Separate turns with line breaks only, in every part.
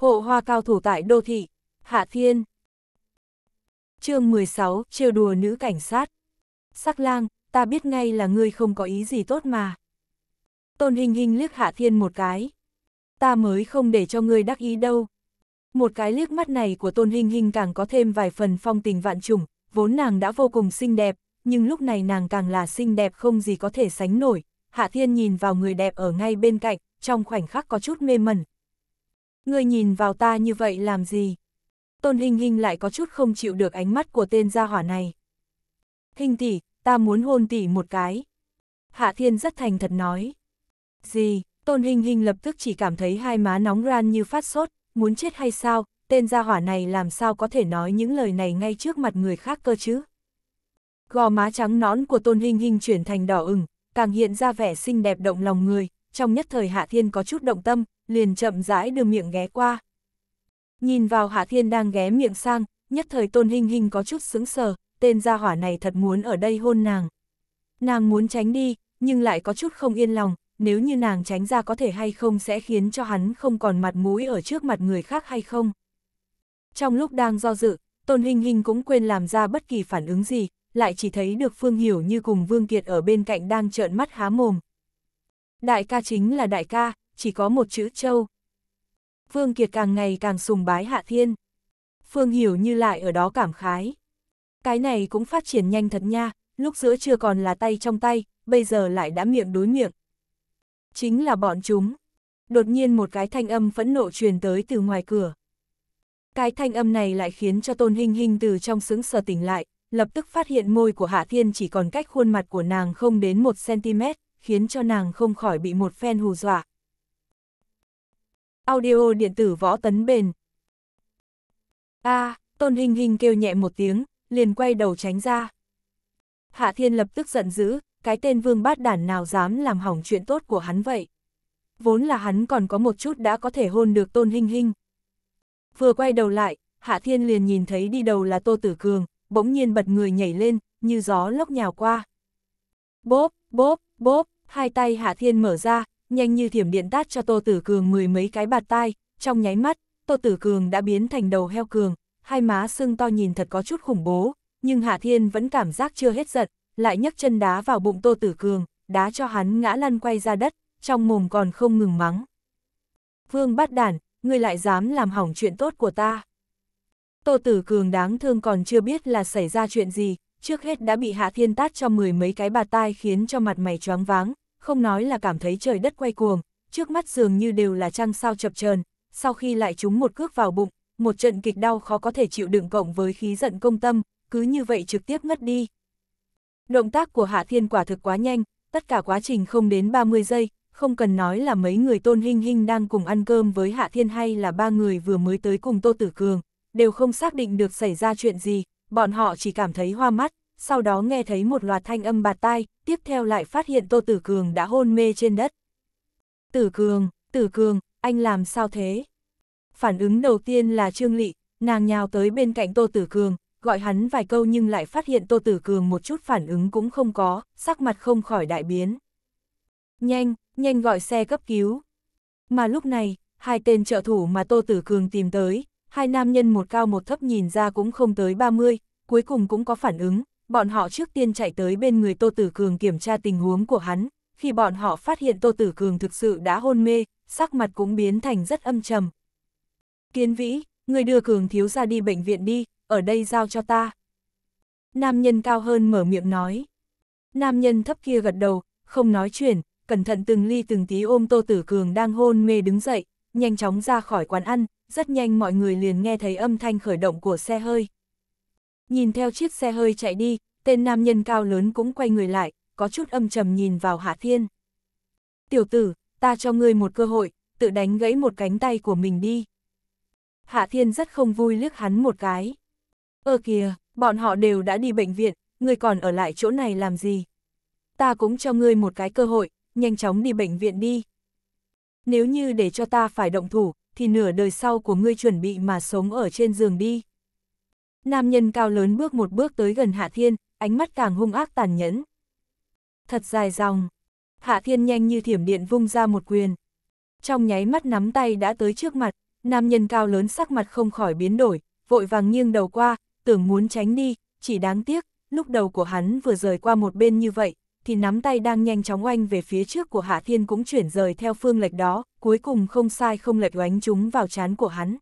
hộ hoa cao thủ tại đô thị, Hạ Thiên. chương 16, trêu đùa nữ cảnh sát. Sắc lang, ta biết ngay là ngươi không có ý gì tốt mà. Tôn Hình Hình liếc Hạ Thiên một cái. Ta mới không để cho ngươi đắc ý đâu. Một cái liếc mắt này của Tôn Hình Hình càng có thêm vài phần phong tình vạn trùng, vốn nàng đã vô cùng xinh đẹp, nhưng lúc này nàng càng là xinh đẹp không gì có thể sánh nổi. Hạ Thiên nhìn vào người đẹp ở ngay bên cạnh, trong khoảnh khắc có chút mê mẩn, Ngươi nhìn vào ta như vậy làm gì? Tôn Hình Hình lại có chút không chịu được ánh mắt của tên gia hỏa này. Hình tỷ, ta muốn hôn tỷ một cái. Hạ Thiên rất thành thật nói. Gì, Tôn Hình Hình lập tức chỉ cảm thấy hai má nóng ran như phát sốt, muốn chết hay sao, tên gia hỏa này làm sao có thể nói những lời này ngay trước mặt người khác cơ chứ. Gò má trắng nõn của Tôn Hình Hình chuyển thành đỏ ửng, càng hiện ra vẻ xinh đẹp động lòng người, trong nhất thời Hạ Thiên có chút động tâm, liền chậm rãi đưa miệng ghé qua. Nhìn vào Hạ Thiên đang ghé miệng sang, nhất thời Tôn Hinh Hinh có chút sững sờ, tên gia hỏa này thật muốn ở đây hôn nàng. Nàng muốn tránh đi, nhưng lại có chút không yên lòng, nếu như nàng tránh ra có thể hay không sẽ khiến cho hắn không còn mặt mũi ở trước mặt người khác hay không. Trong lúc đang do dự, Tôn Hinh Hinh cũng quên làm ra bất kỳ phản ứng gì, lại chỉ thấy được Phương Hiểu như cùng Vương Kiệt ở bên cạnh đang trợn mắt há mồm. Đại ca chính là đại ca, chỉ có một chữ châu. Vương Kiệt càng ngày càng sùng bái Hạ Thiên. Phương Hiểu như lại ở đó cảm khái. Cái này cũng phát triển nhanh thật nha, lúc giữa chưa còn là tay trong tay, bây giờ lại đã miệng đối miệng. Chính là bọn chúng. Đột nhiên một cái thanh âm phẫn nộ truyền tới từ ngoài cửa. Cái thanh âm này lại khiến cho Tôn Hinh Hinh từ trong sững sờ tỉnh lại, lập tức phát hiện môi của Hạ Thiên chỉ còn cách khuôn mặt của nàng không đến một cm khiến cho nàng không khỏi bị một phen hù dọa. Audio điện tử võ tấn bền. A, à, Tôn Hình Hình kêu nhẹ một tiếng, liền quay đầu tránh ra. Hạ Thiên lập tức giận dữ, cái tên vương bát đản nào dám làm hỏng chuyện tốt của hắn vậy. Vốn là hắn còn có một chút đã có thể hôn được Tôn Hình Hình. Vừa quay đầu lại, Hạ Thiên liền nhìn thấy đi đầu là Tô Tử Cường, bỗng nhiên bật người nhảy lên, như gió lốc nhào qua. Bốp, bốp, bốp, hai tay Hạ Thiên mở ra, nhanh như thiểm điện tát cho Tô Tử Cường mười mấy cái bạt tai, trong nháy mắt, Tô Tử Cường đã biến thành đầu heo cường, hai má sưng to nhìn thật có chút khủng bố, nhưng Hạ Thiên vẫn cảm giác chưa hết giận, lại nhấc chân đá vào bụng Tô Tử Cường, đá cho hắn ngã lăn quay ra đất, trong mồm còn không ngừng mắng. Vương bắt đản, ngươi lại dám làm hỏng chuyện tốt của ta. Tô Tử Cường đáng thương còn chưa biết là xảy ra chuyện gì, trước hết đã bị Hạ Thiên tát cho mười mấy cái bạt tai khiến cho mặt mày choáng váng, không nói là cảm thấy trời đất quay cuồng, trước mắt dường như đều là trăng sao chập chờn, sau khi lại trúng một cước vào bụng, một trận kịch đau khó có thể chịu đựng cộng với khí giận công tâm, cứ như vậy trực tiếp ngất đi. Động tác của Hạ Thiên quả thực quá nhanh, tất cả quá trình không đến 30 giây, không cần nói là mấy người tôn hinh hinh đang cùng ăn cơm với Hạ Thiên hay là ba người vừa mới tới cùng Tô Tử Cường, đều không xác định được xảy ra chuyện gì, bọn họ chỉ cảm thấy hoa mắt, sau đó nghe thấy một loạt thanh âm bạt tai, tiếp theo lại phát hiện Tô Tử Cường đã hôn mê trên đất. Tử Cường, Tử Cường, anh làm sao thế? Phản ứng đầu tiên là Trương Lị, nàng nhào tới bên cạnh Tô Tử Cường, gọi hắn vài câu nhưng lại phát hiện Tô Tử Cường một chút phản ứng cũng không có, sắc mặt không khỏi đại biến. Nhanh, nhanh gọi xe cấp cứu. Mà lúc này, hai tên trợ thủ mà Tô Tử Cường tìm tới, hai nam nhân một cao một thấp nhìn ra cũng không tới 30, cuối cùng cũng có phản ứng, bọn họ trước tiên chạy tới bên người Tô Tử Cường kiểm tra tình huống của hắn, khi bọn họ phát hiện Tô Tử Cường thực sự đã hôn mê, sắc mặt cũng biến thành rất âm trầm. Kiến Vĩ, người đưa Cường thiếu ra đi bệnh viện đi, ở đây giao cho ta. Nam nhân cao hơn mở miệng nói. Nam nhân thấp kia gật đầu, không nói chuyện, cẩn thận từng ly từng tí ôm Tô Tử Cường đang hôn mê đứng dậy, nhanh chóng ra khỏi quán ăn, rất nhanh mọi người liền nghe thấy âm thanh khởi động của xe hơi. Nhìn theo chiếc xe hơi chạy đi, tên nam nhân cao lớn cũng quay người lại, có chút âm trầm nhìn vào Hạ Thiên. Tiểu tử, ta cho ngươi một cơ hội, tự đánh gãy một cánh tay của mình đi. Hạ Thiên rất không vui liếc hắn một cái. Ơ kìa, bọn họ đều đã đi bệnh viện, ngươi còn ở lại chỗ này làm gì? Ta cũng cho ngươi một cái cơ hội, nhanh chóng đi bệnh viện đi. Nếu như để cho ta phải động thủ, thì nửa đời sau của ngươi chuẩn bị mà sống ở trên giường đi. Nam nhân cao lớn bước một bước tới gần Hạ Thiên, ánh mắt càng hung ác tàn nhẫn. Thật dài dòng, Hạ Thiên nhanh như thiểm điện vung ra một quyền. Trong nháy mắt nắm tay đã tới trước mặt, nam nhân cao lớn sắc mặt không khỏi biến đổi, vội vàng nghiêng đầu qua, tưởng muốn tránh đi, chỉ đáng tiếc, lúc đầu của hắn vừa rời qua một bên như vậy, thì nắm tay đang nhanh chóng oanh về phía trước của Hạ Thiên cũng chuyển rời theo phương lệch đó, cuối cùng không sai không lệch oánh chúng vào trán của hắn.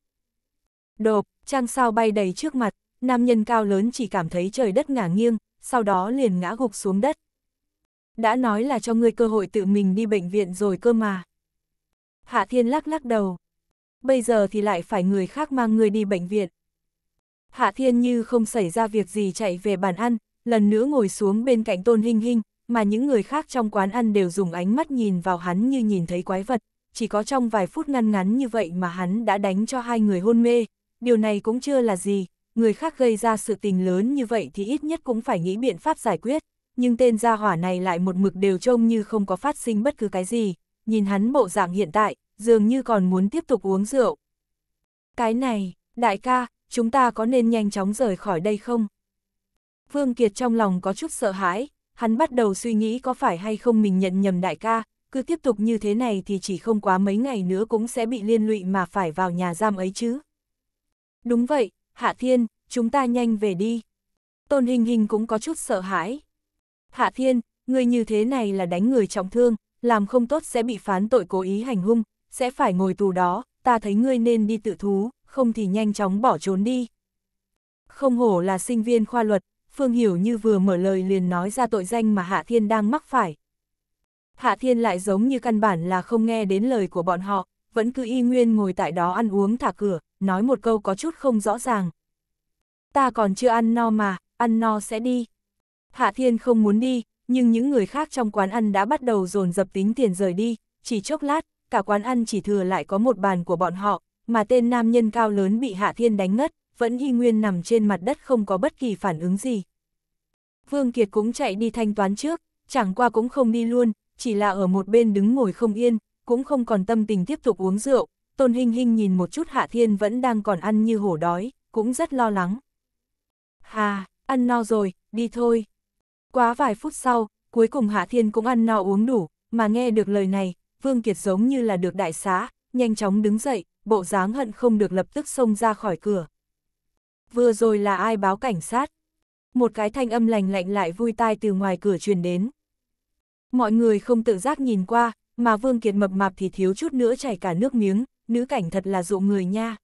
Đột, trang sao bay đầy trước mặt, nam nhân cao lớn chỉ cảm thấy trời đất ngả nghiêng, sau đó liền ngã gục xuống đất. Đã nói là cho ngươi cơ hội tự mình đi bệnh viện rồi cơ mà. Hạ Thiên lắc lắc đầu. Bây giờ thì lại phải người khác mang ngươi đi bệnh viện. Hạ Thiên như không xảy ra việc gì chạy về bàn ăn, lần nữa ngồi xuống bên cạnh Tôn Hinh Hinh, mà những người khác trong quán ăn đều dùng ánh mắt nhìn vào hắn như nhìn thấy quái vật, chỉ có trong vài phút ngăn ngắn như vậy mà hắn đã đánh cho hai người hôn mê, điều này cũng chưa là gì, người khác gây ra sự tình lớn như vậy thì ít nhất cũng phải nghĩ biện pháp giải quyết, nhưng tên gia hỏa này lại một mực đều trông như không có phát sinh bất cứ cái gì, nhìn hắn bộ dạng hiện tại, dường như còn muốn tiếp tục uống rượu. Cái này, đại ca, chúng ta có nên nhanh chóng rời khỏi đây không? Phương Kiệt trong lòng có chút sợ hãi, hắn bắt đầu suy nghĩ có phải hay không mình nhận nhầm đại ca, cứ tiếp tục như thế này thì chỉ không quá mấy ngày nữa cũng sẽ bị liên lụy mà phải vào nhà giam ấy chứ. Đúng vậy, Hạ Thiên, chúng ta nhanh về đi. Tôn Hình Hình cũng có chút sợ hãi. Hạ Thiên, người như thế này là đánh người trọng thương, làm không tốt sẽ bị phán tội cố ý hành hung, sẽ phải ngồi tù đó, ta thấy ngươi nên đi tự thú, không thì nhanh chóng bỏ trốn đi. Không hổ là sinh viên khoa luật, Phương Hiểu như vừa mở lời liền nói ra tội danh mà Hạ Thiên đang mắc phải. Hạ Thiên lại giống như căn bản là không nghe đến lời của bọn họ, vẫn cứ y nguyên ngồi tại đó ăn uống thả cửa, nói một câu có chút không rõ ràng. Ta còn chưa ăn no mà, ăn no sẽ đi. Hạ Thiên không muốn đi, nhưng những người khác trong quán ăn đã bắt đầu dồn dập tính tiền rời đi, chỉ chốc lát, cả quán ăn chỉ thừa lại có một bàn của bọn họ, mà tên nam nhân cao lớn bị Hạ Thiên đánh ngất, vẫn y nguyên nằm trên mặt đất không có bất kỳ phản ứng gì. Vương Kiệt cũng chạy đi thanh toán trước, chẳng qua cũng không đi luôn, chỉ là ở một bên đứng ngồi không yên, cũng không còn tâm tình tiếp tục uống rượu, Tôn Hinh Hinh nhìn một chút Hạ Thiên vẫn đang còn ăn như hổ đói, cũng rất lo lắng. Hà, ăn no rồi, đi thôi. Quá vài phút sau, cuối cùng Hạ Thiên cũng ăn no uống đủ, mà nghe được lời này, Vương Kiệt giống như là được đại xá, nhanh chóng đứng dậy, bộ dáng hận không được lập tức xông ra khỏi cửa. Vừa rồi là ai báo cảnh sát? Một cái thanh âm lành lạnh lại vui tai từ ngoài cửa truyền đến. Mọi người không tự giác nhìn qua, mà Vương Kiệt mập mạp thì thiếu chút nữa chảy cả nước miếng, nữ cảnh thật là dụ người nha.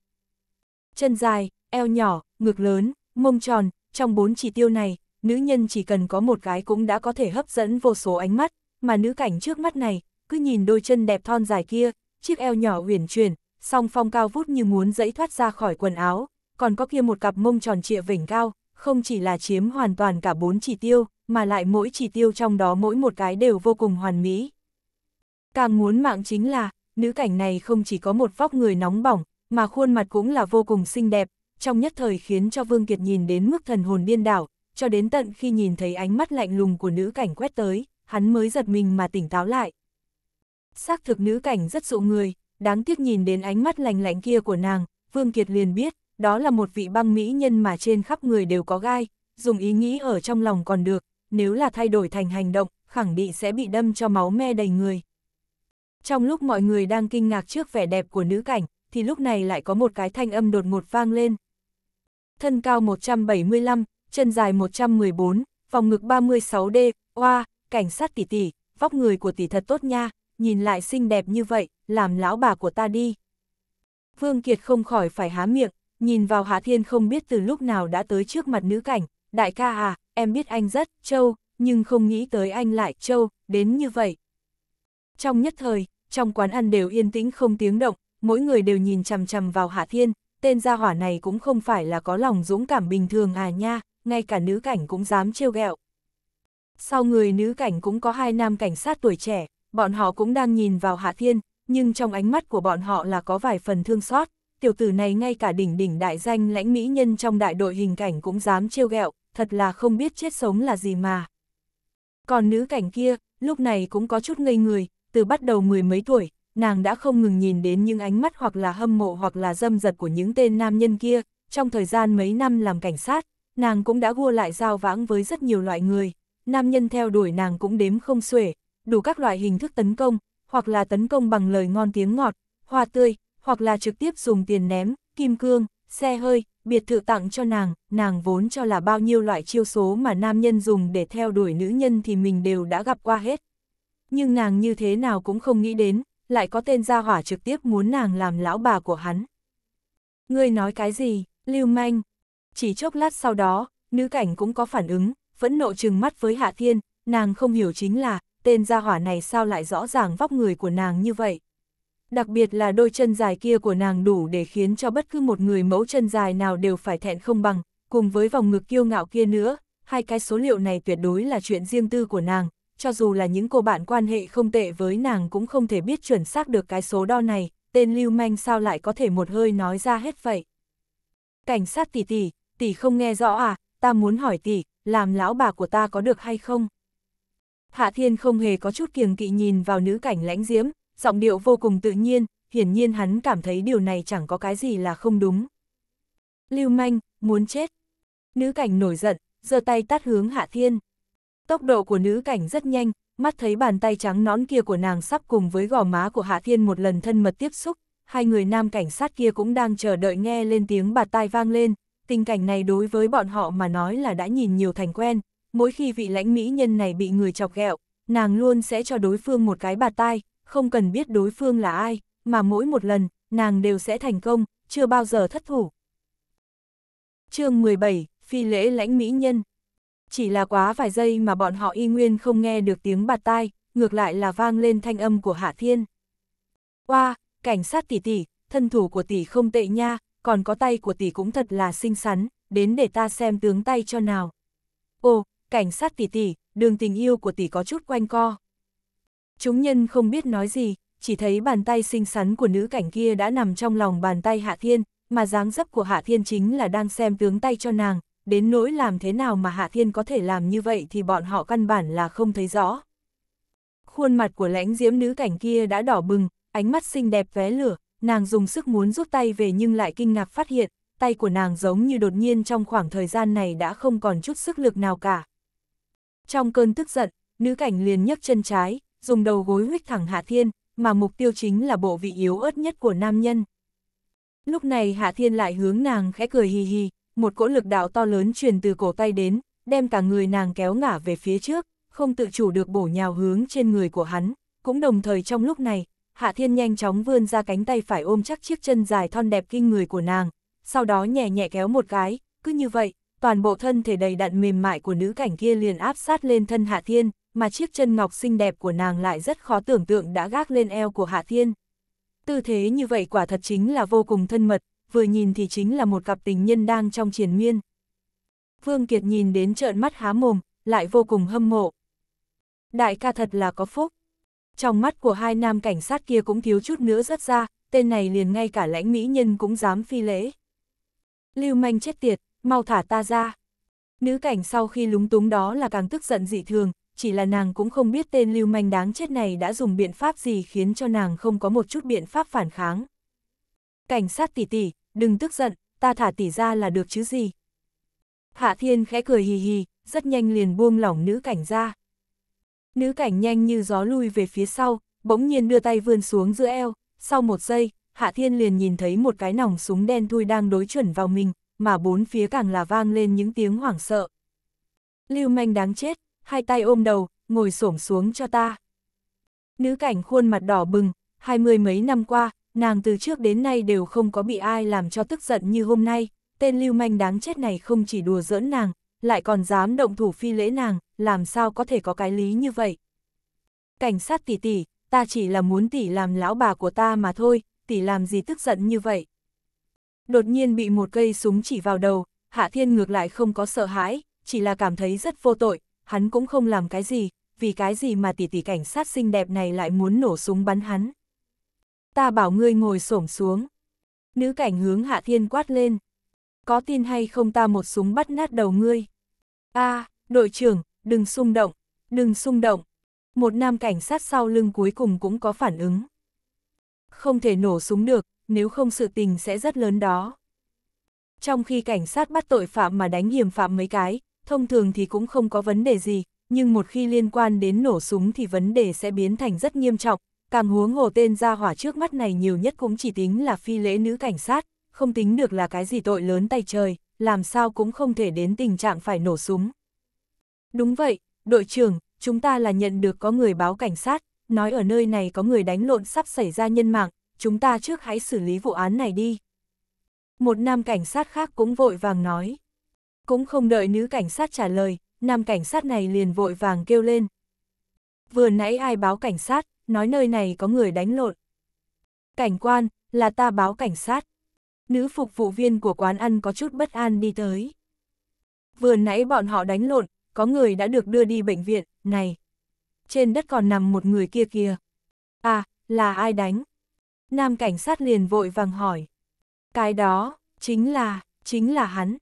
Chân dài, eo nhỏ, ngực lớn, mông tròn, trong bốn chỉ tiêu này, nữ nhân chỉ cần có một cái cũng đã có thể hấp dẫn vô số ánh mắt, mà nữ cảnh trước mắt này, cứ nhìn đôi chân đẹp thon dài kia, chiếc eo nhỏ uyển chuyển, song phong cao vút như muốn dẫy thoát ra khỏi quần áo, còn có kia một cặp mông tròn trịa vỉnh cao, không chỉ là chiếm hoàn toàn cả bốn chỉ tiêu, mà lại mỗi chỉ tiêu trong đó mỗi một cái đều vô cùng hoàn mỹ. Càng muốn mạng chính là, nữ cảnh này không chỉ có một vóc người nóng bỏng, mà khuôn mặt cũng là vô cùng xinh đẹp, trong nhất thời khiến cho Vương Kiệt nhìn đến mức thần hồn điên đảo, cho đến tận khi nhìn thấy ánh mắt lạnh lùng của nữ cảnh quét tới, hắn mới giật mình mà tỉnh táo lại. Xác thực nữ cảnh rất dụ người, đáng tiếc nhìn đến ánh mắt lạnh lạnh kia của nàng, Vương Kiệt liền biết, đó là một vị băng mỹ nhân mà trên khắp người đều có gai, dùng ý nghĩ ở trong lòng còn được, nếu là thay đổi thành hành động, khẳng định sẽ bị đâm cho máu me đầy người. Trong lúc mọi người đang kinh ngạc trước vẻ đẹp của nữ cảnh, thì lúc này lại có một cái thanh âm đột ngột vang lên. Thân cao 175, chân dài 114, vòng ngực 36D, oa, cảnh sát tỷ tỷ, vóc người của tỷ thật tốt nha, nhìn lại xinh đẹp như vậy, làm lão bà của ta đi. Vương Kiệt không khỏi phải há miệng, nhìn vào Hạ Thiên không biết từ lúc nào đã tới trước mặt nữ cảnh, đại ca à, em biết anh rất, châu nhưng không nghĩ tới anh lại châu đến như vậy. Trong nhất thời, trong quán ăn đều yên tĩnh không tiếng động, mỗi người đều nhìn chằm chằm vào Hạ Thiên, tên gia hỏa này cũng không phải là có lòng dũng cảm bình thường à nha, ngay cả nữ cảnh cũng dám trêu ghẹo. Sau người nữ cảnh cũng có hai nam cảnh sát tuổi trẻ, bọn họ cũng đang nhìn vào Hạ Thiên, nhưng trong ánh mắt của bọn họ là có vài phần thương xót, tiểu tử này ngay cả đỉnh đỉnh đại danh lãnh mỹ nhân trong đại đội hình cảnh cũng dám trêu ghẹo, thật là không biết chết sống là gì mà. Còn nữ cảnh kia, lúc này cũng có chút ngây người, từ bắt đầu mười mấy tuổi, nàng đã không ngừng nhìn đến những ánh mắt hoặc là hâm mộ hoặc là dâm giật của những tên nam nhân kia, trong thời gian mấy năm làm cảnh sát, nàng cũng đã gua lại giao vãng với rất nhiều loại người, nam nhân theo đuổi nàng cũng đếm không xuể, đủ các loại hình thức tấn công, hoặc là tấn công bằng lời ngon tiếng ngọt, hoa tươi, hoặc là trực tiếp dùng tiền ném, kim cương, xe hơi, biệt thự tặng cho nàng, nàng vốn cho là bao nhiêu loại chiêu số mà nam nhân dùng để theo đuổi nữ nhân thì mình đều đã gặp qua hết, nhưng nàng như thế nào cũng không nghĩ đến, lại có tên gia hỏa trực tiếp muốn nàng làm lão bà của hắn. Ngươi nói cái gì, lưu manh? Chỉ chốc lát sau đó, nữ cảnh cũng có phản ứng, vẫn nộ trừng mắt với Hạ Thiên, nàng không hiểu chính là, tên gia hỏa này sao lại rõ ràng vóc người của nàng như vậy. Đặc biệt là đôi chân dài kia của nàng đủ để khiến cho bất cứ một người mẫu chân dài nào đều phải thẹn không bằng, cùng với vòng ngực kiêu ngạo kia nữa, hai cái số liệu này tuyệt đối là chuyện riêng tư của nàng, cho dù là những cô bạn quan hệ không tệ với nàng cũng không thể biết chuẩn xác được cái số đo này, tên lưu manh sao lại có thể một hơi nói ra hết vậy. Cảnh sát tỷ tỷ, tỷ không nghe rõ à, ta muốn hỏi tỷ, làm lão bà của ta có được hay không? Hạ Thiên không hề có chút kiềng kỵ nhìn vào nữ cảnh lãnh diễm, giọng điệu vô cùng tự nhiên, hiển nhiên hắn cảm thấy điều này chẳng có cái gì là không đúng. Lưu manh, muốn chết. Nữ cảnh nổi giận, giơ tay tát hướng Hạ Thiên. Tốc độ của nữ cảnh rất nhanh, mắt thấy bàn tay trắng nón kia của nàng sắp cùng với gò má của Hạ Thiên một lần thân mật tiếp xúc, hai người nam cảnh sát kia cũng đang chờ đợi nghe lên tiếng bạt tai vang lên, tình cảnh này đối với bọn họ mà nói là đã nhìn nhiều thành quen, mỗi khi vị lãnh mỹ nhân này bị người chọc ghẹo, nàng luôn sẽ cho đối phương một cái bạt tai, không cần biết đối phương là ai, mà mỗi một lần, nàng đều sẽ thành công, chưa bao giờ thất thủ. chương 17, Phi lễ lãnh mỹ nhân chỉ là quá vài giây mà bọn họ y nguyên không nghe được tiếng bạt tai, ngược lại là vang lên thanh âm của Hạ Thiên. Oa, cảnh sát tỷ tỷ, thân thủ của tỷ không tệ nha, còn có tay của tỷ cũng thật là xinh xắn, đến để ta xem tướng tay cho nào. Ồ, cảnh sát tỷ tỷ, đường tình yêu của tỷ có chút quanh co. Chúng nhân không biết nói gì, chỉ thấy bàn tay xinh xắn của nữ cảnh kia đã nằm trong lòng bàn tay Hạ Thiên, mà dáng dấp của Hạ Thiên chính là đang xem tướng tay cho nàng, đến nỗi làm thế nào mà Hạ Thiên có thể làm như vậy thì bọn họ căn bản là không thấy rõ. Khuôn mặt của lãnh diễm nữ cảnh kia đã đỏ bừng, ánh mắt xinh đẹp vé lửa, nàng dùng sức muốn rút tay về nhưng lại kinh ngạc phát hiện, tay của nàng giống như đột nhiên trong khoảng thời gian này đã không còn chút sức lực nào cả. Trong cơn tức giận, nữ cảnh liền nhấc chân trái, dùng đầu gối huyết thẳng Hạ Thiên, mà mục tiêu chính là bộ vị yếu ớt nhất của nam nhân. Lúc này Hạ Thiên lại hướng nàng khẽ cười hì hì, một cỗ lực đạo to lớn truyền từ cổ tay đến, đem cả người nàng kéo ngả về phía trước, không tự chủ được bổ nhào hướng trên người của hắn, cũng đồng thời trong lúc này, Hạ Thiên nhanh chóng vươn ra cánh tay phải ôm chắc chiếc chân dài thon đẹp kinh người của nàng, sau đó nhẹ nhẹ kéo một cái, cứ như vậy, toàn bộ thân thể đầy đặn mềm mại của nữ cảnh kia liền áp sát lên thân Hạ Thiên, mà chiếc chân ngọc xinh đẹp của nàng lại rất khó tưởng tượng đã gác lên eo của Hạ Thiên. Tư thế như vậy quả thật chính là vô cùng thân mật, vừa nhìn thì chính là một cặp tình nhân đang trong triển miên. Vương Kiệt nhìn đến trợn mắt há mồm, lại vô cùng hâm mộ. Đại ca thật là có phúc. Trong mắt của hai nam cảnh sát kia cũng thiếu chút nữa rất ra, tên này liền ngay cả lãnh mỹ nhân cũng dám phi lễ. Lưu manh chết tiệt, mau thả ta ra. Nữ cảnh sau khi lúng túng đó là càng tức giận dị thường, chỉ là nàng cũng không biết tên lưu manh đáng chết này đã dùng biện pháp gì khiến cho nàng không có một chút biện pháp phản kháng. Cảnh sát tỷ tỷ, đừng tức giận, ta thả tỷ ra là được chứ gì. Hạ thiên khẽ cười hì hì, rất nhanh liền buông lỏng nữ cảnh ra. Nữ cảnh nhanh như gió lui về phía sau, bỗng nhiên đưa tay vươn xuống giữa eo, sau một giây, Hạ Thiên liền nhìn thấy một cái nòng súng đen thui đang đối chuẩn vào mình, mà bốn phía càng là vang lên những tiếng hoảng sợ. Lưu manh đáng chết, hai tay ôm đầu, ngồi xổm xuống cho ta. Nữ cảnh khuôn mặt đỏ bừng, hai mươi mấy năm qua, Nàng từ trước đến nay đều không có bị ai làm cho tức giận như hôm nay, tên lưu manh đáng chết này không chỉ đùa giỡn nàng, lại còn dám động thủ phi lễ nàng, làm sao có thể có cái lý như vậy. Cảnh sát tỷ tỷ, ta chỉ là muốn tỷ làm lão bà của ta mà thôi, tỷ làm gì tức giận như vậy. Đột nhiên bị một cây súng chỉ vào đầu, Hạ Thiên ngược lại không có sợ hãi, chỉ là cảm thấy rất vô tội, hắn cũng không làm cái gì, vì cái gì mà tỷ tỷ cảnh sát xinh đẹp này lại muốn nổ súng bắn hắn ta bảo ngươi ngồi xổm xuống. Nữ cảnh hướng Hạ Thiên quát lên. Có tin hay không ta một súng bắt nát đầu ngươi. a à, đội trưởng, đừng xung động, đừng xung động. Một nam cảnh sát sau lưng cuối cùng cũng có phản ứng. Không thể nổ súng được, nếu không sự tình sẽ rất lớn đó. Trong khi cảnh sát bắt tội phạm mà đánh hiểm phạm mấy cái, thông thường thì cũng không có vấn đề gì, nhưng một khi liên quan đến nổ súng thì vấn đề sẽ biến thành rất nghiêm trọng, càng huống hồ tên ra hỏa trước mắt này nhiều nhất cũng chỉ tính là phi lễ nữ cảnh sát, không tính được là cái gì tội lớn tay trời, làm sao cũng không thể đến tình trạng phải nổ súng. Đúng vậy, đội trưởng, chúng ta là nhận được có người báo cảnh sát, nói ở nơi này có người đánh lộn sắp xảy ra nhân mạng, chúng ta trước hãy xử lý vụ án này đi. Một nam cảnh sát khác cũng vội vàng nói. Cũng không đợi nữ cảnh sát trả lời, nam cảnh sát này liền vội vàng kêu lên. Vừa nãy ai báo cảnh sát, nói nơi này có người đánh lộn. Cảnh quan, là ta báo cảnh sát. Nữ phục vụ viên của quán ăn có chút bất an đi tới. Vừa nãy bọn họ đánh lộn, có người đã được đưa đi bệnh viện, này. Trên đất còn nằm một người kia kia À, là ai đánh? Nam cảnh sát liền vội vàng hỏi. Cái đó, chính là, chính là hắn.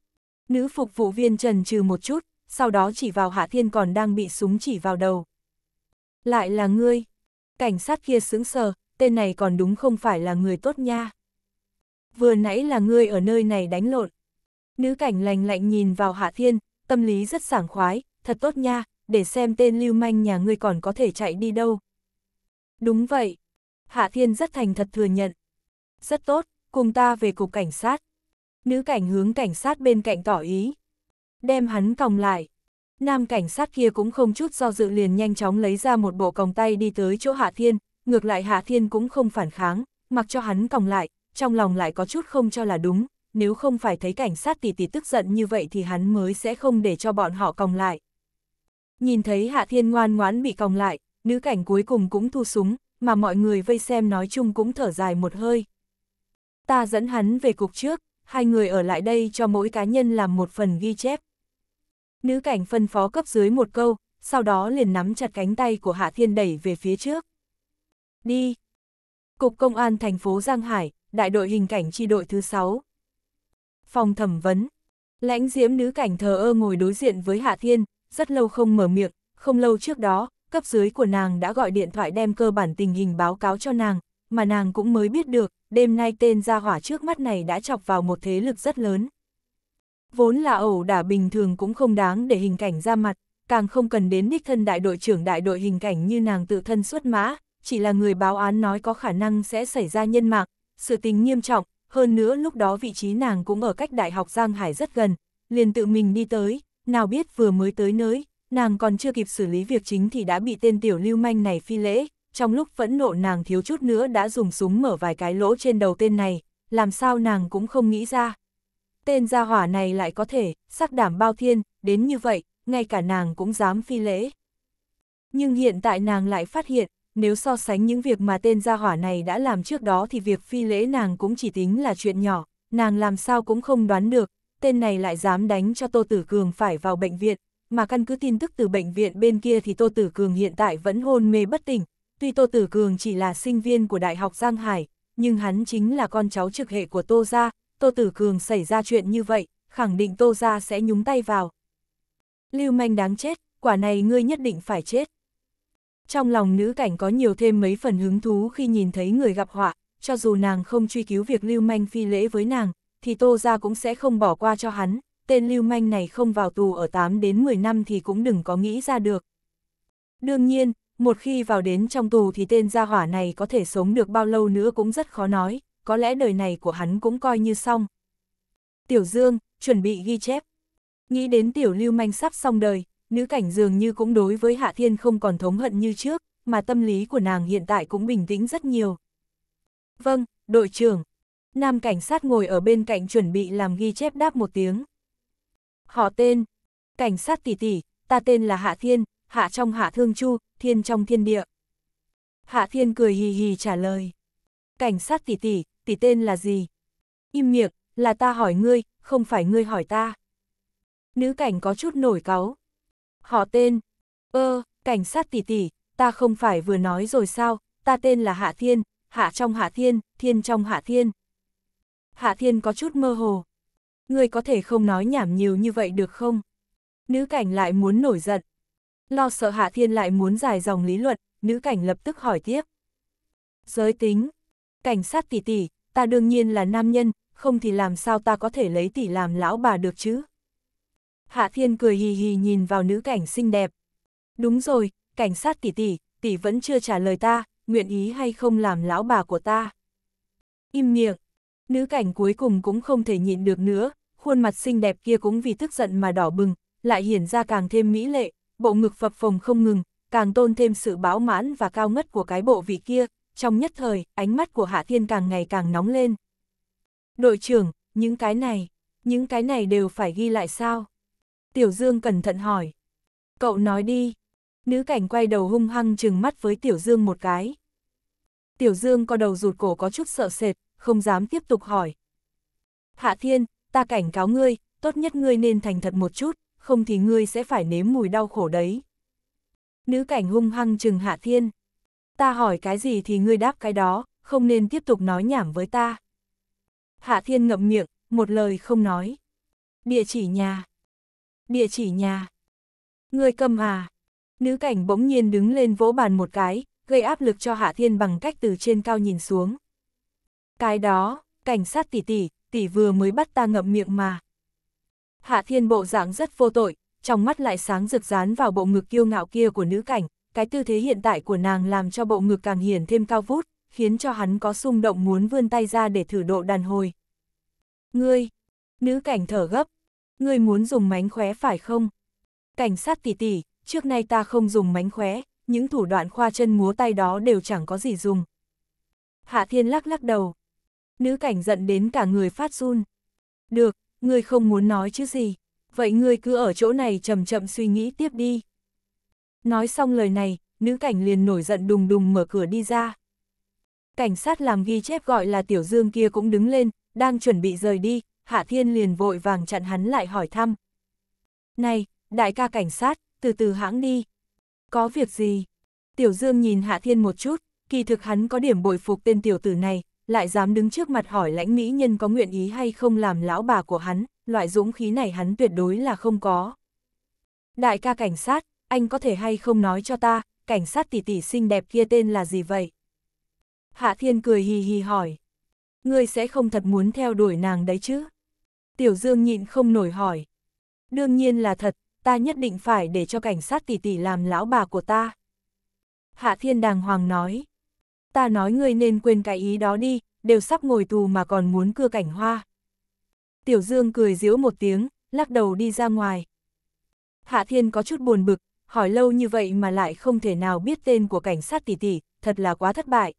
Nữ phục vụ viên trần trừ một chút, sau đó chỉ vào Hạ Thiên còn đang bị súng chỉ vào đầu. Lại là ngươi, cảnh sát kia sững sờ, tên này còn đúng không phải là người tốt nha. Vừa nãy là ngươi ở nơi này đánh lộn. Nữ cảnh lành lạnh nhìn vào Hạ Thiên, tâm lý rất sảng khoái, thật tốt nha, để xem tên lưu manh nhà ngươi còn có thể chạy đi đâu. Đúng vậy. Hạ Thiên rất thành thật thừa nhận. Rất tốt, cùng ta về cục cảnh sát. Nữ cảnh hướng cảnh sát bên cạnh tỏ ý. Đem hắn còng lại nam cảnh sát kia cũng không chút do dự liền nhanh chóng lấy ra một bộ còng tay đi tới chỗ Hạ Thiên, ngược lại Hạ Thiên cũng không phản kháng, mặc cho hắn còng lại, trong lòng lại có chút không cho là đúng, nếu không phải thấy cảnh sát tỷ tỷ tức giận như vậy thì hắn mới sẽ không để cho bọn họ còng lại. Nhìn thấy Hạ Thiên ngoan ngoãn bị còng lại, nữ cảnh cuối cùng cũng thu súng, mà mọi người vây xem nói chung cũng thở dài một hơi. Ta dẫn hắn về cục trước, hai người ở lại đây cho mỗi cá nhân làm một phần ghi chép. Nữ cảnh phân phó cấp dưới một câu, sau đó liền nắm chặt cánh tay của Hạ Thiên đẩy về phía trước. Đi! Cục Công an thành phố Giang Hải, đại đội hình cảnh chi đội thứ 6. Phòng thẩm vấn. Lãnh diễm nữ cảnh thờ ơ ngồi đối diện với Hạ Thiên, rất lâu không mở miệng, không lâu trước đó, cấp dưới của nàng đã gọi điện thoại đem cơ bản tình hình báo cáo cho nàng, mà nàng cũng mới biết được, đêm nay tên gia hỏa trước mắt này đã chọc vào một thế lực rất lớn. Vốn là ẩu đả bình thường cũng không đáng để hình cảnh ra mặt, càng không cần đến đích thân đại đội trưởng đại đội hình cảnh như nàng tự thân xuất mã, chỉ là người báo án nói có khả năng sẽ xảy ra nhân mạng, sự tình nghiêm trọng, hơn nữa lúc đó vị trí nàng cũng ở cách đại học Giang Hải rất gần, liền tự mình đi tới, nào biết vừa mới tới nơi, nàng còn chưa kịp xử lý việc chính thì đã bị tên tiểu lưu manh này phi lễ, trong lúc phẫn nộ nàng thiếu chút nữa đã dùng súng mở vài cái lỗ trên đầu tên này, làm sao nàng cũng không nghĩ ra tên gia hỏa này lại có thể, sắc đảm bao thiên, đến như vậy, ngay cả nàng cũng dám phi lễ. Nhưng hiện tại nàng lại phát hiện, nếu so sánh những việc mà tên gia hỏa này đã làm trước đó thì việc phi lễ nàng cũng chỉ tính là chuyện nhỏ, nàng làm sao cũng không đoán được, tên này lại dám đánh cho Tô Tử Cường phải vào bệnh viện, mà căn cứ tin tức từ bệnh viện bên kia thì Tô Tử Cường hiện tại vẫn hôn mê bất tỉnh, tuy Tô Tử Cường chỉ là sinh viên của Đại học Giang Hải, nhưng hắn chính là con cháu trực hệ của Tô Gia, Tô Tử Cường xảy ra chuyện như vậy, khẳng định Tô Gia sẽ nhúng tay vào. Lưu manh đáng chết, quả này ngươi nhất định phải chết. Trong lòng nữ cảnh có nhiều thêm mấy phần hứng thú khi nhìn thấy người gặp họa, cho dù nàng không truy cứu việc lưu manh phi lễ với nàng, thì Tô Gia cũng sẽ không bỏ qua cho hắn, tên lưu manh này không vào tù ở 8 đến 10 năm thì cũng đừng có nghĩ ra được. Đương nhiên, một khi vào đến trong tù thì tên gia hỏa này có thể sống được bao lâu nữa cũng rất khó nói, có lẽ đời này của hắn cũng coi như xong. Tiểu Dương, chuẩn bị ghi chép. Nghĩ đến tiểu lưu manh sắp xong đời, nữ cảnh dường như cũng đối với Hạ Thiên không còn thống hận như trước, mà tâm lý của nàng hiện tại cũng bình tĩnh rất nhiều. Vâng, đội trưởng. Nam cảnh sát ngồi ở bên cạnh chuẩn bị làm ghi chép đáp một tiếng. Họ tên. Cảnh sát tỷ tỷ, ta tên là Hạ Thiên, Hạ trong Hạ Thương Chu, Thiên trong Thiên Địa. Hạ Thiên cười hì hì trả lời. Cảnh sát tỷ tỷ, tỷ tên là gì? Im miệng, là ta hỏi ngươi, không phải ngươi hỏi ta. Nữ cảnh có chút nổi cáu. Họ tên. Ơ, cảnh sát tỷ tỷ, ta không phải vừa nói rồi sao, ta tên là Hạ Thiên, Hạ trong Hạ Thiên, Thiên trong Hạ Thiên. Hạ Thiên có chút mơ hồ. Ngươi có thể không nói nhảm nhiều như vậy được không? Nữ cảnh lại muốn nổi giận. Lo sợ Hạ Thiên lại muốn dài dòng lý luận, nữ cảnh lập tức hỏi tiếp. Giới tính, cảnh sát tỷ tỷ, ta đương nhiên là nam nhân, không thì làm sao ta có thể lấy tỷ làm lão bà được chứ. Hạ Thiên cười hì hì nhìn vào nữ cảnh xinh đẹp. Đúng rồi, cảnh sát tỷ tỷ, tỷ vẫn chưa trả lời ta, nguyện ý hay không làm lão bà của ta. Im miệng, nữ cảnh cuối cùng cũng không thể nhịn được nữa, khuôn mặt xinh đẹp kia cũng vì tức giận mà đỏ bừng, lại hiển ra càng thêm mỹ lệ, bộ ngực phập phồng không ngừng, càng tôn thêm sự bão mãn và cao ngất của cái bộ vị kia, trong nhất thời, ánh mắt của Hạ Thiên càng ngày càng nóng lên. Đội trưởng, những cái này, những cái này đều phải ghi lại sao? Tiểu Dương cẩn thận hỏi. Cậu nói đi. Nữ cảnh quay đầu hung hăng trừng mắt với Tiểu Dương một cái. Tiểu Dương co đầu rụt cổ có chút sợ sệt, không dám tiếp tục hỏi. Hạ Thiên, ta cảnh cáo ngươi, tốt nhất ngươi nên thành thật một chút, không thì ngươi sẽ phải nếm mùi đau khổ đấy. Nữ cảnh hung hăng trừng Hạ Thiên. Ta hỏi cái gì thì ngươi đáp cái đó, không nên tiếp tục nói nhảm với ta. Hạ Thiên ngậm miệng, một lời không nói. Địa chỉ nhà. Địa chỉ nhà. Ngươi cầm à. Nữ cảnh bỗng nhiên đứng lên vỗ bàn một cái, gây áp lực cho Hạ Thiên bằng cách từ trên cao nhìn xuống. Cái đó, cảnh sát tỷ tỷ, tỷ vừa mới bắt ta ngậm miệng mà. Hạ Thiên bộ dạng rất vô tội, trong mắt lại sáng rực rán vào bộ ngực kiêu ngạo kia của nữ cảnh, cái tư thế hiện tại của nàng làm cho bộ ngực càng hiển thêm cao vút, khiến cho hắn có xung động muốn vươn tay ra để thử độ đàn hồi. Ngươi! Nữ cảnh thở gấp. Ngươi muốn dùng mánh khóe phải không? Cảnh sát tỷ tỷ, trước nay ta không dùng mánh khóe, những thủ đoạn khoa chân múa tay đó đều chẳng có gì dùng. Hạ thiên lắc lắc đầu. Nữ cảnh giận đến cả người phát run. Được, ngươi không muốn nói chứ gì. Vậy ngươi cứ ở chỗ này chậm chậm suy nghĩ tiếp đi. Nói xong lời này, nữ cảnh liền nổi giận đùng đùng mở cửa đi ra. Cảnh sát làm ghi chép gọi là tiểu dương kia cũng đứng lên, đang chuẩn bị rời đi, Hạ Thiên liền vội vàng chặn hắn lại hỏi thăm. Này, đại ca cảnh sát, từ từ hãng đi. Có việc gì? Tiểu Dương nhìn Hạ Thiên một chút, kỳ thực hắn có điểm bội phục tên tiểu tử này, lại dám đứng trước mặt hỏi lãnh mỹ nhân có nguyện ý hay không làm lão bà của hắn, loại dũng khí này hắn tuyệt đối là không có. Đại ca cảnh sát, anh có thể hay không nói cho ta, cảnh sát tỷ tỷ xinh đẹp kia tên là gì vậy? Hạ Thiên cười hì hì hỏi. Ngươi sẽ không thật muốn theo đuổi nàng đấy chứ? Tiểu Dương nhịn không nổi hỏi. Đương nhiên là thật, ta nhất định phải để cho cảnh sát tỷ tỷ làm lão bà của ta. Hạ Thiên đàng hoàng nói. Ta nói ngươi nên quên cái ý đó đi, đều sắp ngồi tù mà còn muốn cưa cảnh hoa. Tiểu Dương cười giễu một tiếng, lắc đầu đi ra ngoài. Hạ Thiên có chút buồn bực, hỏi lâu như vậy mà lại không thể nào biết tên của cảnh sát tỷ tỷ, thật là quá thất bại.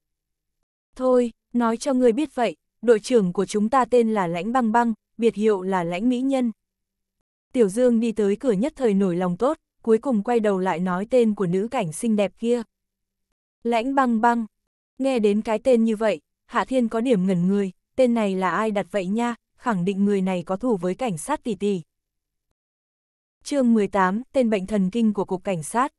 Thôi, nói cho ngươi biết vậy, đội trưởng của chúng ta tên là Lãnh Băng Băng, biệt hiệu là Lãnh Mỹ Nhân. Tiểu Dương đi tới cửa nhất thời nổi lòng tốt, cuối cùng quay đầu lại nói tên của nữ cảnh xinh đẹp kia. Lãnh Băng Băng, nghe đến cái tên như vậy, Hạ Thiên có điểm ngẩn người, tên này là ai đặt vậy nha, khẳng định người này có thù với cảnh sát tỷ tỷ chương 18, tên bệnh thần kinh của Cục Cảnh sát.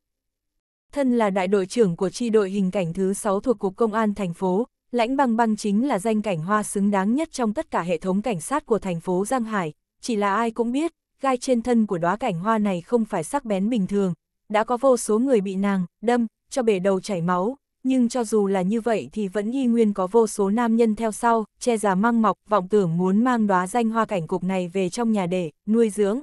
Thân là đại đội trưởng của tri đội hình cảnh thứ 6 thuộc Cục Công an thành phố, lãnh băng băng chính là danh cảnh hoa xứng đáng nhất trong tất cả hệ thống cảnh sát của thành phố Giang Hải, chỉ là ai cũng biết, gai trên thân của đóa cảnh hoa này không phải sắc bén bình thường, đã có vô số người bị nàng, đâm, cho bể đầu chảy máu, nhưng cho dù là như vậy thì vẫn y nguyên có vô số nam nhân theo sau, che già mang mọc, vọng tưởng muốn mang đóa danh hoa cảnh cục này về trong nhà để, nuôi dưỡng.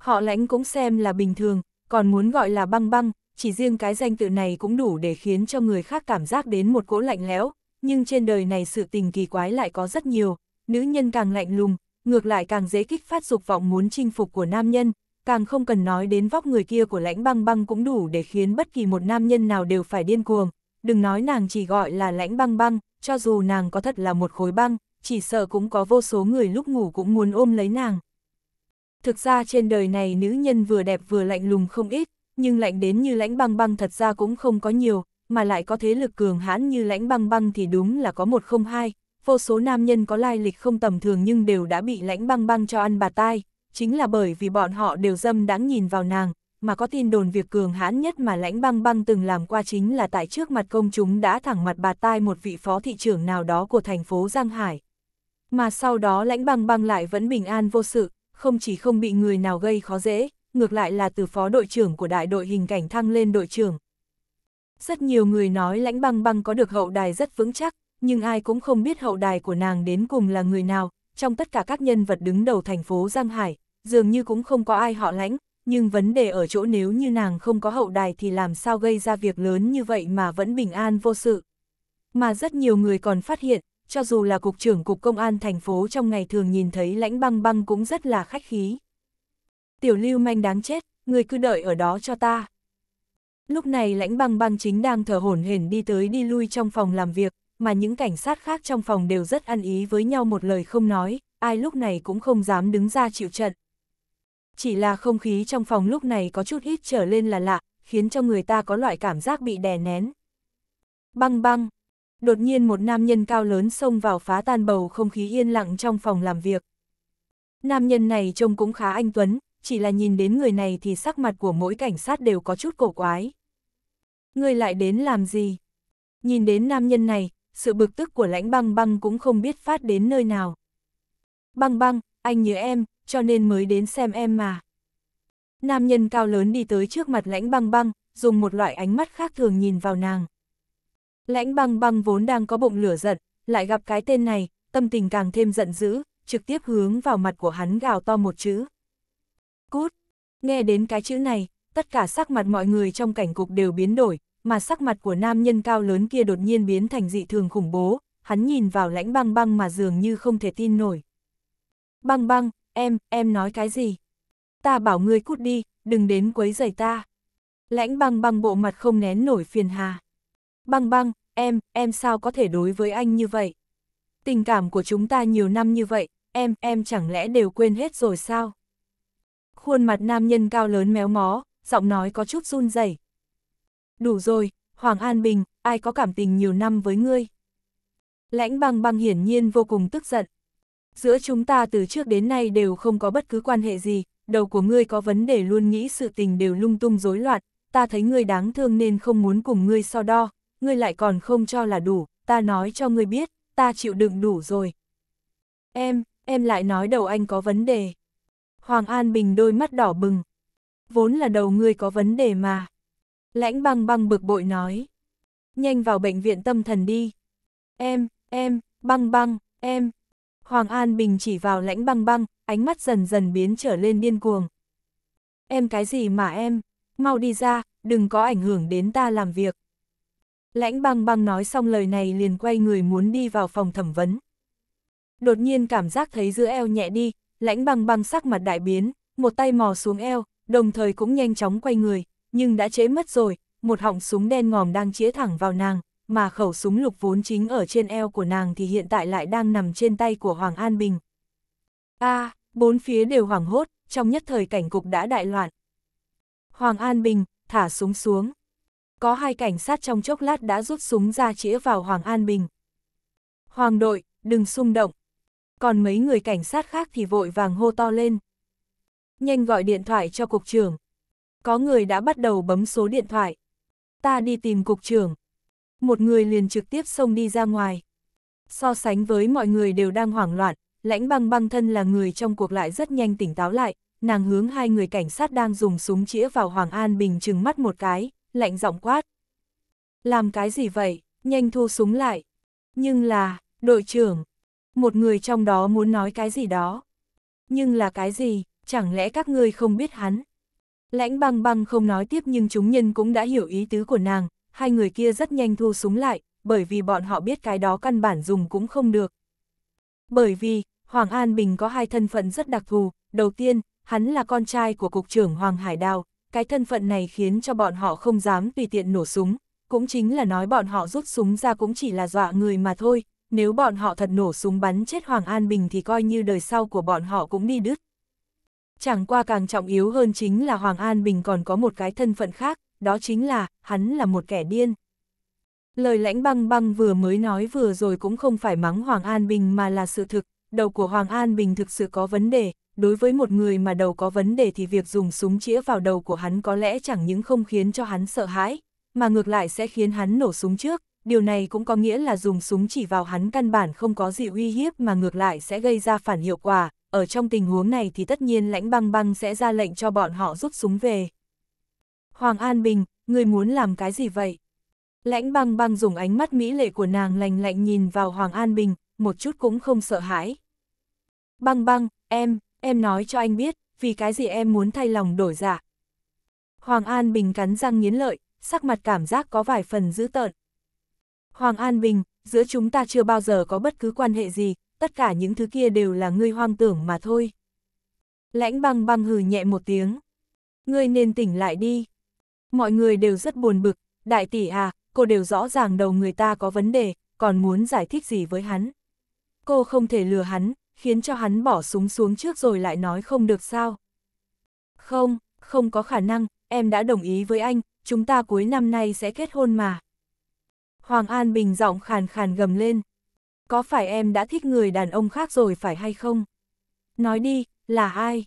Họ lãnh cũng xem là bình thường, còn muốn gọi là băng băng, chỉ riêng cái danh tự này cũng đủ để khiến cho người khác cảm giác đến một cỗ lạnh lẽo, nhưng trên đời này sự tình kỳ quái lại có rất nhiều, nữ nhân càng lạnh lùng, ngược lại càng dễ kích phát dục vọng muốn chinh phục của nam nhân, càng không cần nói đến vóc người kia của lãnh băng băng cũng đủ để khiến bất kỳ một nam nhân nào đều phải điên cuồng, đừng nói nàng chỉ gọi là lãnh băng băng, cho dù nàng có thật là một khối băng, chỉ sợ cũng có vô số người lúc ngủ cũng muốn ôm lấy nàng. Thực ra trên đời này nữ nhân vừa đẹp vừa lạnh lùng không ít, nhưng lạnh đến như lãnh băng băng thật ra cũng không có nhiều, mà lại có thế lực cường hãn như lãnh băng băng thì đúng là có một không hai. Vô số nam nhân có lai lịch không tầm thường nhưng đều đã bị lãnh băng băng cho ăn bà tai, chính là bởi vì bọn họ đều dâm đáng nhìn vào nàng, mà có tin đồn việc cường hãn nhất mà lãnh băng băng từng làm qua chính là tại trước mặt công chúng đã thẳng mặt bà tai một vị phó thị trưởng nào đó của thành phố Giang Hải. Mà sau đó lãnh băng băng lại vẫn bình an vô sự, không chỉ không bị người nào gây khó dễ, ngược lại là từ phó đội trưởng của đại đội hình cảnh thăng lên đội trưởng. Rất nhiều người nói lãnh băng băng có được hậu đài rất vững chắc, nhưng ai cũng không biết hậu đài của nàng đến cùng là người nào, trong tất cả các nhân vật đứng đầu thành phố Giang Hải, dường như cũng không có ai họ lãnh, nhưng vấn đề ở chỗ nếu như nàng không có hậu đài thì làm sao gây ra việc lớn như vậy mà vẫn bình an vô sự. Mà rất nhiều người còn phát hiện, cho dù là cục trưởng cục công an thành phố trong ngày thường nhìn thấy lãnh băng băng cũng rất là khách khí. Tiểu lưu manh đáng chết, người cứ đợi ở đó cho ta. Lúc này lãnh băng băng chính đang thở hổn hển đi tới đi lui trong phòng làm việc, mà những cảnh sát khác trong phòng đều rất ăn ý với nhau một lời không nói, ai lúc này cũng không dám đứng ra chịu trận. Chỉ là không khí trong phòng lúc này có chút ít trở lên là lạ, khiến cho người ta có loại cảm giác bị đè nén. Băng băng, Đột nhiên một nam nhân cao lớn xông vào phá tan bầu không khí yên lặng trong phòng làm việc. Nam nhân này trông cũng khá anh Tuấn, chỉ là nhìn đến người này thì sắc mặt của mỗi cảnh sát đều có chút cổ quái. Người lại đến làm gì? Nhìn đến nam nhân này, sự bực tức của lãnh băng băng cũng không biết phát đến nơi nào. Băng băng, anh nhớ em, cho nên mới đến xem em mà. Nam nhân cao lớn đi tới trước mặt lãnh băng băng, dùng một loại ánh mắt khác thường nhìn vào nàng. Lãnh băng băng vốn đang có bụng lửa giận, lại gặp cái tên này, tâm tình càng thêm giận dữ, trực tiếp hướng vào mặt của hắn gào to một chữ. Cút! Nghe đến cái chữ này, tất cả sắc mặt mọi người trong cảnh cục đều biến đổi, mà sắc mặt của nam nhân cao lớn kia đột nhiên biến thành dị thường khủng bố, hắn nhìn vào lãnh băng băng mà dường như không thể tin nổi. Băng băng, em, em nói cái gì? Ta bảo ngươi cút đi, đừng đến quấy rầy ta. Lãnh băng băng bộ mặt không nén nổi phiền hà băng băng, em, em sao có thể đối với anh như vậy? Tình cảm của chúng ta nhiều năm như vậy, em, em chẳng lẽ đều quên hết rồi sao? Khuôn mặt nam nhân cao lớn méo mó, giọng nói có chút run rẩy. Đủ rồi, Hoàng An Bình, ai có cảm tình nhiều năm với ngươi? Lãnh băng băng hiển nhiên vô cùng tức giận. Giữa chúng ta từ trước đến nay đều không có bất cứ quan hệ gì, đầu của ngươi có vấn đề luôn nghĩ sự tình đều lung tung rối loạn, ta thấy ngươi đáng thương nên không muốn cùng ngươi so đo, ngươi lại còn không cho là đủ, ta nói cho ngươi biết, ta chịu đựng đủ rồi. Em, em lại nói đầu anh có vấn đề. Hoàng An Bình đôi mắt đỏ bừng. Vốn là đầu ngươi có vấn đề mà. Lãnh băng băng bực bội nói. Nhanh vào bệnh viện tâm thần đi. Em, em, băng băng, em. Hoàng An Bình chỉ vào lãnh băng băng, ánh mắt dần dần biến trở lên điên cuồng. Em cái gì mà em, mau đi ra, đừng có ảnh hưởng đến ta làm việc. Lãnh băng băng nói xong lời này liền quay người muốn đi vào phòng thẩm vấn. Đột nhiên cảm giác thấy giữa eo nhẹ đi, lãnh băng băng sắc mặt đại biến, một tay mò xuống eo, đồng thời cũng nhanh chóng quay người, nhưng đã chế mất rồi, một họng súng đen ngòm đang chĩa thẳng vào nàng, mà khẩu súng lục vốn chính ở trên eo của nàng thì hiện tại lại đang nằm trên tay của Hoàng An Bình. A, à, bốn phía đều hoảng hốt, trong nhất thời cảnh cục đã đại loạn. Hoàng An Bình, thả súng xuống có hai cảnh sát trong chốc lát đã rút súng ra chĩa vào Hoàng An Bình. Hoàng đội, đừng xung động. Còn mấy người cảnh sát khác thì vội vàng hô to lên. Nhanh gọi điện thoại cho cục trưởng. Có người đã bắt đầu bấm số điện thoại. Ta đi tìm cục trưởng. Một người liền trực tiếp xông đi ra ngoài. So sánh với mọi người đều đang hoảng loạn, lãnh băng băng thân là người trong cuộc lại rất nhanh tỉnh táo lại, nàng hướng hai người cảnh sát đang dùng súng chĩa vào Hoàng An Bình chừng mắt một cái lạnh giọng quát. Làm cái gì vậy, nhanh thu súng lại. Nhưng là, đội trưởng, một người trong đó muốn nói cái gì đó. Nhưng là cái gì, chẳng lẽ các ngươi không biết hắn? Lãnh băng băng không nói tiếp nhưng chúng nhân cũng đã hiểu ý tứ của nàng, hai người kia rất nhanh thu súng lại, bởi vì bọn họ biết cái đó căn bản dùng cũng không được. Bởi vì, Hoàng An Bình có hai thân phận rất đặc thù, đầu tiên, hắn là con trai của Cục trưởng Hoàng Hải Đào, cái thân phận này khiến cho bọn họ không dám tùy tiện nổ súng, cũng chính là nói bọn họ rút súng ra cũng chỉ là dọa người mà thôi, nếu bọn họ thật nổ súng bắn chết Hoàng An Bình thì coi như đời sau của bọn họ cũng đi đứt. Chẳng qua càng trọng yếu hơn chính là Hoàng An Bình còn có một cái thân phận khác, đó chính là, hắn là một kẻ điên. Lời lãnh băng băng vừa mới nói vừa rồi cũng không phải mắng Hoàng An Bình mà là sự thực, đầu của Hoàng An Bình thực sự có vấn đề, đối với một người mà đầu có vấn đề thì việc dùng súng chĩa vào đầu của hắn có lẽ chẳng những không khiến cho hắn sợ hãi, mà ngược lại sẽ khiến hắn nổ súng trước, điều này cũng có nghĩa là dùng súng chỉ vào hắn căn bản không có gì uy hiếp mà ngược lại sẽ gây ra phản hiệu quả, ở trong tình huống này thì tất nhiên lãnh băng băng sẽ ra lệnh cho bọn họ rút súng về. Hoàng An Bình, người muốn làm cái gì vậy? Lãnh băng băng dùng ánh mắt mỹ lệ của nàng lành lạnh nhìn vào Hoàng An Bình, một chút cũng không sợ hãi. Băng băng, em, em nói cho anh biết, vì cái gì em muốn thay lòng đổi dạ. Hoàng An Bình cắn răng nghiến lợi, sắc mặt cảm giác có vài phần dữ tợn. Hoàng An Bình, giữa chúng ta chưa bao giờ có bất cứ quan hệ gì, tất cả những thứ kia đều là ngươi hoang tưởng mà thôi. Lãnh băng băng hừ nhẹ một tiếng. Ngươi nên tỉnh lại đi. Mọi người đều rất buồn bực, đại tỷ à, cô đều rõ ràng đầu người ta có vấn đề, còn muốn giải thích gì với hắn. Cô không thể lừa hắn, khiến cho hắn bỏ súng xuống trước rồi lại nói không được sao. Không, không có khả năng, em đã đồng ý với anh, chúng ta cuối năm nay sẽ kết hôn mà. Hoàng An Bình giọng khàn khàn gầm lên. Có phải em đã thích người đàn ông khác rồi phải hay không? Nói đi, là ai?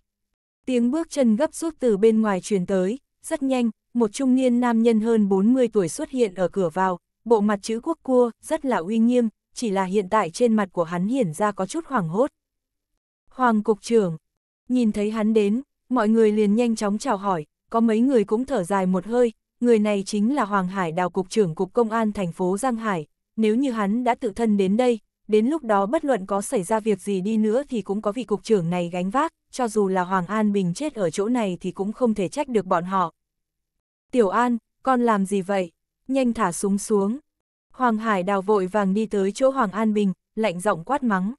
Tiếng bước chân gấp rút từ bên ngoài truyền tới, rất nhanh, một trung niên nam nhân hơn 40 tuổi xuất hiện ở cửa vào, bộ mặt chữ quốc cua, rất là uy nghiêm, chỉ là hiện tại trên mặt của hắn hiển ra có chút hoảng hốt. Hoàng Cục trưởng, nhìn thấy hắn đến, mọi người liền nhanh chóng chào hỏi, có mấy người cũng thở dài một hơi, người này chính là Hoàng Hải Đào Cục trưởng Cục Công an thành phố Giang Hải, nếu như hắn đã tự thân đến đây, đến lúc đó bất luận có xảy ra việc gì đi nữa thì cũng có vị cục trưởng này gánh vác, cho dù là Hoàng An Bình chết ở chỗ này thì cũng không thể trách được bọn họ. Tiểu An, con làm gì vậy? Nhanh thả súng xuống. Hoàng Hải đào vội vàng đi tới chỗ Hoàng An Bình, lạnh giọng quát mắng.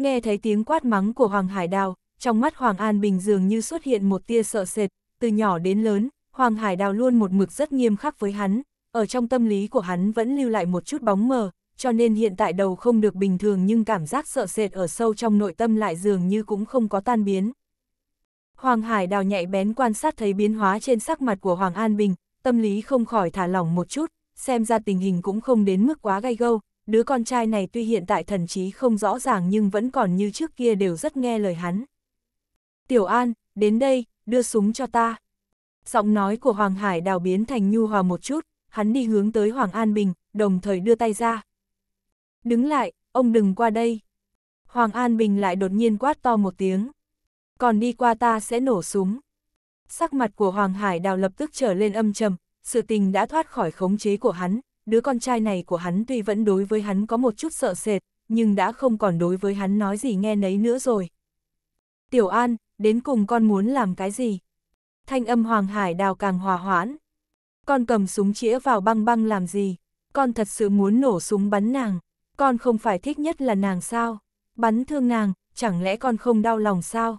Nghe thấy tiếng quát mắng của Hoàng Hải Đào, trong mắt Hoàng An Bình dường như xuất hiện một tia sợ sệt, từ nhỏ đến lớn, Hoàng Hải Đào luôn một mực rất nghiêm khắc với hắn, ở trong tâm lý của hắn vẫn lưu lại một chút bóng mờ, cho nên hiện tại đầu không được bình thường nhưng cảm giác sợ sệt ở sâu trong nội tâm lại dường như cũng không có tan biến. Hoàng Hải Đào nhạy bén quan sát thấy biến hóa trên sắc mặt của Hoàng An Bình, tâm lý không khỏi thả lỏng một chút, xem ra tình hình cũng không đến mức quá gay gâu, đứa con trai này tuy hiện tại thần trí không rõ ràng nhưng vẫn còn như trước kia đều rất nghe lời hắn. Tiểu An, đến đây, đưa súng cho ta. Giọng nói của Hoàng Hải đào biến thành nhu hòa một chút, hắn đi hướng tới Hoàng An Bình, đồng thời đưa tay ra. Đứng lại, ông đừng qua đây. Hoàng An Bình lại đột nhiên quát to một tiếng. Còn đi qua ta sẽ nổ súng. Sắc mặt của Hoàng Hải đào lập tức trở lên âm trầm, sự tình đã thoát khỏi khống chế của hắn, đứa con trai này của hắn tuy vẫn đối với hắn có một chút sợ sệt, nhưng đã không còn đối với hắn nói gì nghe nấy nữa rồi. Tiểu An, đến cùng con muốn làm cái gì? Thanh âm Hoàng Hải đào càng hòa hoãn. Con cầm súng chĩa vào băng băng làm gì? Con thật sự muốn nổ súng bắn nàng. Con không phải thích nhất là nàng sao? Bắn thương nàng, chẳng lẽ con không đau lòng sao?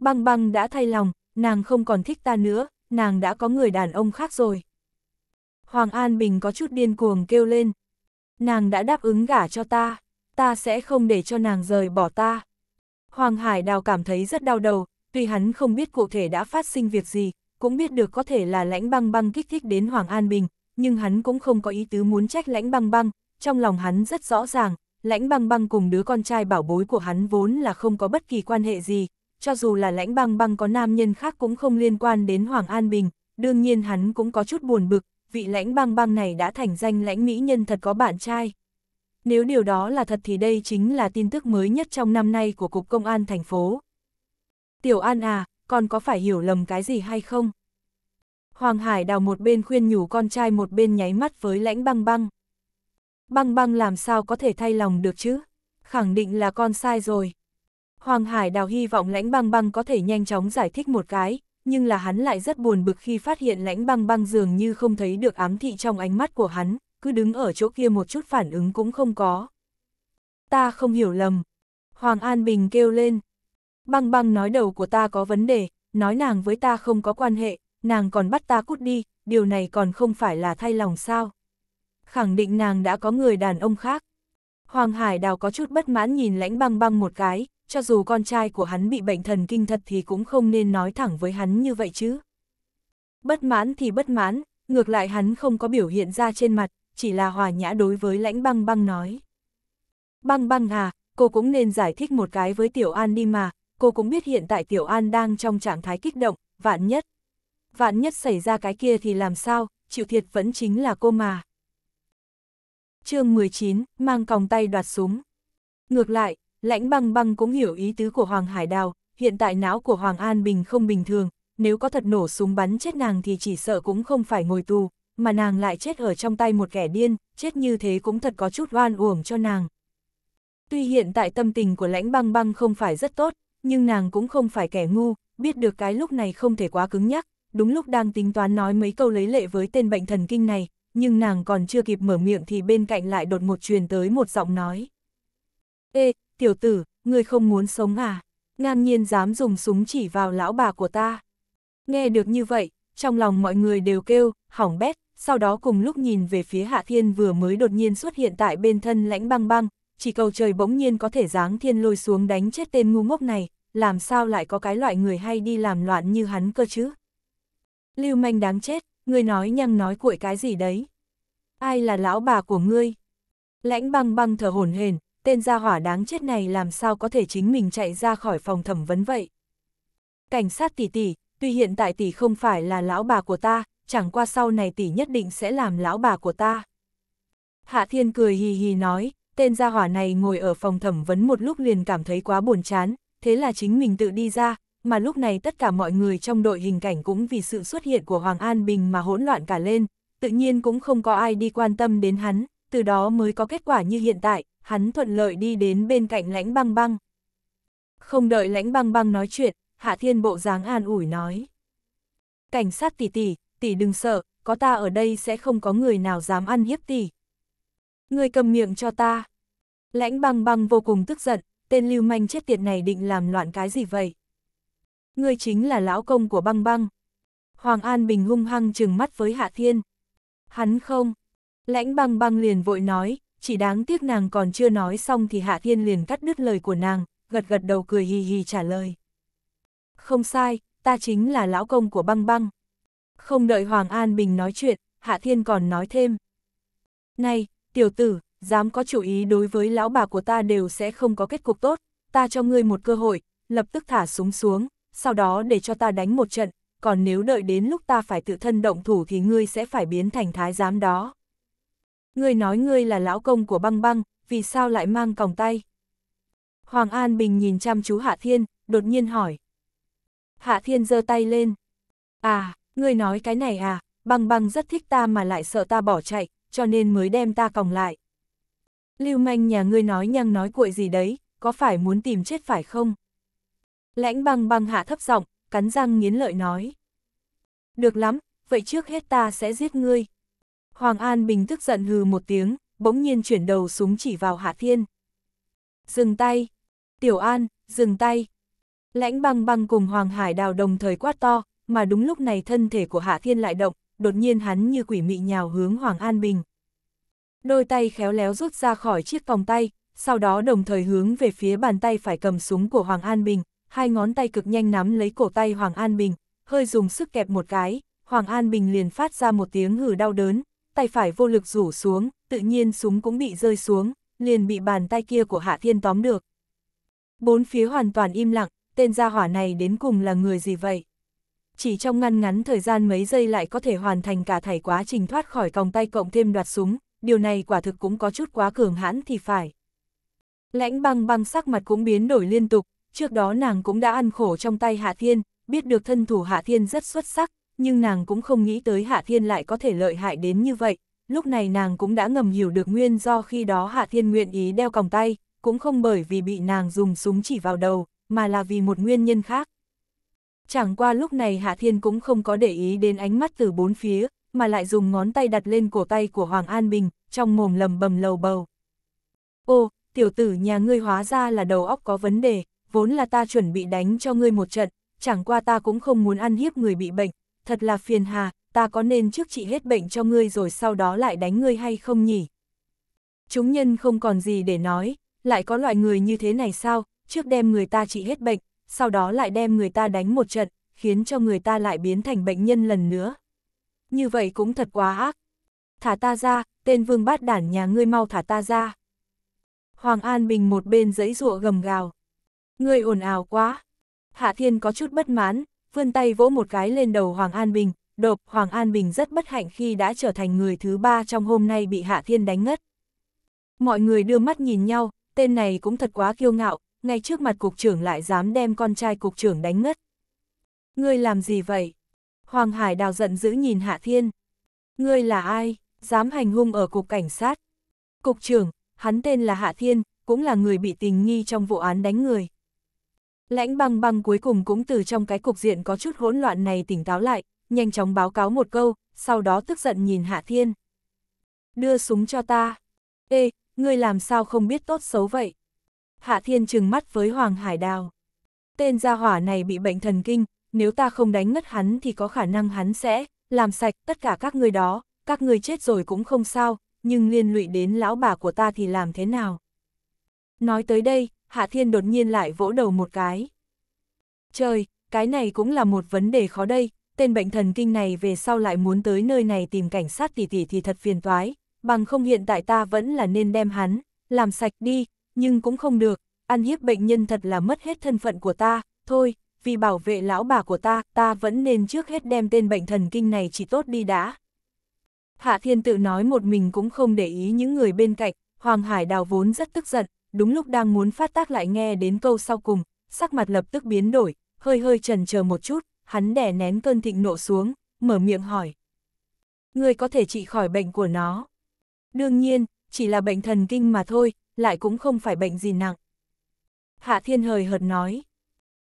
Băng băng đã thay lòng, nàng không còn thích ta nữa, nàng đã có người đàn ông khác rồi. Hoàng An Bình có chút điên cuồng kêu lên. Nàng đã đáp ứng gả cho ta, ta sẽ không để cho nàng rời bỏ ta. Hoàng Hải Đào cảm thấy rất đau đầu, tuy hắn không biết cụ thể đã phát sinh việc gì, cũng biết được có thể là lãnh băng băng kích thích đến Hoàng An Bình, nhưng hắn cũng không có ý tứ muốn trách lãnh băng băng, trong lòng hắn rất rõ ràng, lãnh băng băng cùng đứa con trai bảo bối của hắn vốn là không có bất kỳ quan hệ gì, cho dù là lãnh băng băng có nam nhân khác cũng không liên quan đến Hoàng An Bình, đương nhiên hắn cũng có chút buồn bực, vị lãnh băng băng này đã thành danh lãnh mỹ nhân thật có bạn trai. Nếu điều đó là thật thì đây chính là tin tức mới nhất trong năm nay của Cục Công an thành phố. Tiểu An à, con có phải hiểu lầm cái gì hay không? Hoàng Hải đào một bên khuyên nhủ con trai một bên nháy mắt với lãnh băng băng. Băng băng làm sao có thể thay lòng được chứ? Khẳng định là con sai rồi. Hoàng Hải đào hy vọng lãnh băng băng có thể nhanh chóng giải thích một cái, nhưng là hắn lại rất buồn bực khi phát hiện lãnh băng băng dường như không thấy được ám thị trong ánh mắt của hắn, cứ đứng ở chỗ kia một chút phản ứng cũng không có. Ta không hiểu lầm. Hoàng An Bình kêu lên. Băng băng nói đầu của ta có vấn đề, nói nàng với ta không có quan hệ, nàng còn bắt ta cút đi, điều này còn không phải là thay lòng sao. Khẳng định nàng đã có người đàn ông khác. Hoàng Hải Đào có chút bất mãn nhìn lãnh băng băng một cái, cho dù con trai của hắn bị bệnh thần kinh thật thì cũng không nên nói thẳng với hắn như vậy chứ. Bất mãn thì bất mãn, ngược lại hắn không có biểu hiện ra trên mặt, chỉ là hòa nhã đối với lãnh băng băng nói. Băng băng à, cô cũng nên giải thích một cái với Tiểu An đi mà, cô cũng biết hiện tại Tiểu An đang trong trạng thái kích động, vạn nhất. Vạn nhất xảy ra cái kia thì làm sao, chịu thiệt vẫn chính là cô mà. chương 19, mang còng tay đoạt súng. Ngược lại, Lãnh băng băng cũng hiểu ý tứ của Hoàng Hải Đào, hiện tại não của Hoàng An Bình không bình thường, nếu có thật nổ súng bắn chết nàng thì chỉ sợ cũng không phải ngồi tù, mà nàng lại chết ở trong tay một kẻ điên, chết như thế cũng thật có chút oan uổng cho nàng. Tuy hiện tại tâm tình của lãnh băng băng không phải rất tốt, nhưng nàng cũng không phải kẻ ngu, biết được cái lúc này không thể quá cứng nhắc, đúng lúc đang tính toán nói mấy câu lấy lệ với tên bệnh thần kinh này, nhưng nàng còn chưa kịp mở miệng thì bên cạnh lại đột một truyền tới một giọng nói. Ê, tiểu tử, ngươi không muốn sống à? Ngang nhiên dám dùng súng chỉ vào lão bà của ta. Nghe được như vậy, trong lòng mọi người đều kêu, hỏng bét, sau đó cùng lúc nhìn về phía Hạ Thiên vừa mới đột nhiên xuất hiện tại bên thân lãnh băng băng, chỉ cầu trời bỗng nhiên có thể giáng thiên lôi xuống đánh chết tên ngu ngốc này, làm sao lại có cái loại người hay đi làm loạn như hắn cơ chứ? Lưu manh đáng chết, ngươi nói nhăng nói cuội cái gì đấy? Ai là lão bà của ngươi? Lãnh băng băng thở hổn hển, tên gia hỏa đáng chết này làm sao có thể chính mình chạy ra khỏi phòng thẩm vấn vậy. Cảnh sát tỷ tỷ, tuy hiện tại tỷ không phải là lão bà của ta, chẳng qua sau này tỷ nhất định sẽ làm lão bà của ta. Hạ Thiên cười hì hì nói, tên gia hỏa này ngồi ở phòng thẩm vấn một lúc liền cảm thấy quá buồn chán, thế là chính mình tự đi ra, mà lúc này tất cả mọi người trong đội hình cảnh cũng vì sự xuất hiện của Hoàng An Bình mà hỗn loạn cả lên, tự nhiên cũng không có ai đi quan tâm đến hắn, từ đó mới có kết quả như hiện tại, hắn thuận lợi đi đến bên cạnh lãnh băng băng. Không đợi lãnh băng băng nói chuyện, Hạ Thiên bộ dáng an ủi nói. Cảnh sát tỷ tỷ, tỷ đừng sợ, có ta ở đây sẽ không có người nào dám ăn hiếp tỷ. người cầm miệng cho ta. Lãnh băng băng vô cùng tức giận, tên lưu manh chết tiệt này định làm loạn cái gì vậy? người chính là lão công của băng băng. Hoàng An Bình hung hăng trừng mắt với Hạ Thiên. Hắn không. Lãnh băng băng liền vội nói, chỉ đáng tiếc nàng còn chưa nói xong thì Hạ Thiên liền cắt đứt lời của nàng, gật gật đầu cười hì hì trả lời. Không sai, ta chính là lão công của băng băng. Không đợi Hoàng An Bình nói chuyện, Hạ Thiên còn nói thêm. Này, tiểu tử, dám có chủ ý đối với lão bà của ta đều sẽ không có kết cục tốt, ta cho ngươi một cơ hội, lập tức thả súng xuống, sau đó để cho ta đánh một trận, còn nếu đợi đến lúc ta phải tự thân động thủ thì ngươi sẽ phải biến thành thái giám đó ngươi nói ngươi là lão công của băng băng, vì sao lại mang còng tay? Hoàng An Bình nhìn chăm chú Hạ Thiên, đột nhiên hỏi. Hạ Thiên giơ tay lên. À, ngươi nói cái này à, băng băng rất thích ta mà lại sợ ta bỏ chạy, cho nên mới đem ta còng lại. Lưu manh nhà ngươi nói nhăng nói cuội gì đấy, có phải muốn tìm chết phải không? Lãnh băng băng hạ thấp giọng, cắn răng nghiến lợi nói. Được lắm, vậy trước hết ta sẽ giết ngươi, Hoàng An Bình tức giận hừ một tiếng, bỗng nhiên chuyển đầu súng chỉ vào Hạ Thiên. Dừng tay! Tiểu An, dừng tay! Lãnh băng băng cùng Hoàng Hải Đào đồng thời quát to, mà đúng lúc này thân thể của Hạ Thiên lại động, đột nhiên hắn như quỷ mị nhào hướng Hoàng An Bình. Đôi tay khéo léo rút ra khỏi chiếc vòng tay, sau đó đồng thời hướng về phía bàn tay phải cầm súng của Hoàng An Bình, hai ngón tay cực nhanh nắm lấy cổ tay Hoàng An Bình, hơi dùng sức kẹp một cái, Hoàng An Bình liền phát ra một tiếng hử đau đớn, tay phải vô lực rủ xuống, tự nhiên súng cũng bị rơi xuống, liền bị bàn tay kia của Hạ Thiên tóm được. Bốn phía hoàn toàn im lặng, tên gia hỏa này đến cùng là người gì vậy? Chỉ trong ngăn ngắn thời gian mấy giây lại có thể hoàn thành cả thảy quá trình thoát khỏi còng tay cộng thêm đoạt súng, điều này quả thực cũng có chút quá cường hãn thì phải. Lãnh băng băng sắc mặt cũng biến đổi liên tục, trước đó nàng cũng đã ăn khổ trong tay Hạ Thiên, biết được thân thủ Hạ Thiên rất xuất sắc, nhưng nàng cũng không nghĩ tới Hạ Thiên lại có thể lợi hại đến như vậy. Lúc này nàng cũng đã ngầm hiểu được nguyên do khi đó Hạ Thiên nguyện ý đeo còng tay, cũng không bởi vì bị nàng dùng súng chỉ vào đầu, mà là vì một nguyên nhân khác. Chẳng qua lúc này Hạ Thiên cũng không có để ý đến ánh mắt từ bốn phía, mà lại dùng ngón tay đặt lên cổ tay của Hoàng An Bình, trong mồm lầm bầm lầu bầu. Ô, tiểu tử nhà ngươi hóa ra là đầu óc có vấn đề, vốn là ta chuẩn bị đánh cho ngươi một trận, chẳng qua ta cũng không muốn ăn hiếp người bị bệnh, thật là phiền hà, ta có nên trước trị hết bệnh cho ngươi rồi sau đó lại đánh ngươi hay không nhỉ? Chúng nhân không còn gì để nói, lại có loại người như thế này sao, trước đem người ta trị hết bệnh, sau đó lại đem người ta đánh một trận, khiến cho người ta lại biến thành bệnh nhân lần nữa. Như vậy cũng thật quá ác. Thả ta ra, tên vương bát đản nhà ngươi mau thả ta ra. Hoàng An Bình một bên giấy rụa gầm gào. Ngươi ồn ào quá. Hạ Thiên có chút bất mãn, vươn tay vỗ một cái lên đầu Hoàng An Bình, đột Hoàng An Bình rất bất hạnh khi đã trở thành người thứ ba trong hôm nay bị Hạ Thiên đánh ngất. Mọi người đưa mắt nhìn nhau, tên này cũng thật quá kiêu ngạo, ngay trước mặt cục trưởng lại dám đem con trai cục trưởng đánh ngất. Ngươi làm gì vậy? Hoàng Hải Đào giận dữ nhìn Hạ Thiên. Ngươi là ai, dám hành hung ở cục cảnh sát? Cục trưởng, hắn tên là Hạ Thiên, cũng là người bị tình nghi trong vụ án đánh người. Lãnh băng băng cuối cùng cũng từ trong cái cục diện có chút hỗn loạn này tỉnh táo lại, nhanh chóng báo cáo một câu, sau đó tức giận nhìn Hạ Thiên. Đưa súng cho ta. Ê, ngươi làm sao không biết tốt xấu vậy? Hạ Thiên trừng mắt với Hoàng Hải Đào. Tên gia hỏa này bị bệnh thần kinh, nếu ta không đánh ngất hắn thì có khả năng hắn sẽ làm sạch tất cả các người đó, các người chết rồi cũng không sao, nhưng liên lụy đến lão bà của ta thì làm thế nào? Nói tới đây, Hạ Thiên đột nhiên lại vỗ đầu một cái. Trời, cái này cũng là một vấn đề khó đây, tên bệnh thần kinh này về sau lại muốn tới nơi này tìm cảnh sát tỷ tỷ thì thật phiền toái, bằng không hiện tại ta vẫn là nên đem hắn, làm sạch đi, nhưng cũng không được, ăn hiếp bệnh nhân thật là mất hết thân phận của ta, thôi, vì bảo vệ lão bà của ta, ta vẫn nên trước hết đem tên bệnh thần kinh này chỉ tốt đi đã. Hạ Thiên tự nói một mình cũng không để ý những người bên cạnh, Hoàng Hải Đào vốn rất tức giận, đúng lúc đang muốn phát tác lại nghe đến câu sau cùng, sắc mặt lập tức biến đổi, hơi hơi trần chờ một chút, hắn đè nén cơn thịnh nộ xuống, mở miệng hỏi. Người có thể trị khỏi bệnh của nó. Đương nhiên, chỉ là bệnh thần kinh mà thôi, lại cũng không phải bệnh gì nặng. Hạ Thiên hời hợt nói.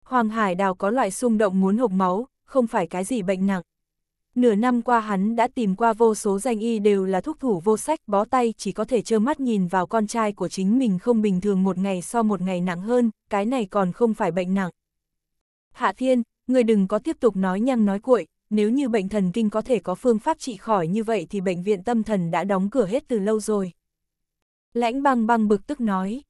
Hoàng Hải Đào có loại xung động muốn hộc máu, không phải cái gì bệnh nặng nửa năm qua hắn đã tìm qua vô số danh y đều là thuốc thủ vô sách bó tay chỉ có thể trơ mắt nhìn vào con trai của chính mình không bình thường một ngày so một ngày nặng hơn, cái này còn không phải bệnh nặng. Hạ Thiên, người đừng có tiếp tục nói nhăng nói cuội, nếu như bệnh thần kinh có thể có phương pháp trị khỏi như vậy thì bệnh viện tâm thần đã đóng cửa hết từ lâu rồi. Lãnh băng băng bực tức nói,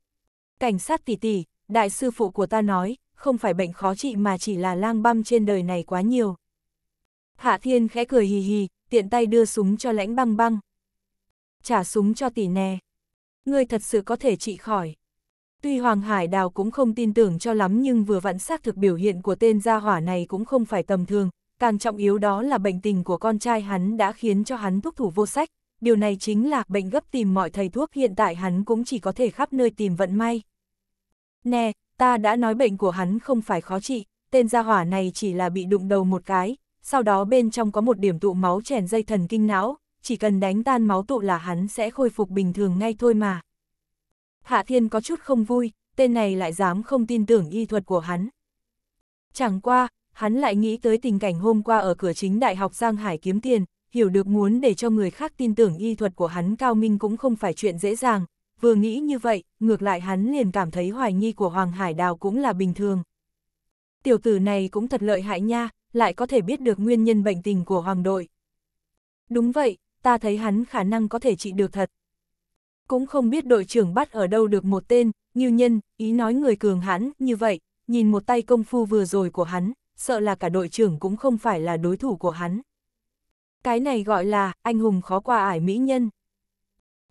cảnh sát tỷ tỷ, đại sư phụ của ta nói, không phải bệnh khó trị mà chỉ là lang băm trên đời này quá nhiều. Hạ Thiên khẽ cười hì hì, tiện tay đưa súng cho lãnh băng băng. Trả súng cho tỷ nè. Ngươi thật sự có thể trị khỏi. Tuy Hoàng Hải Đào cũng không tin tưởng cho lắm nhưng vừa vặn xác thực biểu hiện của tên gia hỏa này cũng không phải tầm thường. Càng trọng yếu đó là bệnh tình của con trai hắn đã khiến cho hắn thúc thủ vô sách. Điều này chính là bệnh gấp tìm mọi thầy thuốc hiện tại hắn cũng chỉ có thể khắp nơi tìm vận may. Nè, ta đã nói bệnh của hắn không phải khó trị, tên gia hỏa này chỉ là bị đụng đầu một cái, sau đó bên trong có một điểm tụ máu chèn dây thần kinh não, chỉ cần đánh tan máu tụ là hắn sẽ khôi phục bình thường ngay thôi mà. Hạ Thiên có chút không vui, tên này lại dám không tin tưởng y thuật của hắn. Chẳng qua, hắn lại nghĩ tới tình cảnh hôm qua ở cửa chính Đại học Giang Hải kiếm tiền, hiểu được muốn để cho người khác tin tưởng y thuật của hắn cao minh cũng không phải chuyện dễ dàng. Vừa nghĩ như vậy, ngược lại hắn liền cảm thấy hoài nghi của Hoàng Hải Đào cũng là bình thường. Tiểu tử này cũng thật lợi hại nha, lại có thể biết được nguyên nhân bệnh tình của hoàng đội. Đúng vậy, ta thấy hắn khả năng có thể trị được thật. Cũng không biết đội trưởng bắt ở đâu được một tên, như nhân, ý nói người cường hãn, như vậy, nhìn một tay công phu vừa rồi của hắn, sợ là cả đội trưởng cũng không phải là đối thủ của hắn. Cái này gọi là, anh hùng khó qua ải mỹ nhân.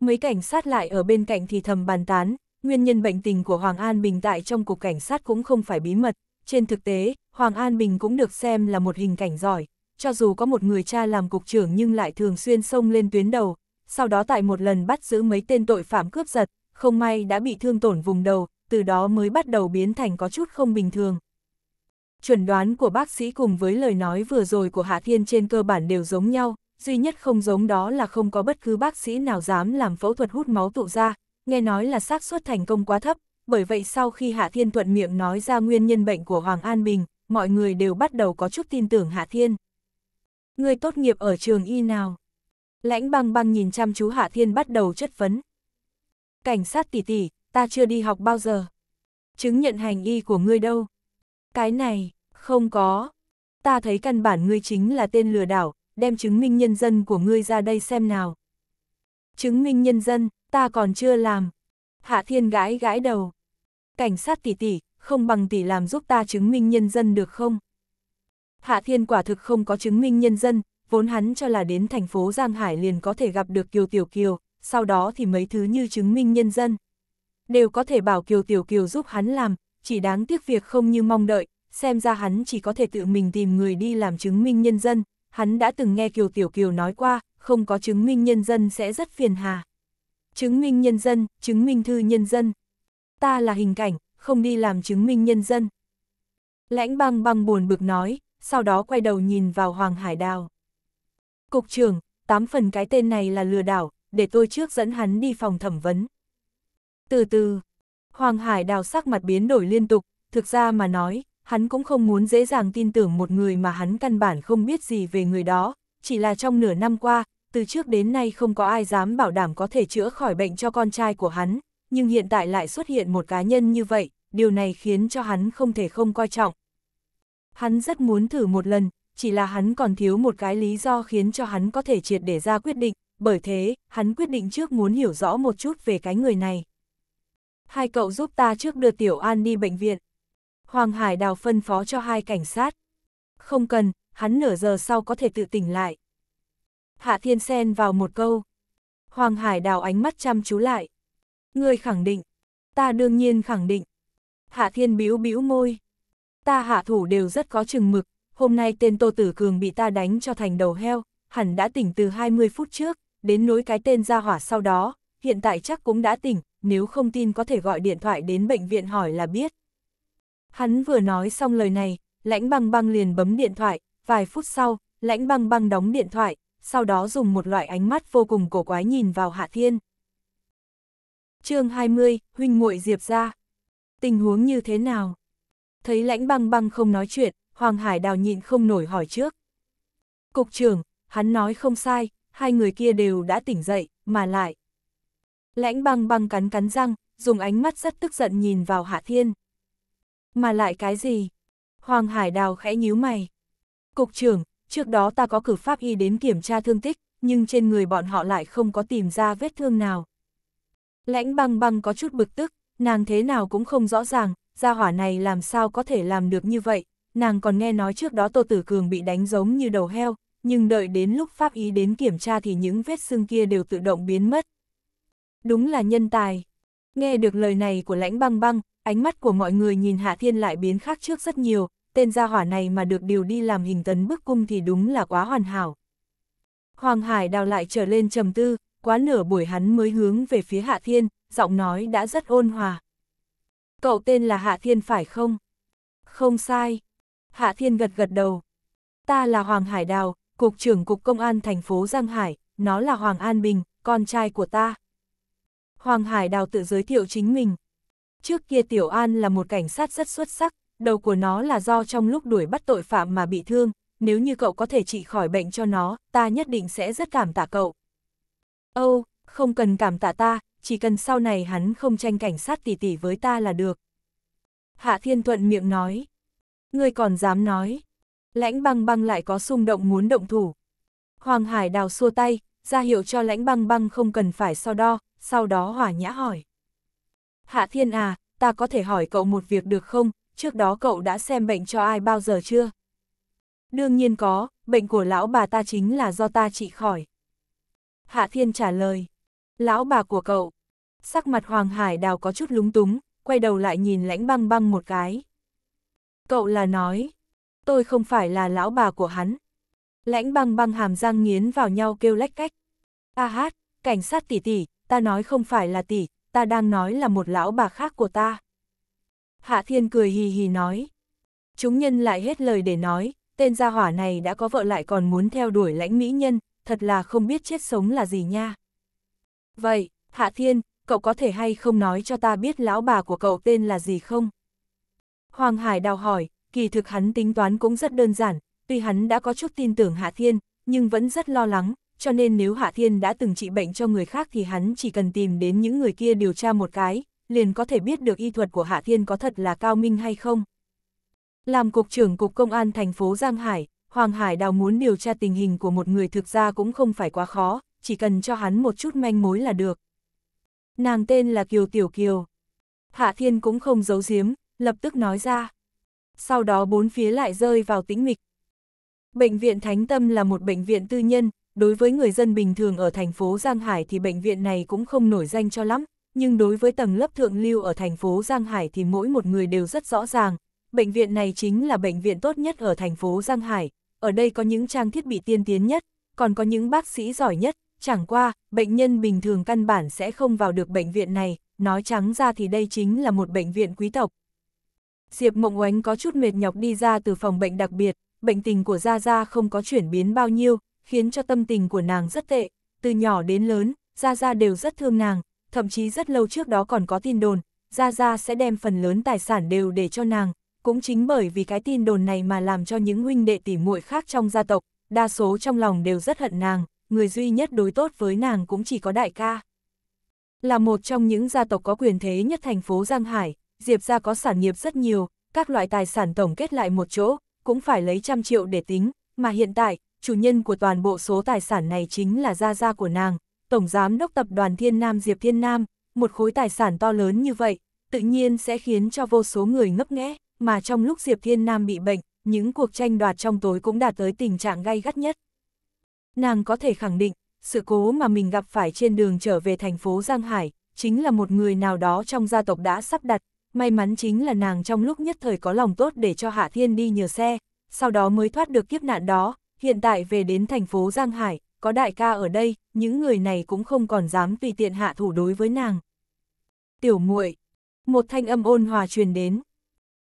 Mấy cảnh sát lại ở bên cạnh thì thầm bàn tán, nguyên nhân bệnh tình của Hoàng An Bình tại trong cục cảnh sát cũng không phải bí mật, trên thực tế, Hoàng An Bình cũng được xem là một hình cảnh giỏi, cho dù có một người cha làm cục trưởng nhưng lại thường xuyên xông lên tuyến đầu, sau đó tại một lần bắt giữ mấy tên tội phạm cướp giật, không may đã bị thương tổn vùng đầu, từ đó mới bắt đầu biến thành có chút không bình thường. Chuẩn đoán của bác sĩ cùng với lời nói vừa rồi của Hạ Thiên trên cơ bản đều giống nhau, duy nhất không giống đó là không có bất cứ bác sĩ nào dám làm phẫu thuật hút máu tụ ra, nghe nói là xác suất thành công quá thấp, bởi vậy sau khi Hạ Thiên thuận miệng nói ra nguyên nhân bệnh của Hoàng An Bình, mọi người đều bắt đầu có chút tin tưởng Hạ Thiên. Người tốt nghiệp ở trường y nào? Lãnh băng băng nhìn chăm chú Hạ Thiên bắt đầu chất vấn. Cảnh sát tỷ tỷ, ta chưa đi học bao giờ. Chứng nhận hành y của ngươi đâu? Cái này, không có. Ta thấy căn bản ngươi chính là tên lừa đảo, đem chứng minh nhân dân của ngươi ra đây xem nào. Chứng minh nhân dân, ta còn chưa làm. Hạ Thiên gãi gãi đầu cảnh sát tỷ tỷ, không bằng tỷ làm giúp ta chứng minh nhân dân được không? Hạ Thiên quả thực không có chứng minh nhân dân, vốn hắn cho là đến thành phố Giang Hải liền có thể gặp được Kiều Tiểu Kiều, sau đó thì mấy thứ như chứng minh nhân dân. Đều có thể bảo Kiều Tiểu Kiều giúp hắn làm, chỉ đáng tiếc việc không như mong đợi, xem ra hắn chỉ có thể tự mình tìm người đi làm chứng minh nhân dân, hắn đã từng nghe Kiều Tiểu Kiều nói qua, không có chứng minh nhân dân sẽ rất phiền hà. Chứng minh nhân dân, chứng minh thư nhân dân, ta là hình cảnh, không đi làm chứng minh nhân dân. Lãnh băng băng buồn bực nói, sau đó quay đầu nhìn vào Hoàng Hải Đào. Cục trưởng, tám phần cái tên này là lừa đảo, để tôi trước dẫn hắn đi phòng thẩm vấn. Từ từ, Hoàng Hải Đào sắc mặt biến đổi liên tục, thực ra mà nói, hắn cũng không muốn dễ dàng tin tưởng một người mà hắn căn bản không biết gì về người đó, chỉ là trong nửa năm qua, từ trước đến nay không có ai dám bảo đảm có thể chữa khỏi bệnh cho con trai của hắn, nhưng hiện tại lại xuất hiện một cá nhân như vậy, điều này khiến cho hắn không thể không coi trọng. Hắn rất muốn thử một lần, chỉ là hắn còn thiếu một cái lý do khiến cho hắn có thể triệt để ra quyết định, bởi thế, hắn quyết định trước muốn hiểu rõ một chút về cái người này. Hai cậu giúp ta trước đưa Tiểu An đi bệnh viện. Hoàng Hải Đào phân phó cho hai cảnh sát. Không cần, hắn nửa giờ sau có thể tự tỉnh lại. Hạ Thiên Sen vào một câu. Hoàng Hải Đào ánh mắt chăm chú lại. Ngươi khẳng định. Ta đương nhiên khẳng định. Hạ thiên bĩu bĩu môi. Ta hạ thủ đều rất có chừng mực, hôm nay tên Tô Tử Cường bị ta đánh cho thành đầu heo, hẳn đã tỉnh từ 20 phút trước, đến nối cái tên ra hỏa sau đó, hiện tại chắc cũng đã tỉnh, nếu không tin có thể gọi điện thoại đến bệnh viện hỏi là biết. Hắn vừa nói xong lời này, lãnh băng băng liền bấm điện thoại, vài phút sau, lãnh băng băng đóng điện thoại, sau đó dùng một loại ánh mắt vô cùng cổ quái nhìn vào Hạ Thiên chương 20, huynh muội Diệp ra. Tình huống như thế nào? Thấy lãnh băng băng không nói chuyện, Hoàng Hải đào nhịn không nổi hỏi trước. Cục trưởng, hắn nói không sai, hai người kia đều đã tỉnh dậy, mà lại. Lãnh băng băng cắn cắn răng, dùng ánh mắt rất tức giận nhìn vào Hạ Thiên. Mà lại cái gì? Hoàng Hải đào khẽ nhíu mày. Cục trưởng, trước đó ta có cử pháp y đến kiểm tra thương tích, nhưng trên người bọn họ lại không có tìm ra vết thương nào. Lãnh băng băng có chút bực tức, nàng thế nào cũng không rõ ràng, gia hỏa này làm sao có thể làm được như vậy, nàng còn nghe nói trước đó Tô Tử Cường bị đánh giống như đầu heo, nhưng đợi đến lúc pháp ý đến kiểm tra thì những vết xương kia đều tự động biến mất. Đúng là nhân tài. Nghe được lời này của lãnh băng băng, ánh mắt của mọi người nhìn Hạ Thiên lại biến khác trước rất nhiều, tên gia hỏa này mà được điều đi làm hình tấn bức cung thì đúng là quá hoàn hảo. Hoàng Hải đào lại trở lên trầm tư, quá nửa buổi hắn mới hướng về phía Hạ Thiên, giọng nói đã rất ôn hòa. Cậu tên là Hạ Thiên phải không? Không sai. Hạ Thiên gật gật đầu. Ta là Hoàng Hải Đào, Cục trưởng Cục Công an thành phố Giang Hải, nó là Hoàng An Bình, con trai của ta. Hoàng Hải Đào tự giới thiệu chính mình. Trước kia Tiểu An là một cảnh sát rất xuất sắc, đầu của nó là do trong lúc đuổi bắt tội phạm mà bị thương, nếu như cậu có thể trị khỏi bệnh cho nó, ta nhất định sẽ rất cảm tạ cậu. Âu, oh, không cần cảm tạ ta, chỉ cần sau này hắn không tranh cảnh sát tỉ tỉ với ta là được. Hạ Thiên Thuận miệng nói. Ngươi còn dám nói. Lãnh băng băng lại có xung động muốn động thủ. Hoàng Hải đào xua tay, ra hiệu cho lãnh băng băng không cần phải so đo, sau đó hỏa nhã hỏi. Hạ Thiên à, ta có thể hỏi cậu một việc được không, trước đó cậu đã xem bệnh cho ai bao giờ chưa? Đương nhiên có, bệnh của lão bà ta chính là do ta trị khỏi. Hạ Thiên trả lời. Lão bà của cậu. Sắc mặt Hoàng Hải Đào có chút lúng túng, quay đầu lại nhìn lãnh băng băng một cái. Cậu là nói. Tôi không phải là lão bà của hắn. Lãnh băng băng hàm răng nghiến vào nhau kêu lách cách. A à hát, cảnh sát tỷ tỷ, ta nói không phải là tỷ, ta đang nói là một lão bà khác của ta. Hạ Thiên cười hì hì nói. Chúng nhân lại hết lời để nói, tên gia hỏa này đã có vợ lại còn muốn theo đuổi lãnh mỹ nhân, thật là không biết chết sống là gì nha. Vậy, Hạ Thiên, cậu có thể hay không nói cho ta biết lão bà của cậu tên là gì không? Hoàng Hải đào hỏi, kỳ thực hắn tính toán cũng rất đơn giản, tuy hắn đã có chút tin tưởng Hạ Thiên, nhưng vẫn rất lo lắng, cho nên nếu Hạ Thiên đã từng trị bệnh cho người khác thì hắn chỉ cần tìm đến những người kia điều tra một cái, liền có thể biết được y thuật của Hạ Thiên có thật là cao minh hay không. Làm cục trưởng cục công an thành phố Giang Hải, Hoàng Hải Đào muốn điều tra tình hình của một người thực ra cũng không phải quá khó, chỉ cần cho hắn một chút manh mối là được. Nàng tên là Kiều Tiểu Kiều. Hạ Thiên cũng không giấu giếm, lập tức nói ra. Sau đó bốn phía lại rơi vào tĩnh mịch. Bệnh viện Thánh Tâm là một bệnh viện tư nhân, đối với người dân bình thường ở thành phố Giang Hải thì bệnh viện này cũng không nổi danh cho lắm, nhưng đối với tầng lớp thượng lưu ở thành phố Giang Hải thì mỗi một người đều rất rõ ràng. Bệnh viện này chính là bệnh viện tốt nhất ở thành phố Giang Hải, ở đây có những trang thiết bị tiên tiến nhất, còn có những bác sĩ giỏi nhất, chẳng qua, bệnh nhân bình thường căn bản sẽ không vào được bệnh viện này, nói trắng ra thì đây chính là một bệnh viện quý tộc. Diệp Mộng Oánh có chút mệt nhọc đi ra từ phòng bệnh đặc biệt, bệnh tình của Gia Gia không có chuyển biến bao nhiêu, khiến cho tâm tình của nàng rất tệ, từ nhỏ đến lớn, Gia Gia đều rất thương nàng, thậm chí rất lâu trước đó còn có tin đồn, Gia Gia sẽ đem phần lớn tài sản đều để cho nàng, cũng chính bởi vì cái tin đồn này mà làm cho những huynh đệ tỉ muội khác trong gia tộc, đa số trong lòng đều rất hận nàng, người duy nhất đối tốt với nàng cũng chỉ có đại ca. Là một trong những gia tộc có quyền thế nhất thành phố Giang Hải, Diệp gia có sản nghiệp rất nhiều, các loại tài sản tổng kết lại một chỗ, cũng phải lấy trăm triệu để tính, mà hiện tại, chủ nhân của toàn bộ số tài sản này chính là gia gia của nàng, Tổng Giám đốc Tập đoàn Thiên Nam Diệp Thiên Nam, một khối tài sản to lớn như vậy, tự nhiên sẽ khiến cho vô số người ngấp nghẽ mà trong lúc Diệp Thiên Nam bị bệnh, những cuộc tranh đoạt trong tối cũng đạt tới tình trạng gay gắt nhất. Nàng có thể khẳng định, sự cố mà mình gặp phải trên đường trở về thành phố Giang Hải, chính là một người nào đó trong gia tộc đã sắp đặt, may mắn chính là nàng trong lúc nhất thời có lòng tốt để cho Hạ Thiên đi nhờ xe, sau đó mới thoát được kiếp nạn đó, hiện tại về đến thành phố Giang Hải, có đại ca ở đây, những người này cũng không còn dám vì tiện hạ thủ đối với nàng. Tiểu muội một thanh âm ôn hòa truyền đến,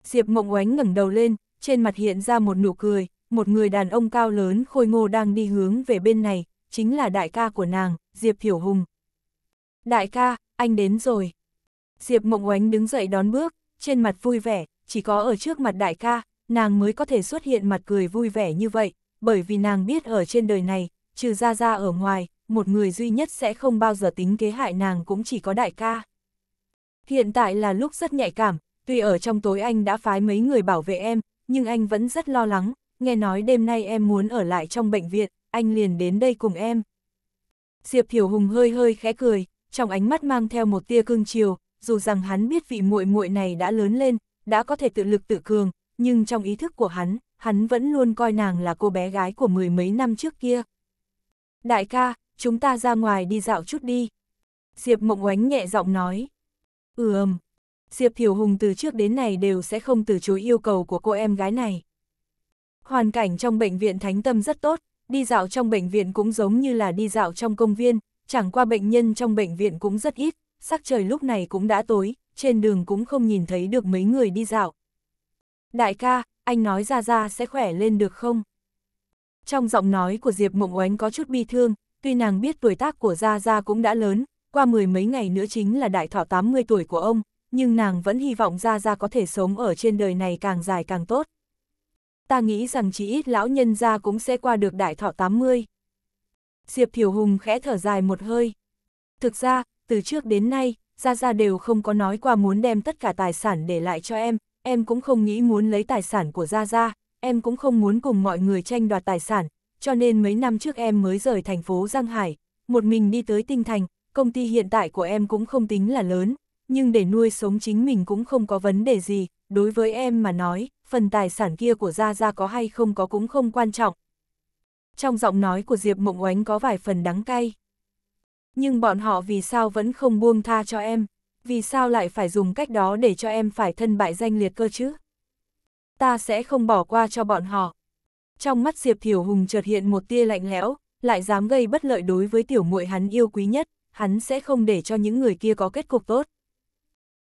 Diệp Mộng Oánh ngẩng đầu lên, trên mặt hiện ra một nụ cười, một người đàn ông cao lớn khôi ngô đang đi hướng về bên này, chính là đại ca của nàng, Diệp Thiểu Hùng. Đại ca, anh đến rồi. Diệp Mộng Oánh đứng dậy đón bước, trên mặt vui vẻ, chỉ có ở trước mặt đại ca, nàng mới có thể xuất hiện mặt cười vui vẻ như vậy, bởi vì nàng biết ở trên đời này, trừ ra ra ở ngoài, một người duy nhất sẽ không bao giờ tính kế hại nàng cũng chỉ có đại ca. Hiện tại là lúc rất nhạy cảm, Tuy ở trong tối anh đã phái mấy người bảo vệ em, nhưng anh vẫn rất lo lắng, nghe nói đêm nay em muốn ở lại trong bệnh viện, anh liền đến đây cùng em. Diệp Hiểu Hùng hơi hơi khẽ cười, trong ánh mắt mang theo một tia cương chiều, dù rằng hắn biết vị muội muội này đã lớn lên, đã có thể tự lực tự cường, nhưng trong ý thức của hắn, hắn vẫn luôn coi nàng là cô bé gái của mười mấy năm trước kia. Đại ca, chúng ta ra ngoài đi dạo chút đi. Diệp Mộng Oánh nhẹ giọng nói. Ừm, Diệp Thiều Hùng từ trước đến nay đều sẽ không từ chối yêu cầu của cô em gái này. Hoàn cảnh trong bệnh viện Thánh Tâm rất tốt, đi dạo trong bệnh viện cũng giống như là đi dạo trong công viên, chẳng qua bệnh nhân trong bệnh viện cũng rất ít, sắc trời lúc này cũng đã tối, trên đường cũng không nhìn thấy được mấy người đi dạo. Đại ca, anh nói ra ra sẽ khỏe lên được không? Trong giọng nói của Diệp Mộng Oánh có chút bi thương, tuy nàng biết tuổi tác của Gia Gia cũng đã lớn, qua mười mấy ngày nữa chính là đại thọ 80 tuổi của ông, nhưng nàng vẫn hy vọng Gia Gia có thể sống ở trên đời này càng dài càng tốt. Ta nghĩ rằng chỉ ít lão nhân gia cũng sẽ qua được đại thọ 80. Diệp Thiểu Hùng khẽ thở dài một hơi. Thực ra, từ trước đến nay, Gia Gia đều không có nói qua muốn đem tất cả tài sản để lại cho em, em cũng không nghĩ muốn lấy tài sản của Gia Gia, em cũng không muốn cùng mọi người tranh đoạt tài sản, cho nên mấy năm trước em mới rời thành phố Giang Hải, một mình đi tới Tinh Thành, công ty hiện tại của em cũng không tính là lớn, nhưng để nuôi sống chính mình cũng không có vấn đề gì, đối với em mà nói, phần tài sản kia của Gia Gia có hay không có cũng không quan trọng. Trong giọng nói của Diệp Mộng Oánh có vài phần đắng cay. Nhưng bọn họ vì sao vẫn không buông tha cho em, vì sao lại phải dùng cách đó để cho em phải thân bại danh liệt cơ chứ? Ta sẽ không bỏ qua cho bọn họ. Trong mắt Diệp Thiểu Hùng chợt hiện một tia lạnh lẽo, lại dám gây bất lợi đối với tiểu muội hắn yêu quý nhất, hắn sẽ không để cho những người kia có kết cục tốt.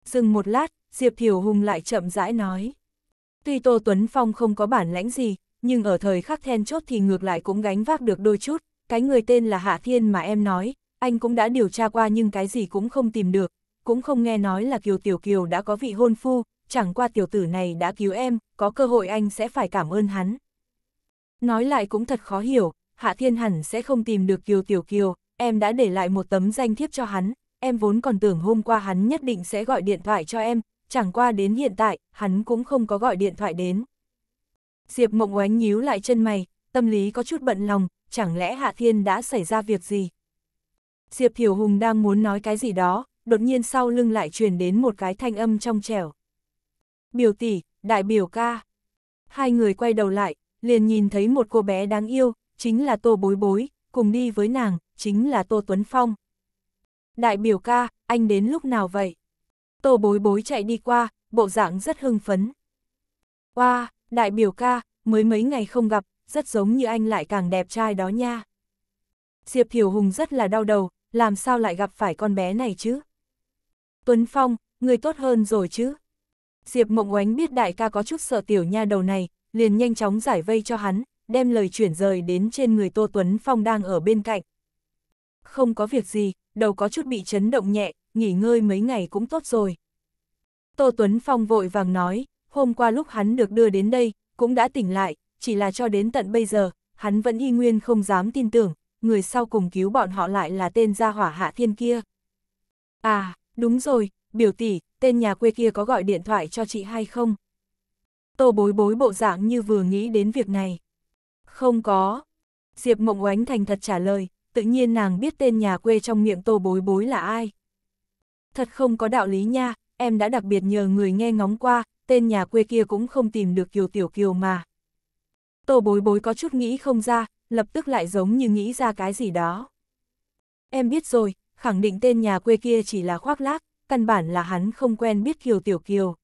Dừng một lát, Diệp Thiều Hùng lại chậm rãi nói. Tuy Tô Tuấn Phong không có bản lãnh gì, nhưng ở thời khắc then chốt thì ngược lại cũng gánh vác được đôi chút. Cái người tên là Hạ Thiên mà em nói, anh cũng đã điều tra qua nhưng cái gì cũng không tìm được. Cũng không nghe nói là Kiều Tiểu Kiều đã có vị hôn phu, chẳng qua tiểu tử này đã cứu em, có cơ hội anh sẽ phải cảm ơn hắn. Nói lại cũng thật khó hiểu, Hạ Thiên hẳn sẽ không tìm được Kiều Tiểu Kiều, em đã để lại một tấm danh thiếp cho hắn, em vốn còn tưởng hôm qua hắn nhất định sẽ gọi điện thoại cho em, chẳng qua đến hiện tại, hắn cũng không có gọi điện thoại đến. Diệp Mộng Oánh nhíu lại chân mày, tâm lý có chút bận lòng, chẳng lẽ Hạ Thiên đã xảy ra việc gì? Diệp Thiểu Hùng đang muốn nói cái gì đó, đột nhiên sau lưng lại truyền đến một cái thanh âm trong trẻo. Biểu tỷ, đại biểu ca. Hai người quay đầu lại, liền nhìn thấy một cô bé đáng yêu, chính là Tô Bối Bối, cùng đi với nàng, chính là Tô Tuấn Phong đại biểu ca, anh đến lúc nào vậy? Tô bối bối chạy đi qua, bộ dạng rất hưng phấn. Wow, đại biểu ca, mới mấy ngày không gặp, rất giống như anh lại càng đẹp trai đó nha. Diệp Hiểu Hùng rất là đau đầu, làm sao lại gặp phải con bé này chứ? Tuấn Phong, người tốt hơn rồi chứ? Diệp Mộng Oánh biết đại ca có chút sợ tiểu nha đầu này, liền nhanh chóng giải vây cho hắn, đem lời chuyển rời đến trên người Tô Tuấn Phong đang ở bên cạnh. Không có việc gì, đầu có chút bị chấn động nhẹ, nghỉ ngơi mấy ngày cũng tốt rồi. Tô Tuấn Phong vội vàng nói, hôm qua lúc hắn được đưa đến đây, cũng đã tỉnh lại, chỉ là cho đến tận bây giờ, hắn vẫn y nguyên không dám tin tưởng, người sau cùng cứu bọn họ lại là tên gia hỏa hạ thiên kia. À, đúng rồi, biểu tỷ, tên nhà quê kia có gọi điện thoại cho chị hay không? Tô bối bối bộ dạng như vừa nghĩ đến việc này. Không có. Diệp Mộng Oánh thành thật trả lời, tự nhiên nàng biết tên nhà quê trong miệng tô bối bối là ai. Thật không có đạo lý nha, em đã đặc biệt nhờ người nghe ngóng qua, tên nhà quê kia cũng không tìm được kiều tiểu kiều mà. Tô bối bối có chút nghĩ không ra, lập tức lại giống như nghĩ ra cái gì đó. Em biết rồi, khẳng định tên nhà quê kia chỉ là khoác lác, căn bản là hắn không quen biết kiều tiểu kiều.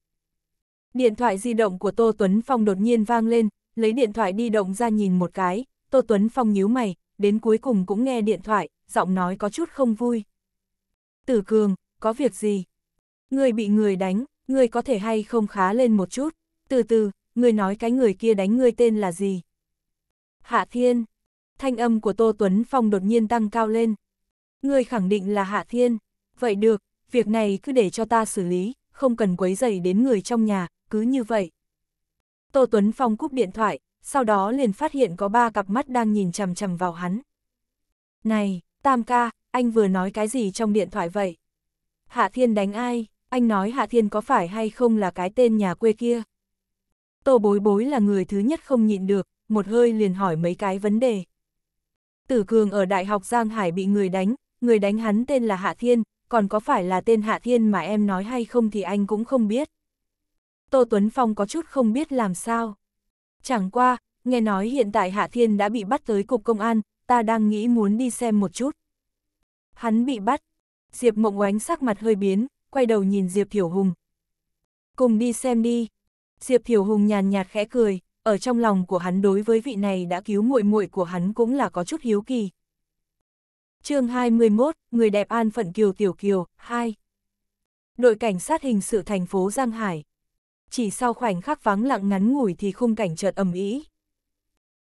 Điện thoại di động của Tô Tuấn Phong đột nhiên vang lên, lấy điện thoại đi động ra nhìn một cái, Tô Tuấn Phong nhíu mày, đến cuối cùng cũng nghe điện thoại, giọng nói có chút không vui. Tử Cường, có việc gì? Người bị người đánh, người có thể hay không khá lên một chút, từ từ, người nói cái người kia đánh người tên là gì? Hạ Thiên. Thanh âm của Tô Tuấn Phong đột nhiên tăng cao lên. Người khẳng định là Hạ Thiên. Vậy được, việc này cứ để cho ta xử lý, không cần quấy rầy đến người trong nhà, cứ như vậy. Tô Tuấn Phong cúp điện thoại, sau đó liền phát hiện có ba cặp mắt đang nhìn chằm chằm vào hắn. Này, Tam ca, anh vừa nói cái gì trong điện thoại vậy? Hạ Thiên đánh ai? Anh nói Hạ Thiên có phải hay không là cái tên nhà quê kia? Tô bối bối là người thứ nhất không nhịn được, một hơi liền hỏi mấy cái vấn đề. Tử Cường ở Đại học Giang Hải bị người đánh, người đánh hắn tên là Hạ Thiên, còn có phải là tên Hạ Thiên mà em nói hay không thì anh cũng không biết. Tô Tuấn Phong có chút không biết làm sao. Chẳng qua, nghe nói hiện tại Hạ Thiên đã bị bắt tới cục công an, ta đang nghĩ muốn đi xem một chút. Hắn bị bắt. Diệp Mộng Oánh sắc mặt hơi biến, quay đầu nhìn Diệp Thiểu Hùng. Cùng đi xem đi. Diệp Thiểu Hùng nhàn nhạt khẽ cười, ở trong lòng của hắn đối với vị này đã cứu muội muội của hắn cũng là có chút hiếu kỳ. chương 21, Người đẹp an phận Kiều Tiểu Kiều, 2 Đội cảnh sát hình sự thành phố Giang Hải chỉ sau khoảnh khắc vắng lặng ngắn ngủi thì khung cảnh chợt ầm ĩ.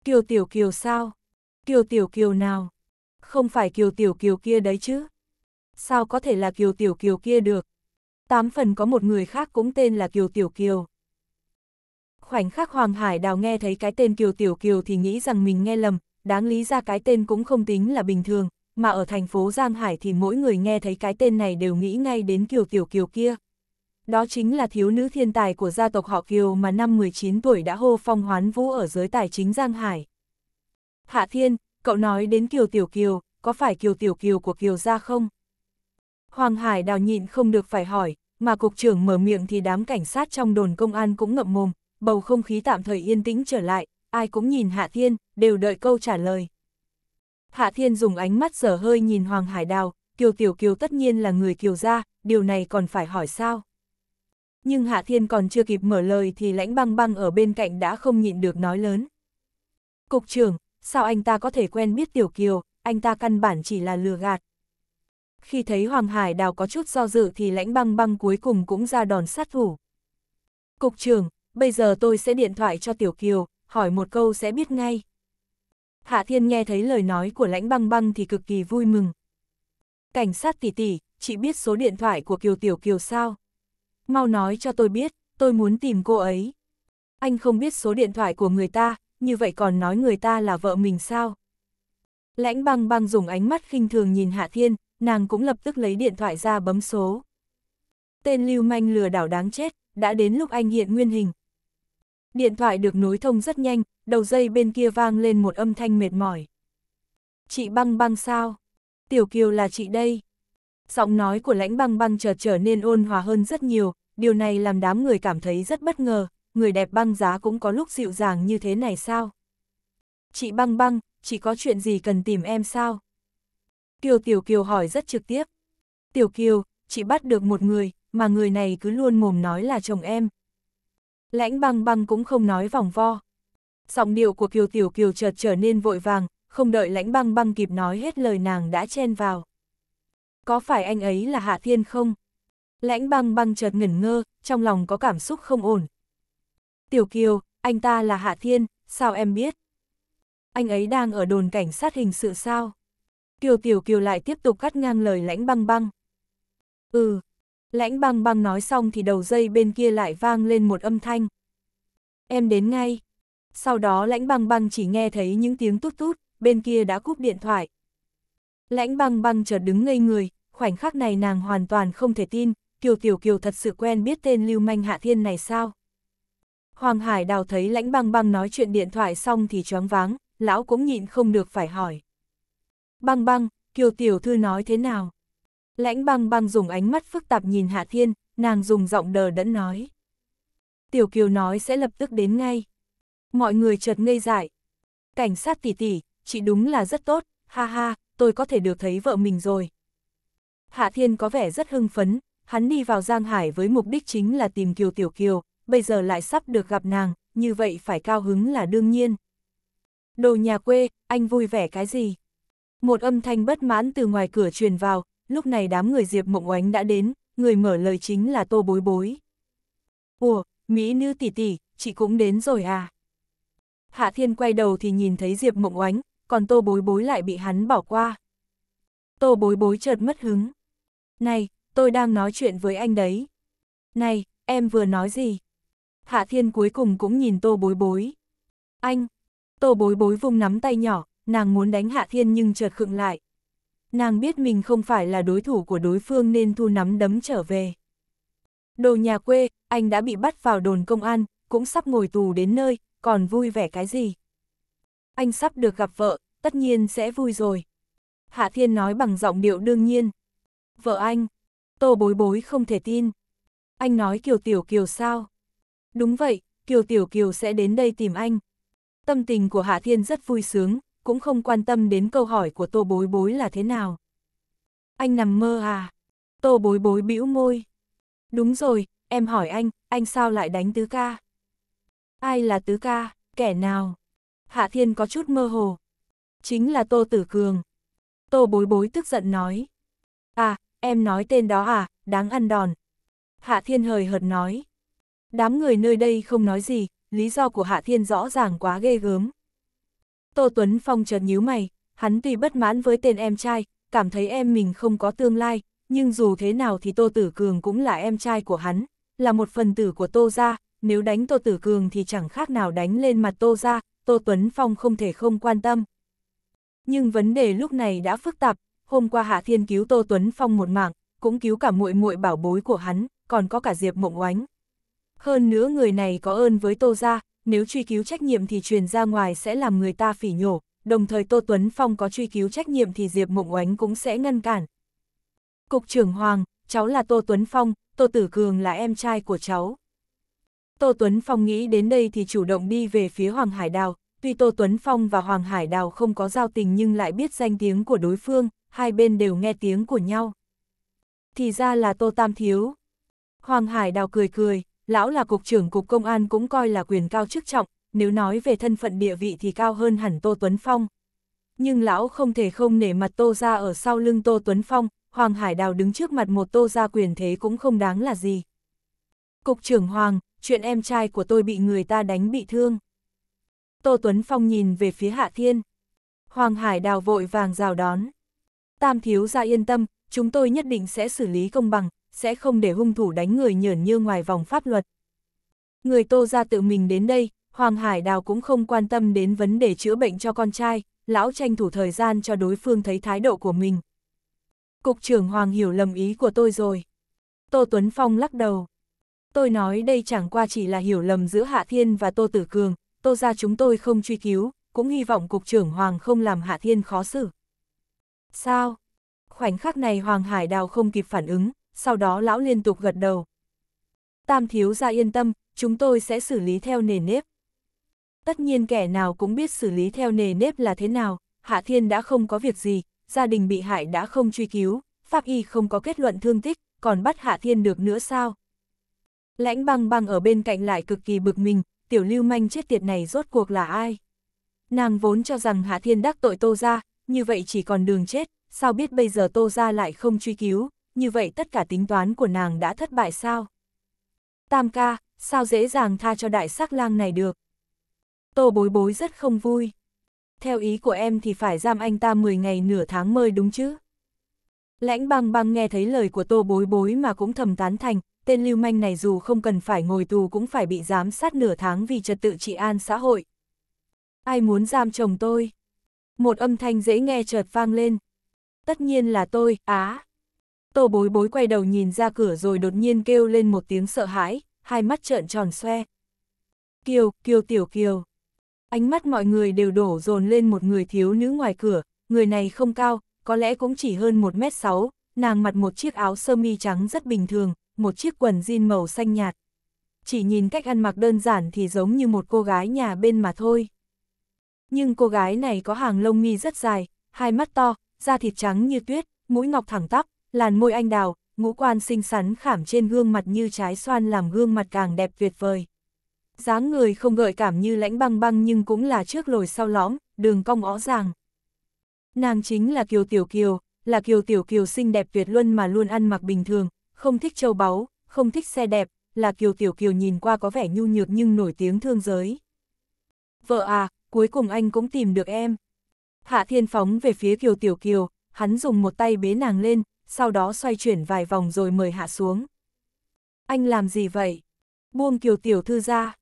Kiều Tiểu Kiều sao? Kiều Tiểu Kiều nào? Không phải Kiều Tiểu Kiều kia đấy chứ? Sao có thể là Kiều Tiểu Kiều kia được? Tám phần có một người khác cũng tên là Kiều Tiểu Kiều. Khoảnh khắc Hoàng Hải Đào nghe thấy cái tên Kiều Tiểu Kiều thì nghĩ rằng mình nghe lầm, đáng lý ra cái tên cũng không tính là bình thường, mà ở thành phố Giang Hải thì mỗi người nghe thấy cái tên này đều nghĩ ngay đến Kiều Tiểu Kiều kia đó chính là thiếu nữ thiên tài của gia tộc họ Kiều mà năm 19 tuổi đã hô phong hoán vũ ở giới tài chính Giang Hải. Hạ Thiên, cậu nói đến Kiều Tiểu Kiều, có phải Kiều Tiểu Kiều của Kiều gia không? Hoàng Hải đào nhịn không được phải hỏi, mà cục trưởng mở miệng thì đám cảnh sát trong đồn công an cũng ngậm mồm, bầu không khí tạm thời yên tĩnh trở lại, ai cũng nhìn Hạ Thiên, đều đợi câu trả lời. Hạ Thiên dùng ánh mắt dở hơi nhìn Hoàng Hải đào, Kiều Tiểu Kiều tất nhiên là người Kiều gia, điều này còn phải hỏi sao? nhưng Hạ Thiên còn chưa kịp mở lời thì lãnh băng băng ở bên cạnh đã không nhịn được nói lớn. Cục trưởng, sao anh ta có thể quen biết Tiểu Kiều, anh ta căn bản chỉ là lừa gạt. Khi thấy Hoàng Hải Đào có chút do dự thì lãnh băng băng cuối cùng cũng ra đòn sát thủ. Cục trưởng, bây giờ tôi sẽ điện thoại cho Tiểu Kiều, hỏi một câu sẽ biết ngay. Hạ Thiên nghe thấy lời nói của lãnh băng băng thì cực kỳ vui mừng. Cảnh sát tỷ tỷ, chị biết số điện thoại của Kiều Tiểu Kiều sao? mau nói cho tôi biết, tôi muốn tìm cô ấy. Anh không biết số điện thoại của người ta, như vậy còn nói người ta là vợ mình sao? Lãnh băng băng dùng ánh mắt khinh thường nhìn Hạ Thiên, nàng cũng lập tức lấy điện thoại ra bấm số. Tên lưu manh lừa đảo đáng chết, đã đến lúc anh hiện nguyên hình. Điện thoại được nối thông rất nhanh, đầu dây bên kia vang lên một âm thanh mệt mỏi. Chị băng băng sao? Tiểu Kiều là chị đây. Giọng nói của lãnh băng băng chợt trở, nên ôn hòa hơn rất nhiều, điều này làm đám người cảm thấy rất bất ngờ, người đẹp băng giá cũng có lúc dịu dàng như thế này sao? Chị băng băng, chị có chuyện gì cần tìm em sao? Kiều Tiểu Kiều hỏi rất trực tiếp. Tiểu Kiều, chị bắt được một người, mà người này cứ luôn mồm nói là chồng em. Lãnh băng băng cũng không nói vòng vo. Giọng điệu của Kiều Tiểu Kiều chợt trở nên vội vàng, không đợi lãnh băng băng kịp nói hết lời nàng đã chen vào. Có phải anh ấy là Hạ Thiên không? Lãnh băng băng chợt ngẩn ngơ, trong lòng có cảm xúc không ổn. Tiểu Kiều, anh ta là Hạ Thiên, sao em biết? Anh ấy đang ở đồn cảnh sát hình sự sao? Kiều Tiểu Kiều lại tiếp tục cắt ngang lời lãnh băng băng. Ừ, lãnh băng băng nói xong thì đầu dây bên kia lại vang lên một âm thanh. Em đến ngay. Sau đó lãnh băng băng chỉ nghe thấy những tiếng tút tút, bên kia đã cúp điện thoại. Lãnh băng băng chợt đứng ngây người, khoảnh khắc này nàng hoàn toàn không thể tin, Kiều Tiểu Kiều thật sự quen biết tên lưu manh hạ thiên này sao? Hoàng Hải Đào thấy lãnh băng băng nói chuyện điện thoại xong thì choáng váng, lão cũng nhịn không được phải hỏi. Băng băng, Kiều Tiểu Thư nói thế nào? Lãnh băng băng dùng ánh mắt phức tạp nhìn Hạ Thiên, nàng dùng giọng đờ đẫn nói. Tiểu Kiều nói sẽ lập tức đến ngay. Mọi người chợt ngây dại. Cảnh sát tỷ tỷ, chị đúng là rất tốt, ha ha, tôi có thể được thấy vợ mình rồi. Hạ Thiên có vẻ rất hưng phấn, hắn đi vào Giang Hải với mục đích chính là tìm Kiều Tiểu Kiều, bây giờ lại sắp được gặp nàng, như vậy phải cao hứng là đương nhiên. Đồ nhà quê, anh vui vẻ cái gì? Một âm thanh bất mãn từ ngoài cửa truyền vào, lúc này đám người Diệp Mộng Oánh đã đến, người mở lời chính là Tô Bối Bối. Ủa, Mỹ nữ tỷ tỷ, chị cũng đến rồi à? Hạ Thiên quay đầu thì nhìn thấy Diệp Mộng Oánh, còn Tô Bối Bối lại bị hắn bỏ qua. Tô Bối Bối chợt mất hứng. Này, tôi đang nói chuyện với anh đấy. Này, em vừa nói gì? Hạ Thiên cuối cùng cũng nhìn Tô Bối Bối. Anh! Tô Bối Bối vung nắm tay nhỏ, nàng muốn đánh Hạ Thiên nhưng chợt khựng lại. Nàng biết mình không phải là đối thủ của đối phương nên thu nắm đấm trở về. Đồ nhà quê, anh đã bị bắt vào đồn công an, cũng sắp ngồi tù đến nơi, còn vui vẻ cái gì? Anh sắp được gặp vợ, tất nhiên sẽ vui rồi. Hạ Thiên nói bằng giọng điệu đương nhiên. Vợ anh, Tô bối bối không thể tin. Anh nói Kiều Tiểu Kiều sao? Đúng vậy, Kiều Tiểu Kiều sẽ đến đây tìm anh. Tâm tình của Hạ Thiên rất vui sướng, cũng không quan tâm đến câu hỏi của Tô bối bối là thế nào. Anh nằm mơ à? Tô bối bối bĩu môi. Đúng rồi, em hỏi anh, anh sao lại đánh tứ ca? Ai là tứ ca, kẻ nào? Hạ Thiên có chút mơ hồ. Chính là Tô Tử Cường. Tô bối bối tức giận nói. À, em nói tên đó à, đáng ăn đòn. Hạ Thiên hời hợt nói. Đám người nơi đây không nói gì, lý do của Hạ Thiên rõ ràng quá ghê gớm. Tô Tuấn Phong chợt nhíu mày, hắn tuy bất mãn với tên em trai, cảm thấy em mình không có tương lai, nhưng dù thế nào thì Tô Tử Cường cũng là em trai của hắn, là một phần tử của Tô Gia, nếu đánh Tô Tử Cường thì chẳng khác nào đánh lên mặt Tô Gia, Tô Tuấn Phong không thể không quan tâm. Nhưng vấn đề lúc này đã phức tạp, hôm qua Hạ Thiên cứu Tô Tuấn Phong một mạng, cũng cứu cả muội muội bảo bối của hắn, còn có cả Diệp Mộng Oánh. Hơn nữa người này có ơn với Tô gia, nếu truy cứu trách nhiệm thì truyền ra ngoài sẽ làm người ta phỉ nhổ, đồng thời Tô Tuấn Phong có truy cứu trách nhiệm thì Diệp Mộng Oánh cũng sẽ ngăn cản. Cục trưởng Hoàng, cháu là Tô Tuấn Phong, Tô Tử Cường là em trai của cháu. Tô Tuấn Phong nghĩ đến đây thì chủ động đi về phía Hoàng Hải Đào, tuy Tô Tuấn Phong và Hoàng Hải Đào không có giao tình nhưng lại biết danh tiếng của đối phương, hai bên đều nghe tiếng của nhau. Thì ra là Tô Tam Thiếu. Hoàng Hải Đào cười cười, lão là cục trưởng cục công an cũng coi là quyền cao chức trọng, nếu nói về thân phận địa vị thì cao hơn hẳn Tô Tuấn Phong. Nhưng lão không thể không nể mặt Tô ra ở sau lưng Tô Tuấn Phong, Hoàng Hải Đào đứng trước mặt một Tô ra quyền thế cũng không đáng là gì. Cục trưởng Hoàng, chuyện em trai của tôi bị người ta đánh bị thương. Tô Tuấn Phong nhìn về phía Hạ Thiên. Hoàng Hải Đào vội vàng rào đón. Tam thiếu gia yên tâm, chúng tôi nhất định sẽ xử lý công bằng, sẽ không để hung thủ đánh người nhởn như ngoài vòng pháp luật. Người Tô gia tự mình đến đây, Hoàng Hải Đào cũng không quan tâm đến vấn đề chữa bệnh cho con trai, lão tranh thủ thời gian cho đối phương thấy thái độ của mình. Cục trưởng Hoàng hiểu lầm ý của tôi rồi. Tô Tuấn Phong lắc đầu. Tôi nói đây chẳng qua chỉ là hiểu lầm giữa Hạ Thiên và Tô Tử Cường, Tô ra chúng tôi không truy cứu, cũng hy vọng Cục trưởng Hoàng không làm Hạ Thiên khó xử. Sao? Khoảnh khắc này Hoàng Hải Đào không kịp phản ứng, sau đó lão liên tục gật đầu. Tam thiếu ra yên tâm, chúng tôi sẽ xử lý theo nề nếp. Tất nhiên kẻ nào cũng biết xử lý theo nề nếp là thế nào, Hạ Thiên đã không có việc gì, gia đình bị hại đã không truy cứu, pháp y không có kết luận thương tích, còn bắt Hạ Thiên được nữa sao? Lãnh băng băng ở bên cạnh lại cực kỳ bực mình, tiểu lưu manh chết tiệt này rốt cuộc là ai? Nàng vốn cho rằng Hạ Thiên đắc tội tô ra, như vậy chỉ còn đường chết, sao biết bây giờ Tô Gia lại không truy cứu, như vậy tất cả tính toán của nàng đã thất bại sao? Tam ca, sao dễ dàng tha cho đại sắc lang này được? Tô bối bối rất không vui. Theo ý của em thì phải giam anh ta 10 ngày nửa tháng mới đúng chứ? Lãnh băng băng nghe thấy lời của tô bối bối mà cũng thầm tán thành, tên lưu manh này dù không cần phải ngồi tù cũng phải bị giám sát nửa tháng vì trật tự trị an xã hội. Ai muốn giam chồng tôi? một âm thanh dễ nghe chợt vang lên. Tất nhiên là tôi, á. Tô bối bối quay đầu nhìn ra cửa rồi đột nhiên kêu lên một tiếng sợ hãi, hai mắt trợn tròn xoe. Kiều, kiều tiểu kiều. Ánh mắt mọi người đều đổ dồn lên một người thiếu nữ ngoài cửa, người này không cao, có lẽ cũng chỉ hơn 1m6, nàng mặc một chiếc áo sơ mi trắng rất bình thường, một chiếc quần jean màu xanh nhạt. Chỉ nhìn cách ăn mặc đơn giản thì giống như một cô gái nhà bên mà thôi. Nhưng cô gái này có hàng lông mi rất dài, hai mắt to, da thịt trắng như tuyết, mũi ngọc thẳng tóc, làn môi anh đào, ngũ quan xinh xắn khảm trên gương mặt như trái xoan làm gương mặt càng đẹp tuyệt vời. dáng người không gợi cảm như lãnh băng băng nhưng cũng là trước lồi sau lõm, đường cong ó ràng. Nàng chính là Kiều Tiểu Kiều, là Kiều Tiểu Kiều xinh đẹp tuyệt luân mà luôn ăn mặc bình thường, không thích châu báu, không thích xe đẹp, là Kiều Tiểu Kiều nhìn qua có vẻ nhu nhược nhưng nổi tiếng thương giới. Vợ à, cuối cùng anh cũng tìm được em. Hạ Thiên phóng về phía Kiều Tiểu Kiều, hắn dùng một tay bế nàng lên, sau đó xoay chuyển vài vòng rồi mời hạ xuống. Anh làm gì vậy? Buông Kiều Tiểu Thư ra.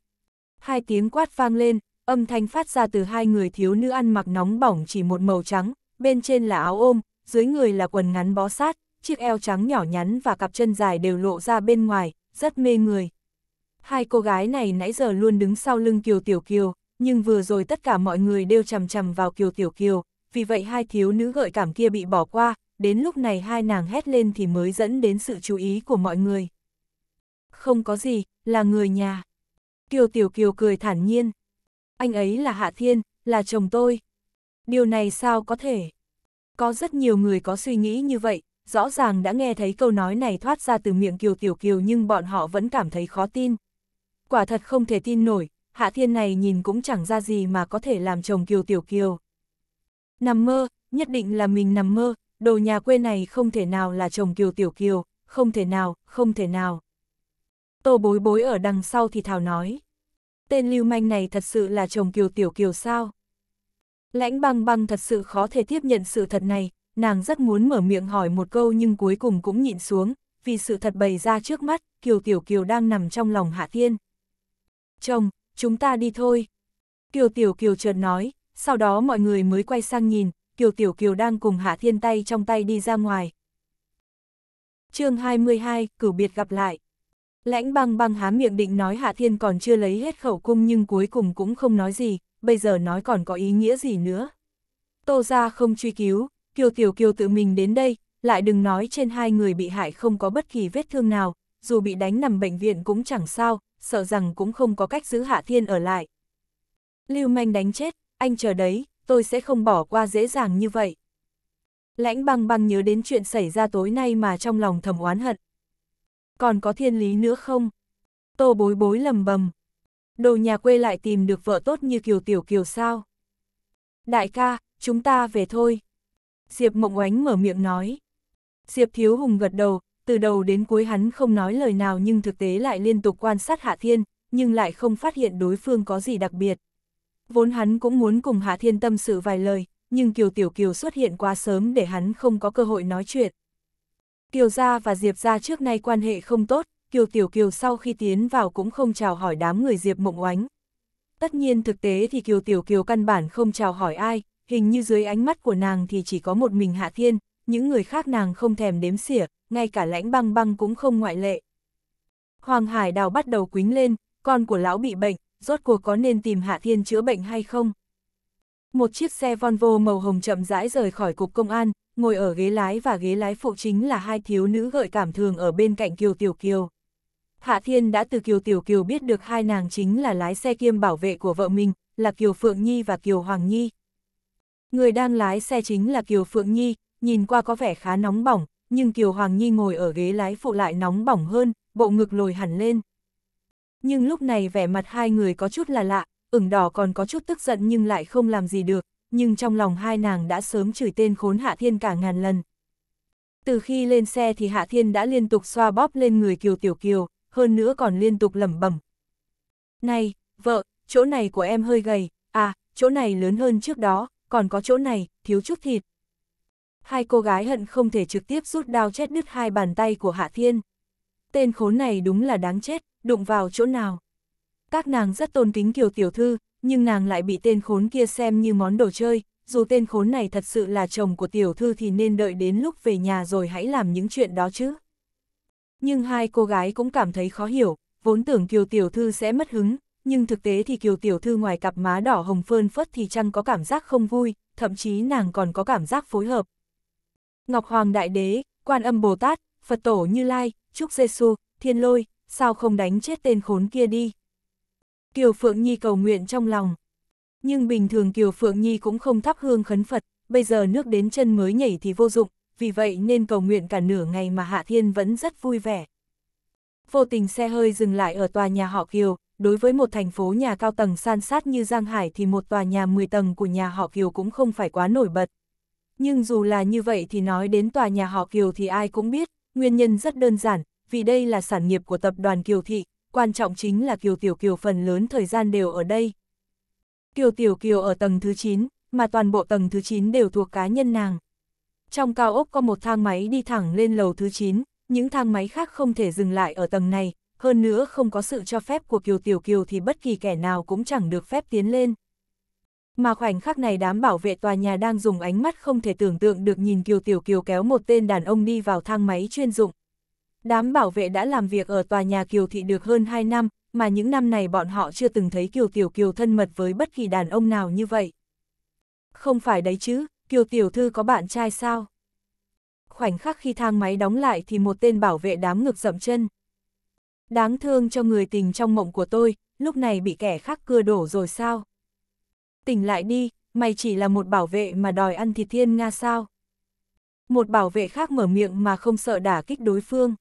Hai tiếng quát vang lên, âm thanh phát ra từ hai người thiếu nữ ăn mặc nóng bỏng chỉ một màu trắng, bên trên là áo ôm, dưới người là quần ngắn bó sát, chiếc eo trắng nhỏ nhắn và cặp chân dài đều lộ ra bên ngoài, rất mê người. Hai cô gái này nãy giờ luôn đứng sau lưng Kiều Tiểu Kiều, nhưng vừa rồi tất cả mọi người đều chầm chầm vào Kiều Tiểu Kiều, vì vậy hai thiếu nữ gợi cảm kia bị bỏ qua, đến lúc này hai nàng hét lên thì mới dẫn đến sự chú ý của mọi người. Không có gì, là người nhà. Kiều Tiểu Kiều cười thản nhiên. Anh ấy là Hạ Thiên, là chồng tôi. Điều này sao có thể? Có rất nhiều người có suy nghĩ như vậy, rõ ràng đã nghe thấy câu nói này thoát ra từ miệng Kiều Tiểu Kiều nhưng bọn họ vẫn cảm thấy khó tin. Quả thật không thể tin nổi, Hạ Thiên này nhìn cũng chẳng ra gì mà có thể làm chồng Kiều Tiểu Kiều. Nằm mơ, nhất định là mình nằm mơ, đồ nhà quê này không thể nào là chồng Kiều Tiểu Kiều, không thể nào, không thể nào. Tô bối bối ở đằng sau thì Thảo nói. Tên lưu manh này thật sự là chồng Kiều Tiểu Kiều sao? Lãnh băng băng thật sự khó thể tiếp nhận sự thật này, nàng rất muốn mở miệng hỏi một câu nhưng cuối cùng cũng nhịn xuống, vì sự thật bày ra trước mắt, Kiều Tiểu Kiều đang nằm trong lòng Hạ Thiên. Chồng, chúng ta đi thôi. Kiều Tiểu Kiều chợt nói, sau đó mọi người mới quay sang nhìn, Kiều Tiểu Kiều đang cùng Hạ Thiên tay trong tay đi ra ngoài. chương 22, cửu biệt gặp lại. Lãnh băng băng há miệng định nói Hạ Thiên còn chưa lấy hết khẩu cung nhưng cuối cùng cũng không nói gì, bây giờ nói còn có ý nghĩa gì nữa. Tô ra không truy cứu, Kiều Tiểu Kiều tự mình đến đây, lại đừng nói trên hai người bị hại không có bất kỳ vết thương nào, dù bị đánh nằm bệnh viện cũng chẳng sao, sợ rằng cũng không có cách giữ Hạ Thiên ở lại. Lưu Manh đánh chết, anh chờ đấy, tôi sẽ không bỏ qua dễ dàng như vậy. Lãnh băng băng nhớ đến chuyện xảy ra tối nay mà trong lòng thầm oán hận. Còn có thiên lý nữa không? Tô bối bối lầm bầm. Đồ nhà quê lại tìm được vợ tốt như Kiều Tiểu Kiều sao? Đại ca, chúng ta về thôi. Diệp Mộng Oánh mở miệng nói. Diệp Thiếu Hùng gật đầu, từ đầu đến cuối hắn không nói lời nào nhưng thực tế lại liên tục quan sát Hạ Thiên, nhưng lại không phát hiện đối phương có gì đặc biệt. Vốn hắn cũng muốn cùng Hạ Thiên tâm sự vài lời, nhưng Kiều Tiểu Kiều xuất hiện quá sớm để hắn không có cơ hội nói chuyện. Kiều Gia và Diệp Gia trước nay quan hệ không tốt, Kiều Tiểu Kiều sau khi tiến vào cũng không chào hỏi đám người Diệp Mộng Oánh. Tất nhiên thực tế thì Kiều Tiểu Kiều căn bản không chào hỏi ai, hình như dưới ánh mắt của nàng thì chỉ có một mình Hạ Thiên, những người khác nàng không thèm đếm xỉa, ngay cả lãnh băng băng cũng không ngoại lệ. Hoàng Hải Đào bắt đầu quính lên, con của lão bị bệnh, rốt cuộc có nên tìm Hạ Thiên chữa bệnh hay không? Một chiếc xe Volvo màu hồng chậm rãi rời khỏi cục công an, ngồi ở ghế lái và ghế lái phụ chính là hai thiếu nữ gợi cảm thường ở bên cạnh Kiều Tiểu Kiều. Hạ Thiên đã từ Kiều Tiểu Kiều biết được hai nàng chính là lái xe kiêm bảo vệ của vợ mình, là Kiều Phượng Nhi và Kiều Hoàng Nhi. Người đang lái xe chính là Kiều Phượng Nhi, nhìn qua có vẻ khá nóng bỏng, nhưng Kiều Hoàng Nhi ngồi ở ghế lái phụ lại nóng bỏng hơn, bộ ngực lồi hẳn lên. Nhưng lúc này vẻ mặt hai người có chút là lạ, ửng đỏ còn có chút tức giận nhưng lại không làm gì được, nhưng trong lòng hai nàng đã sớm chửi tên khốn Hạ Thiên cả ngàn lần. Từ khi lên xe thì Hạ Thiên đã liên tục xoa bóp lên người Kiều Tiểu Kiều, hơn nữa còn liên tục lẩm bẩm. Này, vợ, chỗ này của em hơi gầy, à, chỗ này lớn hơn trước đó, còn có chỗ này, thiếu chút thịt, hai cô gái hận không thể trực tiếp rút đao chết đứt hai bàn tay của Hạ Thiên. Tên khốn này đúng là đáng chết, đụng vào chỗ nào. Các nàng rất tôn kính Kiều Tiểu Thư, nhưng nàng lại bị tên khốn kia xem như món đồ chơi, dù tên khốn này thật sự là chồng của Tiểu Thư thì nên đợi đến lúc về nhà rồi hãy làm những chuyện đó chứ. Nhưng hai cô gái cũng cảm thấy khó hiểu, vốn tưởng Kiều Tiểu Thư sẽ mất hứng, nhưng thực tế thì Kiều Tiểu Thư ngoài cặp má đỏ hồng phơn phất thì chăng có cảm giác không vui, thậm chí nàng còn có cảm giác phối hợp. Ngọc Hoàng Đại Đế, Quan Âm Bồ Tát, Phật Tổ Như Lai, Trúc giê -xu, Thiên Lôi, sao không đánh chết tên khốn kia đi. Kiều Phượng Nhi cầu nguyện trong lòng. Nhưng bình thường Kiều Phượng Nhi cũng không thắp hương khấn Phật, bây giờ nước đến chân mới nhảy thì vô dụng, vì vậy nên cầu nguyện cả nửa ngày mà Hạ Thiên vẫn rất vui vẻ. Vô tình xe hơi dừng lại ở tòa nhà họ Kiều, đối với một thành phố nhà cao tầng san sát như Giang Hải thì một tòa nhà 10 tầng của nhà họ Kiều cũng không phải quá nổi bật. Nhưng dù là như vậy thì nói đến tòa nhà họ Kiều thì ai cũng biết, nguyên nhân rất đơn giản, vì đây là sản nghiệp của tập đoàn Kiều Thị, quan trọng chính là Kiều Tiểu Kiều phần lớn thời gian đều ở đây. Kiều Tiểu Kiều ở tầng thứ 9, mà toàn bộ tầng thứ 9 đều thuộc cá nhân nàng. Trong cao ốc có một thang máy đi thẳng lên lầu thứ 9, những thang máy khác không thể dừng lại ở tầng này, hơn nữa không có sự cho phép của Kiều Tiểu Kiều thì bất kỳ kẻ nào cũng chẳng được phép tiến lên mà khoảnh khắc này đám bảo vệ tòa nhà đang dùng ánh mắt không thể tưởng tượng được nhìn Kiều Tiểu Kiều kéo một tên đàn ông đi vào thang máy chuyên dụng. Đám bảo vệ đã làm việc ở tòa nhà Kiều Thị được hơn 2 năm, mà những năm này bọn họ chưa từng thấy Kiều Tiểu Kiều thân mật với bất kỳ đàn ông nào như vậy. Không phải đấy chứ, Kiều Tiểu Thư có bạn trai sao? Khoảnh khắc khi thang máy đóng lại thì một tên bảo vệ đám ngực rậm chân. Đáng thương cho người tình trong mộng của tôi, lúc này bị kẻ khác cưa đổ rồi sao? tỉnh lại đi, mày chỉ là một bảo vệ mà đòi ăn thịt thiên Nga sao? Một bảo vệ khác mở miệng mà không sợ đả kích đối phương.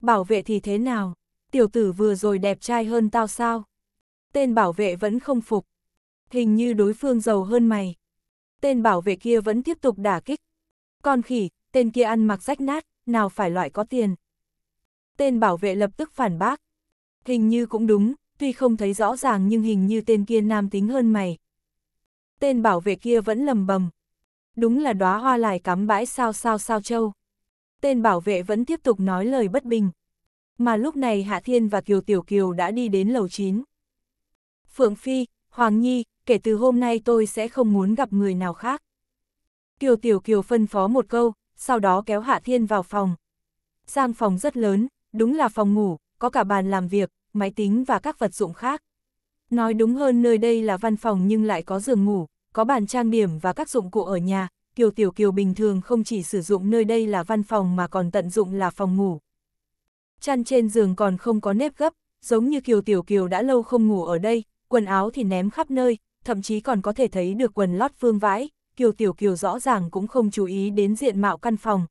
Bảo vệ thì thế nào? Tiểu tử vừa rồi đẹp trai hơn tao sao? Tên bảo vệ vẫn không phục. Hình như đối phương giàu hơn mày. Tên bảo vệ kia vẫn tiếp tục đả kích. Con khỉ, tên kia ăn mặc rách nát, nào phải loại có tiền. Tên bảo vệ lập tức phản bác. Hình như cũng đúng, tuy không thấy rõ ràng nhưng hình như tên kia nam tính hơn mày, tên bảo vệ kia vẫn lầm bầm. Đúng là đóa hoa lại cắm bãi sao sao sao châu. Tên bảo vệ vẫn tiếp tục nói lời bất bình. Mà lúc này Hạ Thiên và Kiều Tiểu Kiều đã đi đến lầu 9. Phượng Phi, Hoàng Nhi, kể từ hôm nay tôi sẽ không muốn gặp người nào khác. Kiều Tiểu Kiều phân phó một câu, sau đó kéo Hạ Thiên vào phòng. Sang phòng rất lớn, đúng là phòng ngủ, có cả bàn làm việc, máy tính và các vật dụng khác. Nói đúng hơn nơi đây là văn phòng nhưng lại có giường ngủ, có bàn trang điểm và các dụng cụ ở nhà, Kiều Tiểu Kiều bình thường không chỉ sử dụng nơi đây là văn phòng mà còn tận dụng là phòng ngủ. Chăn trên giường còn không có nếp gấp, giống như Kiều Tiểu Kiều đã lâu không ngủ ở đây, quần áo thì ném khắp nơi, thậm chí còn có thể thấy được quần lót vương vãi, Kiều Tiểu Kiều rõ ràng cũng không chú ý đến diện mạo căn phòng.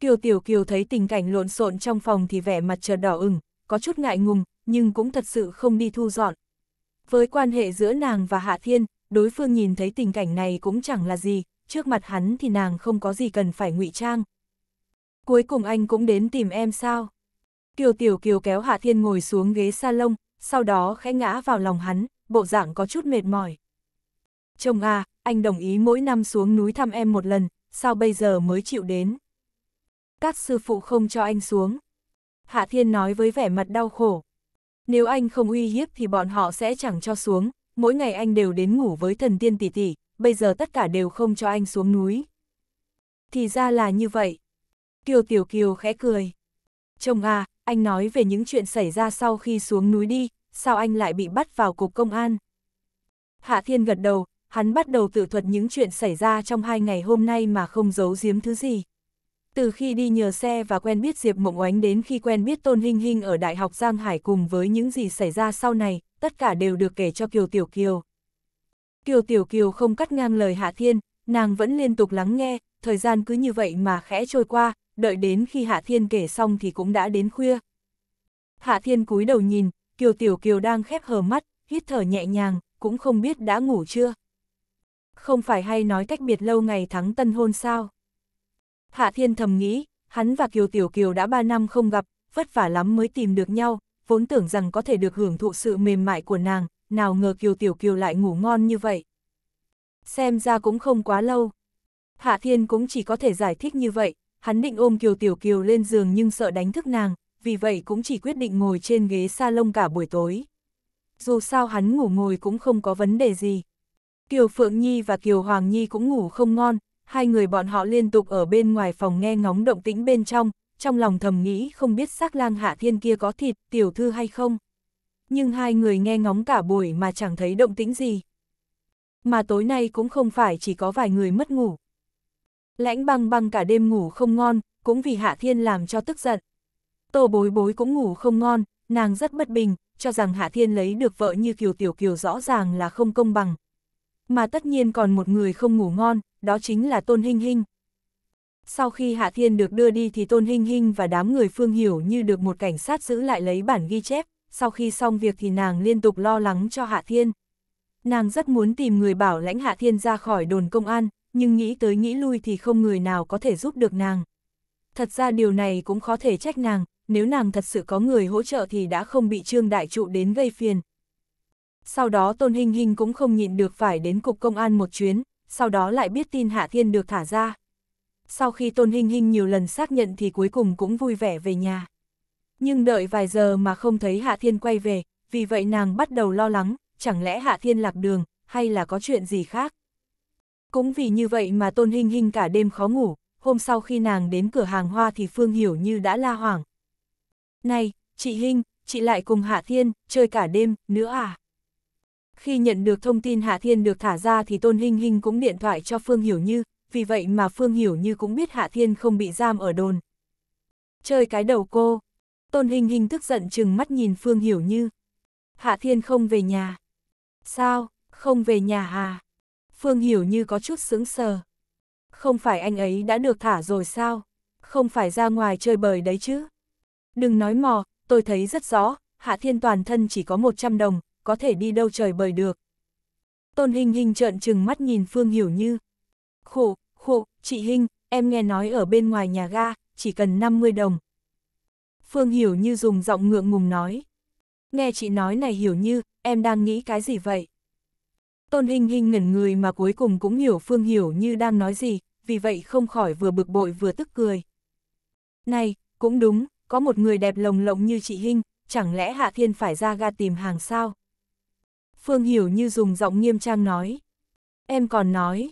Kiều Tiểu Kiều thấy tình cảnh lộn xộn trong phòng thì vẻ mặt chợt đỏ ửng, có chút ngại ngùng, nhưng cũng thật sự không đi thu dọn, với quan hệ giữa nàng và Hạ Thiên, đối phương nhìn thấy tình cảnh này cũng chẳng là gì, trước mặt hắn thì nàng không có gì cần phải ngụy trang. Cuối cùng anh cũng đến tìm em sao? Kiều Tiểu Kiều kéo Hạ Thiên ngồi xuống ghế salon, sau đó khẽ ngã vào lòng hắn, bộ dạng có chút mệt mỏi. Chồng à, anh đồng ý mỗi năm xuống núi thăm em một lần, sao bây giờ mới chịu đến? Các sư phụ không cho anh xuống. Hạ Thiên nói với vẻ mặt đau khổ. Nếu anh không uy hiếp thì bọn họ sẽ chẳng cho xuống, mỗi ngày anh đều đến ngủ với thần tiên tỷ tỷ, bây giờ tất cả đều không cho anh xuống núi. Thì ra là như vậy. Kiều Tiểu Kiều khẽ cười. Chồng à, anh nói về những chuyện xảy ra sau khi xuống núi đi, sao anh lại bị bắt vào cục công an? Hạ Thiên gật đầu, hắn bắt đầu tự thuật những chuyện xảy ra trong hai ngày hôm nay mà không giấu giếm thứ gì. Từ khi đi nhờ xe và quen biết Diệp Mộng Oánh đến khi quen biết Tôn Hinh Hinh ở Đại học Giang Hải cùng với những gì xảy ra sau này, tất cả đều được kể cho Kiều Tiểu Kiều. Kiều Tiểu Kiều không cắt ngang lời Hạ Thiên, nàng vẫn liên tục lắng nghe, thời gian cứ như vậy mà khẽ trôi qua, đợi đến khi Hạ Thiên kể xong thì cũng đã đến khuya. Hạ Thiên cúi đầu nhìn, Kiều Tiểu Kiều đang khép hờ mắt, hít thở nhẹ nhàng, cũng không biết đã ngủ chưa. Không phải hay nói cách biệt lâu ngày thắng tân hôn sao? Hạ Thiên thầm nghĩ, hắn và Kiều Tiểu Kiều đã 3 năm không gặp, vất vả lắm mới tìm được nhau, vốn tưởng rằng có thể được hưởng thụ sự mềm mại của nàng, nào ngờ Kiều Tiểu Kiều lại ngủ ngon như vậy. Xem ra cũng không quá lâu. Hạ Thiên cũng chỉ có thể giải thích như vậy, hắn định ôm Kiều Tiểu Kiều lên giường nhưng sợ đánh thức nàng, vì vậy cũng chỉ quyết định ngồi trên ghế salon cả buổi tối. Dù sao hắn ngủ ngồi cũng không có vấn đề gì. Kiều Phượng Nhi và Kiều Hoàng Nhi cũng ngủ không ngon, hai người bọn họ liên tục ở bên ngoài phòng nghe ngóng động tĩnh bên trong, trong lòng thầm nghĩ không biết xác lang hạ thiên kia có thịt tiểu thư hay không. Nhưng hai người nghe ngóng cả buổi mà chẳng thấy động tĩnh gì. Mà tối nay cũng không phải chỉ có vài người mất ngủ. Lãnh băng băng cả đêm ngủ không ngon, cũng vì hạ thiên làm cho tức giận. Tô bối bối cũng ngủ không ngon, nàng rất bất bình, cho rằng hạ thiên lấy được vợ như kiều tiểu kiều rõ ràng là không công bằng. Mà tất nhiên còn một người không ngủ ngon, đó chính là Tôn Hinh Hinh. Sau khi Hạ Thiên được đưa đi thì Tôn Hinh Hinh và đám người Phương Hiểu như được một cảnh sát giữ lại lấy bản ghi chép, sau khi xong việc thì nàng liên tục lo lắng cho Hạ Thiên. Nàng rất muốn tìm người bảo lãnh Hạ Thiên ra khỏi đồn công an, nhưng nghĩ tới nghĩ lui thì không người nào có thể giúp được nàng. Thật ra điều này cũng khó thể trách nàng, nếu nàng thật sự có người hỗ trợ thì đã không bị Trương Đại Trụ đến gây phiền. Sau đó Tôn Hinh Hinh cũng không nhịn được phải đến cục công an một chuyến, sau đó lại biết tin Hạ Thiên được thả ra. Sau khi Tôn Hinh Hinh nhiều lần xác nhận thì cuối cùng cũng vui vẻ về nhà. Nhưng đợi vài giờ mà không thấy Hạ Thiên quay về, vì vậy nàng bắt đầu lo lắng, chẳng lẽ Hạ Thiên lạc đường, hay là có chuyện gì khác. Cũng vì như vậy mà Tôn Hinh Hinh cả đêm khó ngủ, hôm sau khi nàng đến cửa hàng hoa thì Phương Hiểu như đã la hoảng. Này, chị Hinh, chị lại cùng Hạ Thiên, chơi cả đêm, nữa à? Khi nhận được thông tin Hạ Thiên được thả ra thì Tôn Hinh Hinh cũng điện thoại cho Phương Hiểu Như, vì vậy mà Phương Hiểu Như cũng biết Hạ Thiên không bị giam ở đồn. Chơi cái đầu cô. Tôn Hinh Hinh tức giận chừng mắt nhìn Phương Hiểu Như. Hạ Thiên không về nhà. Sao, không về nhà à? Phương Hiểu Như có chút sững sờ. Không phải anh ấy đã được thả rồi sao? Không phải ra ngoài chơi bời đấy chứ? Đừng nói mò, tôi thấy rất rõ, Hạ Thiên toàn thân chỉ có 100 đồng, có thể đi đâu trời bời được. Tôn Hình Hình trợn trừng mắt nhìn Phương Hiểu Như. Khổ, khổ, chị Hình, em nghe nói ở bên ngoài nhà ga, chỉ cần 50 đồng. Phương Hiểu Như dùng giọng ngượng ngùng nói. Nghe chị nói này Hiểu Như, em đang nghĩ cái gì vậy? Tôn Hình Hình ngẩn người mà cuối cùng cũng hiểu Phương Hiểu Như đang nói gì, vì vậy không khỏi vừa bực bội vừa tức cười. Này, cũng đúng, có một người đẹp lồng lộng như chị Hinh, chẳng lẽ Hạ Thiên phải ra ga tìm hàng sao? Phương Hiểu như dùng giọng nghiêm trang nói. Em còn nói.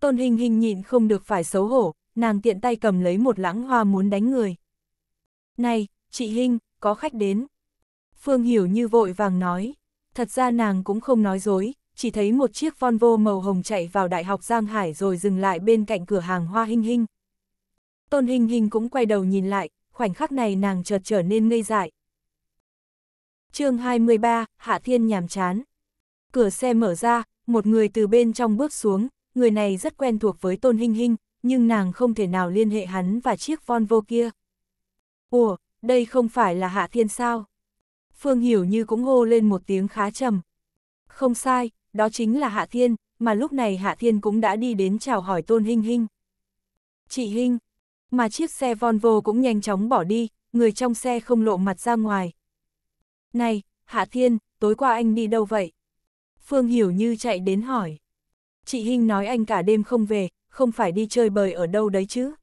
Tôn hình hình nhịn không được phải xấu hổ, nàng tiện tay cầm lấy một lãng hoa muốn đánh người. Này, chị Hinh, có khách đến. Phương Hiểu như vội vàng nói. Thật ra nàng cũng không nói dối, chỉ thấy một chiếc Volvo màu hồng chạy vào Đại học Giang Hải rồi dừng lại bên cạnh cửa hàng Hoa Hình Hình. Tôn Hình Hình cũng quay đầu nhìn lại, khoảnh khắc này nàng chợt trở nên ngây dại. chương 23, Hạ Thiên nhàm chán cửa xe mở ra, một người từ bên trong bước xuống, người này rất quen thuộc với Tôn Hinh Hinh, nhưng nàng không thể nào liên hệ hắn và chiếc Volvo kia. Ủa, đây không phải là Hạ Thiên sao? Phương Hiểu Như cũng hô lên một tiếng khá trầm. Không sai, đó chính là Hạ Thiên, mà lúc này Hạ Thiên cũng đã đi đến chào hỏi Tôn Hinh Hinh. Chị Hinh, mà chiếc xe Volvo cũng nhanh chóng bỏ đi, người trong xe không lộ mặt ra ngoài. Này, Hạ Thiên, tối qua anh đi đâu vậy? Phương Hiểu Như chạy đến hỏi. Chị Hinh nói anh cả đêm không về, không phải đi chơi bời ở đâu đấy chứ.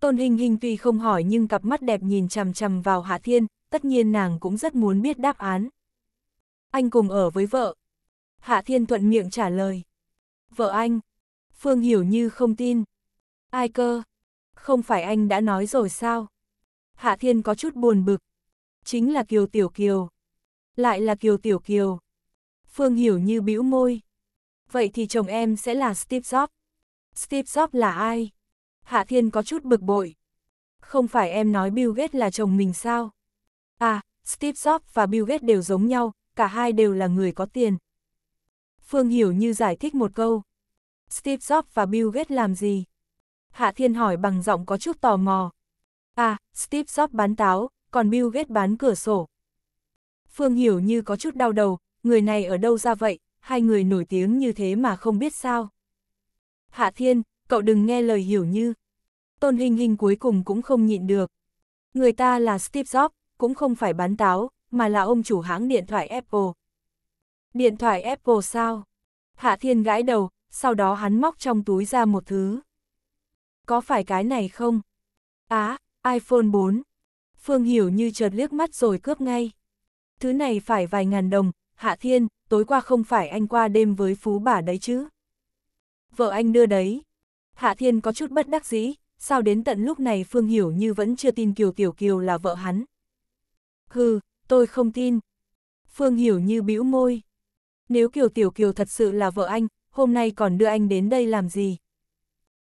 Tôn Hinh Hinh tuy không hỏi nhưng cặp mắt đẹp nhìn chằm chằm vào Hạ Thiên, tất nhiên nàng cũng rất muốn biết đáp án. Anh cùng ở với vợ. Hạ Thiên thuận miệng trả lời. Vợ anh. Phương Hiểu Như không tin. Ai cơ? Không phải anh đã nói rồi sao? Hạ Thiên có chút buồn bực. Chính là Kiều Tiểu Kiều. Lại là Kiều Tiểu Kiều. Phương Hiểu như bĩu môi. Vậy thì chồng em sẽ là Steve Jobs. Steve Jobs là ai? Hạ Thiên có chút bực bội. Không phải em nói Bill Gates là chồng mình sao? À, Steve Jobs và Bill Gates đều giống nhau, cả hai đều là người có tiền. Phương Hiểu như giải thích một câu. Steve Jobs và Bill Gates làm gì? Hạ Thiên hỏi bằng giọng có chút tò mò. À, Steve Jobs bán táo, còn Bill Gates bán cửa sổ. Phương Hiểu như có chút đau đầu, người này ở đâu ra vậy, hai người nổi tiếng như thế mà không biết sao. Hạ Thiên, cậu đừng nghe lời hiểu như. Tôn Hình Hình cuối cùng cũng không nhịn được. Người ta là Steve Jobs, cũng không phải bán táo, mà là ông chủ hãng điện thoại Apple. Điện thoại Apple sao? Hạ Thiên gãi đầu, sau đó hắn móc trong túi ra một thứ. Có phải cái này không? Á, à, iPhone 4. Phương Hiểu như chợt liếc mắt rồi cướp ngay. Thứ này phải vài ngàn đồng, Hạ Thiên, tối qua không phải anh qua đêm với phú bà đấy chứ? Vợ anh đưa đấy. Hạ Thiên có chút bất đắc dĩ, sao đến tận lúc này Phương Hiểu Như vẫn chưa tin Kiều Tiểu Kiều là vợ hắn. Hừ, tôi không tin. Phương Hiểu Như bĩu môi. Nếu Kiều Tiểu Kiều thật sự là vợ anh, hôm nay còn đưa anh đến đây làm gì?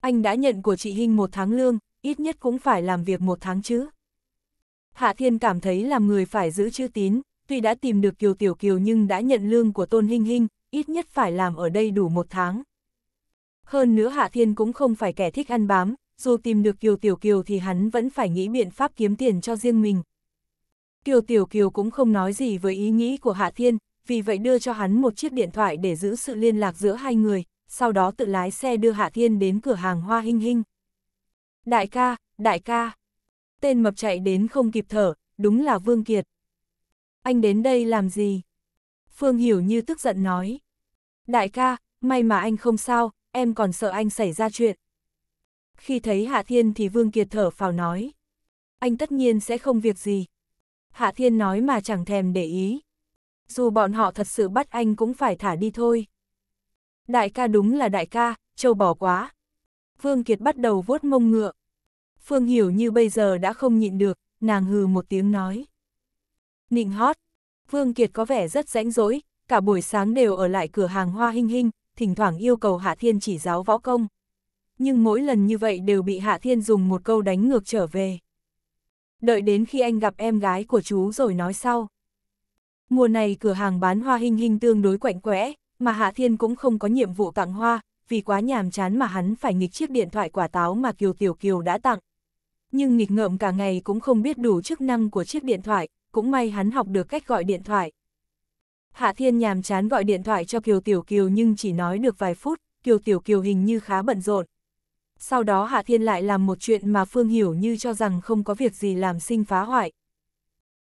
Anh đã nhận của chị Hinh một tháng lương, ít nhất cũng phải làm việc một tháng chứ. Hạ Thiên cảm thấy làm người phải giữ chữ tín, tuy đã tìm được Kiều Tiểu Kiều nhưng đã nhận lương của Tôn Hinh Hinh, ít nhất phải làm ở đây đủ một tháng. Hơn nữa Hạ Thiên cũng không phải kẻ thích ăn bám, dù tìm được Kiều Tiểu Kiều thì hắn vẫn phải nghĩ biện pháp kiếm tiền cho riêng mình. Kiều Tiểu Kiều cũng không nói gì với ý nghĩ của Hạ Thiên, vì vậy đưa cho hắn một chiếc điện thoại để giữ sự liên lạc giữa hai người, sau đó tự lái xe đưa Hạ Thiên đến cửa hàng Hoa Hinh Hinh. Đại ca, đại ca. Tên mập chạy đến không kịp thở, đúng là Vương Kiệt anh đến đây làm gì? Phương Hiểu Như tức giận nói. Đại ca, may mà anh không sao, em còn sợ anh xảy ra chuyện. Khi thấy Hạ Thiên thì Vương Kiệt thở phào nói. Anh tất nhiên sẽ không việc gì. Hạ Thiên nói mà chẳng thèm để ý. Dù bọn họ thật sự bắt anh cũng phải thả đi thôi. Đại ca đúng là đại ca, châu bỏ quá. Vương Kiệt bắt đầu vuốt mông ngựa. Phương Hiểu Như bây giờ đã không nhịn được, nàng hừ một tiếng nói. Nịnh hót. Vương Kiệt có vẻ rất rãnh rỗi, cả buổi sáng đều ở lại cửa hàng hoa hinh hinh, thỉnh thoảng yêu cầu Hạ Thiên chỉ giáo võ công. Nhưng mỗi lần như vậy đều bị Hạ Thiên dùng một câu đánh ngược trở về. Đợi đến khi anh gặp em gái của chú rồi nói sau. Mùa này cửa hàng bán hoa hinh hinh tương đối quạnh quẽ, mà Hạ Thiên cũng không có nhiệm vụ tặng hoa, vì quá nhàm chán mà hắn phải nghịch chiếc điện thoại quả táo mà Kiều Tiểu Kiều đã tặng. Nhưng nghịch ngợm cả ngày cũng không biết đủ chức năng của chiếc điện thoại, cũng may hắn học được cách gọi điện thoại. Hạ Thiên nhàm chán gọi điện thoại cho Kiều Tiểu Kiều nhưng chỉ nói được vài phút, Kiều Tiểu Kiều hình như khá bận rộn. Sau đó Hạ Thiên lại làm một chuyện mà Phương Hiểu như cho rằng không có việc gì làm sinh phá hoại.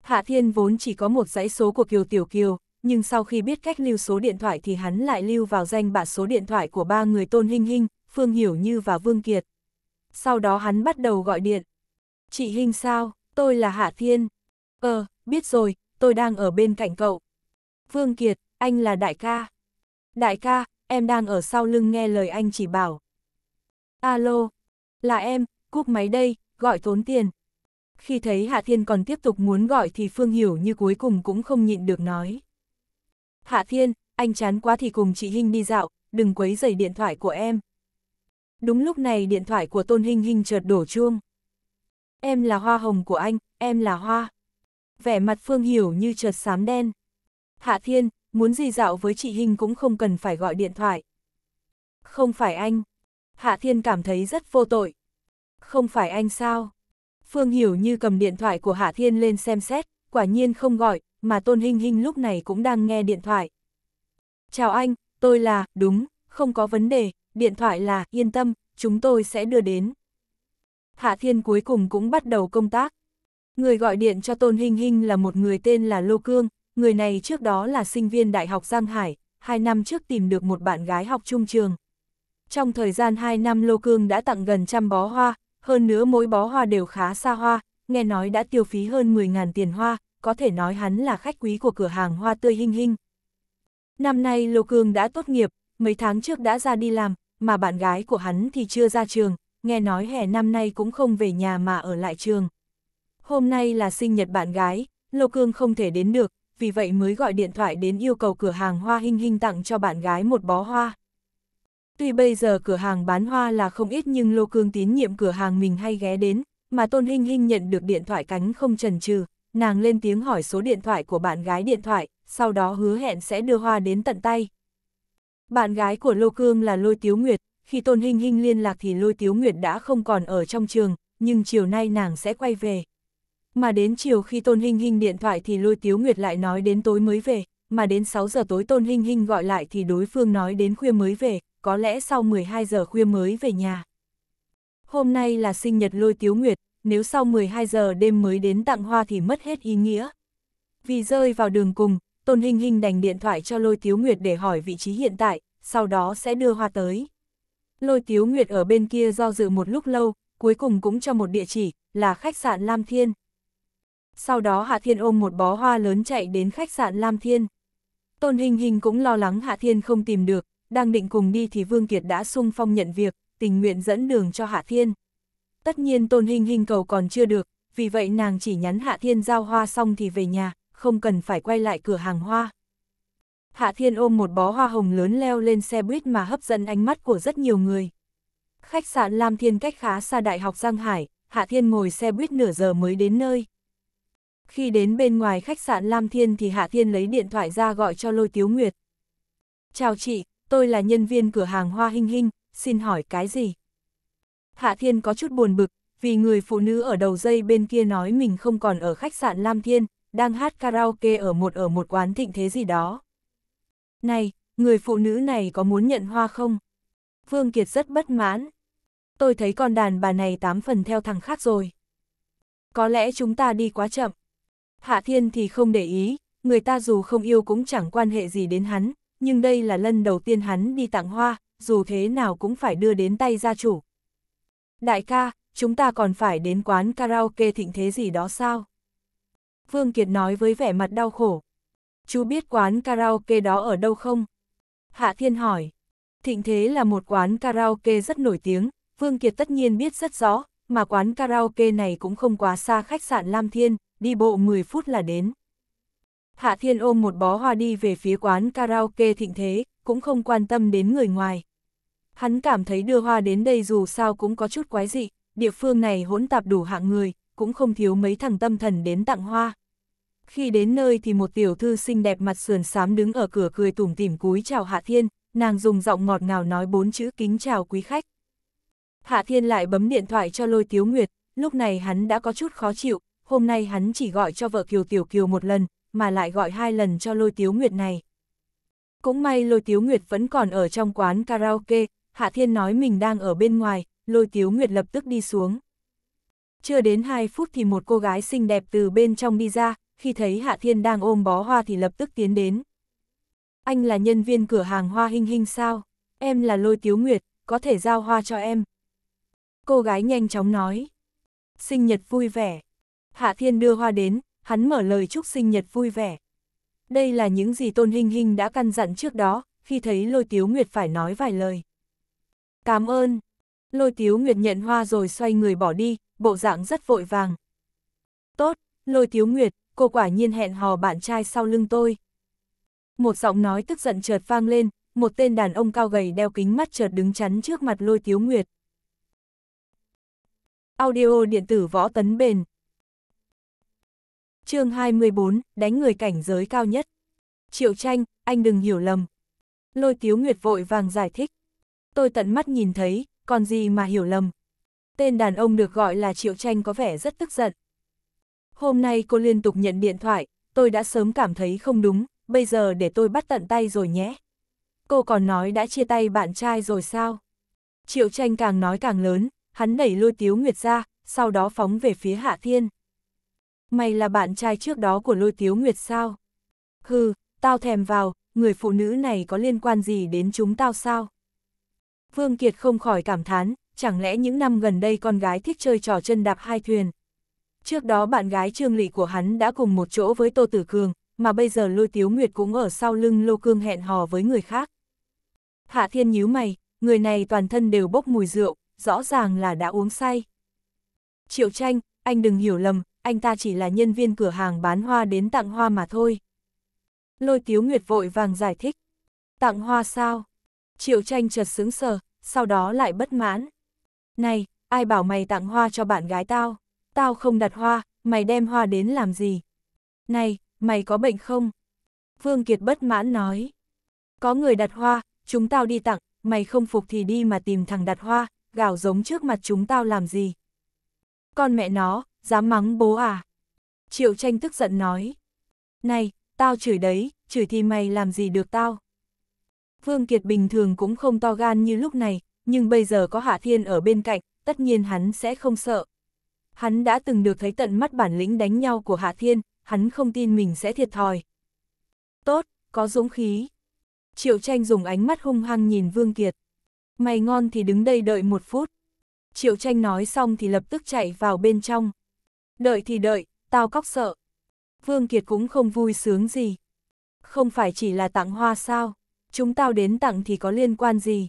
Hạ Thiên vốn chỉ có một dãy số của Kiều Tiểu Kiều, nhưng sau khi biết cách lưu số điện thoại thì hắn lại lưu vào danh bạ số điện thoại của ba người Tôn Hinh Hinh, Phương Hiểu Như và Vương Kiệt. Sau đó hắn bắt đầu gọi điện. Chị Hinh sao, tôi là Hạ Thiên, Ờ, biết rồi, tôi đang ở bên cạnh cậu. Vương Kiệt, anh là đại ca. Đại ca, em đang ở sau lưng nghe lời anh chỉ bảo. Alo, là em, cúp máy đây, gọi tốn tiền. Khi thấy Hạ Thiên còn tiếp tục muốn gọi thì Phương Hiểu như cuối cùng cũng không nhịn được nói. Hạ Thiên, anh chán quá thì cùng chị Hinh đi dạo, đừng quấy giày điện thoại của em. Đúng lúc này điện thoại của Tôn Hinh Hinh chợt đổ chuông. Em là hoa hồng của anh, em là hoa vẻ mặt Phương Hiểu như chợt xám đen. Hạ Thiên, muốn gì dạo với chị Hinh cũng không cần phải gọi điện thoại. Không phải anh. Hạ Thiên cảm thấy rất vô tội. Không phải anh sao? Phương Hiểu như cầm điện thoại của Hạ Thiên lên xem xét, quả nhiên không gọi, mà Tôn Hinh Hinh lúc này cũng đang nghe điện thoại. Chào anh, tôi là, đúng, không có vấn đề, điện thoại là, yên tâm, chúng tôi sẽ đưa đến. Hạ Thiên cuối cùng cũng bắt đầu công tác. Người gọi điện cho Tôn hình hình là một người tên là Lô Cương, người này trước đó là sinh viên Đại học Giang Hải, hai năm trước tìm được một bạn gái học trung trường. Trong thời gian hai năm Lô Cương đã tặng gần trăm bó hoa, hơn nữa mỗi bó hoa đều khá xa hoa, nghe nói đã tiêu phí hơn 10.000 tiền hoa, có thể nói hắn là khách quý của cửa hàng hoa tươi hình hình. Năm nay Lô Cương đã tốt nghiệp, mấy tháng trước đã ra đi làm, mà bạn gái của hắn thì chưa ra trường, nghe nói hè năm nay cũng không về nhà mà ở lại trường. Hôm nay là sinh nhật bạn gái, Lô Cương không thể đến được, vì vậy mới gọi điện thoại đến yêu cầu cửa hàng hoa hình hình tặng cho bạn gái một bó hoa. Tuy bây giờ cửa hàng bán hoa là không ít nhưng Lô Cương tín nhiệm cửa hàng mình hay ghé đến, mà Tôn Hinh Hinh nhận được điện thoại cánh không chần chừ, nàng lên tiếng hỏi số điện thoại của bạn gái điện thoại, sau đó hứa hẹn sẽ đưa hoa đến tận tay. Bạn gái của Lô Cương là Lôi Tiếu Nguyệt, khi Tôn Hinh Hinh liên lạc thì Lôi Tiếu Nguyệt đã không còn ở trong trường, nhưng chiều nay nàng sẽ quay về. Mà đến chiều khi Tôn Hinh Hinh điện thoại thì Lôi Tiếu Nguyệt lại nói đến tối mới về, mà đến 6 giờ tối Tôn Hinh Hinh gọi lại thì đối phương nói đến khuya mới về, có lẽ sau 12 giờ khuya mới về nhà. Hôm nay là sinh nhật Lôi Tiếu Nguyệt, nếu sau 12 giờ đêm mới đến tặng hoa thì mất hết ý nghĩa. Vì rơi vào đường cùng, Tôn Hinh Hinh đành điện thoại cho Lôi Tiếu Nguyệt để hỏi vị trí hiện tại, sau đó sẽ đưa hoa tới. Lôi Tiếu Nguyệt ở bên kia do dự một lúc lâu, cuối cùng cũng cho một địa chỉ, là khách sạn Lam Thiên sau đó Hạ Thiên ôm một bó hoa lớn chạy đến khách sạn Lam Thiên. Tôn Hình Hình cũng lo lắng Hạ Thiên không tìm được, đang định cùng đi thì Vương Kiệt đã sung phong nhận việc, tình nguyện dẫn đường cho Hạ Thiên. Tất nhiên Tôn Hình Hình cầu còn chưa được, vì vậy nàng chỉ nhắn Hạ Thiên giao hoa xong thì về nhà, không cần phải quay lại cửa hàng hoa. Hạ Thiên ôm một bó hoa hồng lớn leo lên xe buýt mà hấp dẫn ánh mắt của rất nhiều người. Khách sạn Lam Thiên cách khá xa Đại học Giang Hải, Hạ Thiên ngồi xe buýt nửa giờ mới đến nơi. Khi đến bên ngoài khách sạn Lam Thiên thì Hạ Thiên lấy điện thoại ra gọi cho Lôi Tiếu Nguyệt. Chào chị, tôi là nhân viên cửa hàng Hoa Hinh Hinh, xin hỏi cái gì? Hạ Thiên có chút buồn bực, vì người phụ nữ ở đầu dây bên kia nói mình không còn ở khách sạn Lam Thiên, đang hát karaoke ở một ở một quán thịnh thế gì đó. Này, người phụ nữ này có muốn nhận hoa không? Vương Kiệt rất bất mãn. Tôi thấy con đàn bà này tám phần theo thằng khác rồi. Có lẽ chúng ta đi quá chậm. Hạ Thiên thì không để ý, người ta dù không yêu cũng chẳng quan hệ gì đến hắn, nhưng đây là lần đầu tiên hắn đi tặng hoa, dù thế nào cũng phải đưa đến tay gia chủ. Đại ca, chúng ta còn phải đến quán karaoke thịnh thế gì đó sao? Vương Kiệt nói với vẻ mặt đau khổ. Chú biết quán karaoke đó ở đâu không? Hạ Thiên hỏi. Thịnh Thế là một quán karaoke rất nổi tiếng, Vương Kiệt tất nhiên biết rất rõ, mà quán karaoke này cũng không quá xa khách sạn Lam Thiên, đi bộ 10 phút là đến. Hạ Thiên ôm một bó hoa đi về phía quán karaoke thịnh thế, cũng không quan tâm đến người ngoài. Hắn cảm thấy đưa hoa đến đây dù sao cũng có chút quái dị, địa phương này hỗn tạp đủ hạng người, cũng không thiếu mấy thằng tâm thần đến tặng hoa. Khi đến nơi thì một tiểu thư xinh đẹp mặt sườn xám đứng ở cửa cười tủm tỉm cúi chào Hạ Thiên, nàng dùng giọng ngọt ngào nói bốn chữ kính chào quý khách. Hạ Thiên lại bấm điện thoại cho Lôi Tiếu Nguyệt, lúc này hắn đã có chút khó chịu, hôm nay hắn chỉ gọi cho vợ Kiều Tiểu Kiều một lần, mà lại gọi hai lần cho lôi tiếu nguyệt này. Cũng may lôi tiếu nguyệt vẫn còn ở trong quán karaoke, Hạ Thiên nói mình đang ở bên ngoài, lôi tiếu nguyệt lập tức đi xuống. Chưa đến 2 phút thì một cô gái xinh đẹp từ bên trong đi ra, khi thấy Hạ Thiên đang ôm bó hoa thì lập tức tiến đến. Anh là nhân viên cửa hàng hoa hình hình sao? Em là lôi tiếu nguyệt, có thể giao hoa cho em. Cô gái nhanh chóng nói. Sinh nhật vui vẻ. Hạ Thiên đưa hoa đến, hắn mở lời chúc sinh nhật vui vẻ. Đây là những gì Tôn Hinh Hinh đã căn dặn trước đó, khi thấy Lôi Tiếu Nguyệt phải nói vài lời. Cảm ơn. Lôi Tiếu Nguyệt nhận hoa rồi xoay người bỏ đi, bộ dạng rất vội vàng. Tốt, Lôi Tiếu Nguyệt, cô quả nhiên hẹn hò bạn trai sau lưng tôi. Một giọng nói tức giận chợt vang lên, một tên đàn ông cao gầy đeo kính mắt chợt đứng chắn trước mặt Lôi Tiếu Nguyệt. Audio điện tử võ tấn bền, chương 24, đánh người cảnh giới cao nhất. Triệu tranh, anh đừng hiểu lầm. Lôi tiếu nguyệt vội vàng giải thích. Tôi tận mắt nhìn thấy, còn gì mà hiểu lầm. Tên đàn ông được gọi là Triệu tranh có vẻ rất tức giận. Hôm nay cô liên tục nhận điện thoại, tôi đã sớm cảm thấy không đúng, bây giờ để tôi bắt tận tay rồi nhé. Cô còn nói đã chia tay bạn trai rồi sao? Triệu tranh càng nói càng lớn, hắn đẩy lôi tiếu nguyệt ra, sau đó phóng về phía Hạ Thiên mày là bạn trai trước đó của lôi tiếu nguyệt sao? Hừ, tao thèm vào, người phụ nữ này có liên quan gì đến chúng tao sao? Vương Kiệt không khỏi cảm thán, chẳng lẽ những năm gần đây con gái thích chơi trò chân đạp hai thuyền? Trước đó bạn gái Trương Lị của hắn đã cùng một chỗ với Tô Tử Cường, mà bây giờ lôi tiếu nguyệt cũng ở sau lưng lô cương hẹn hò với người khác. Hạ Thiên nhíu mày, người này toàn thân đều bốc mùi rượu, rõ ràng là đã uống say. Triệu tranh, anh đừng hiểu lầm, anh ta chỉ là nhân viên cửa hàng bán hoa đến tặng hoa mà thôi. Lôi Tiếu Nguyệt vội vàng giải thích. Tặng hoa sao? Triệu tranh chợt sướng sờ, sau đó lại bất mãn. Này, ai bảo mày tặng hoa cho bạn gái tao? Tao không đặt hoa, mày đem hoa đến làm gì? Này, mày có bệnh không? Vương Kiệt bất mãn nói. Có người đặt hoa, chúng tao đi tặng, mày không phục thì đi mà tìm thằng đặt hoa, gào giống trước mặt chúng tao làm gì? Con mẹ nó, dám mắng bố à? Triệu tranh tức giận nói. Này, tao chửi đấy, chửi thì mày làm gì được tao? Vương Kiệt bình thường cũng không to gan như lúc này, nhưng bây giờ có Hạ Thiên ở bên cạnh, tất nhiên hắn sẽ không sợ. Hắn đã từng được thấy tận mắt bản lĩnh đánh nhau của Hạ Thiên, hắn không tin mình sẽ thiệt thòi. Tốt, có dũng khí. Triệu tranh dùng ánh mắt hung hăng nhìn Vương Kiệt. Mày ngon thì đứng đây đợi một phút. Triệu tranh nói xong thì lập tức chạy vào bên trong. Đợi thì đợi, tao cóc sợ. Vương Kiệt cũng không vui sướng gì. Không phải chỉ là tặng hoa sao, chúng tao đến tặng thì có liên quan gì.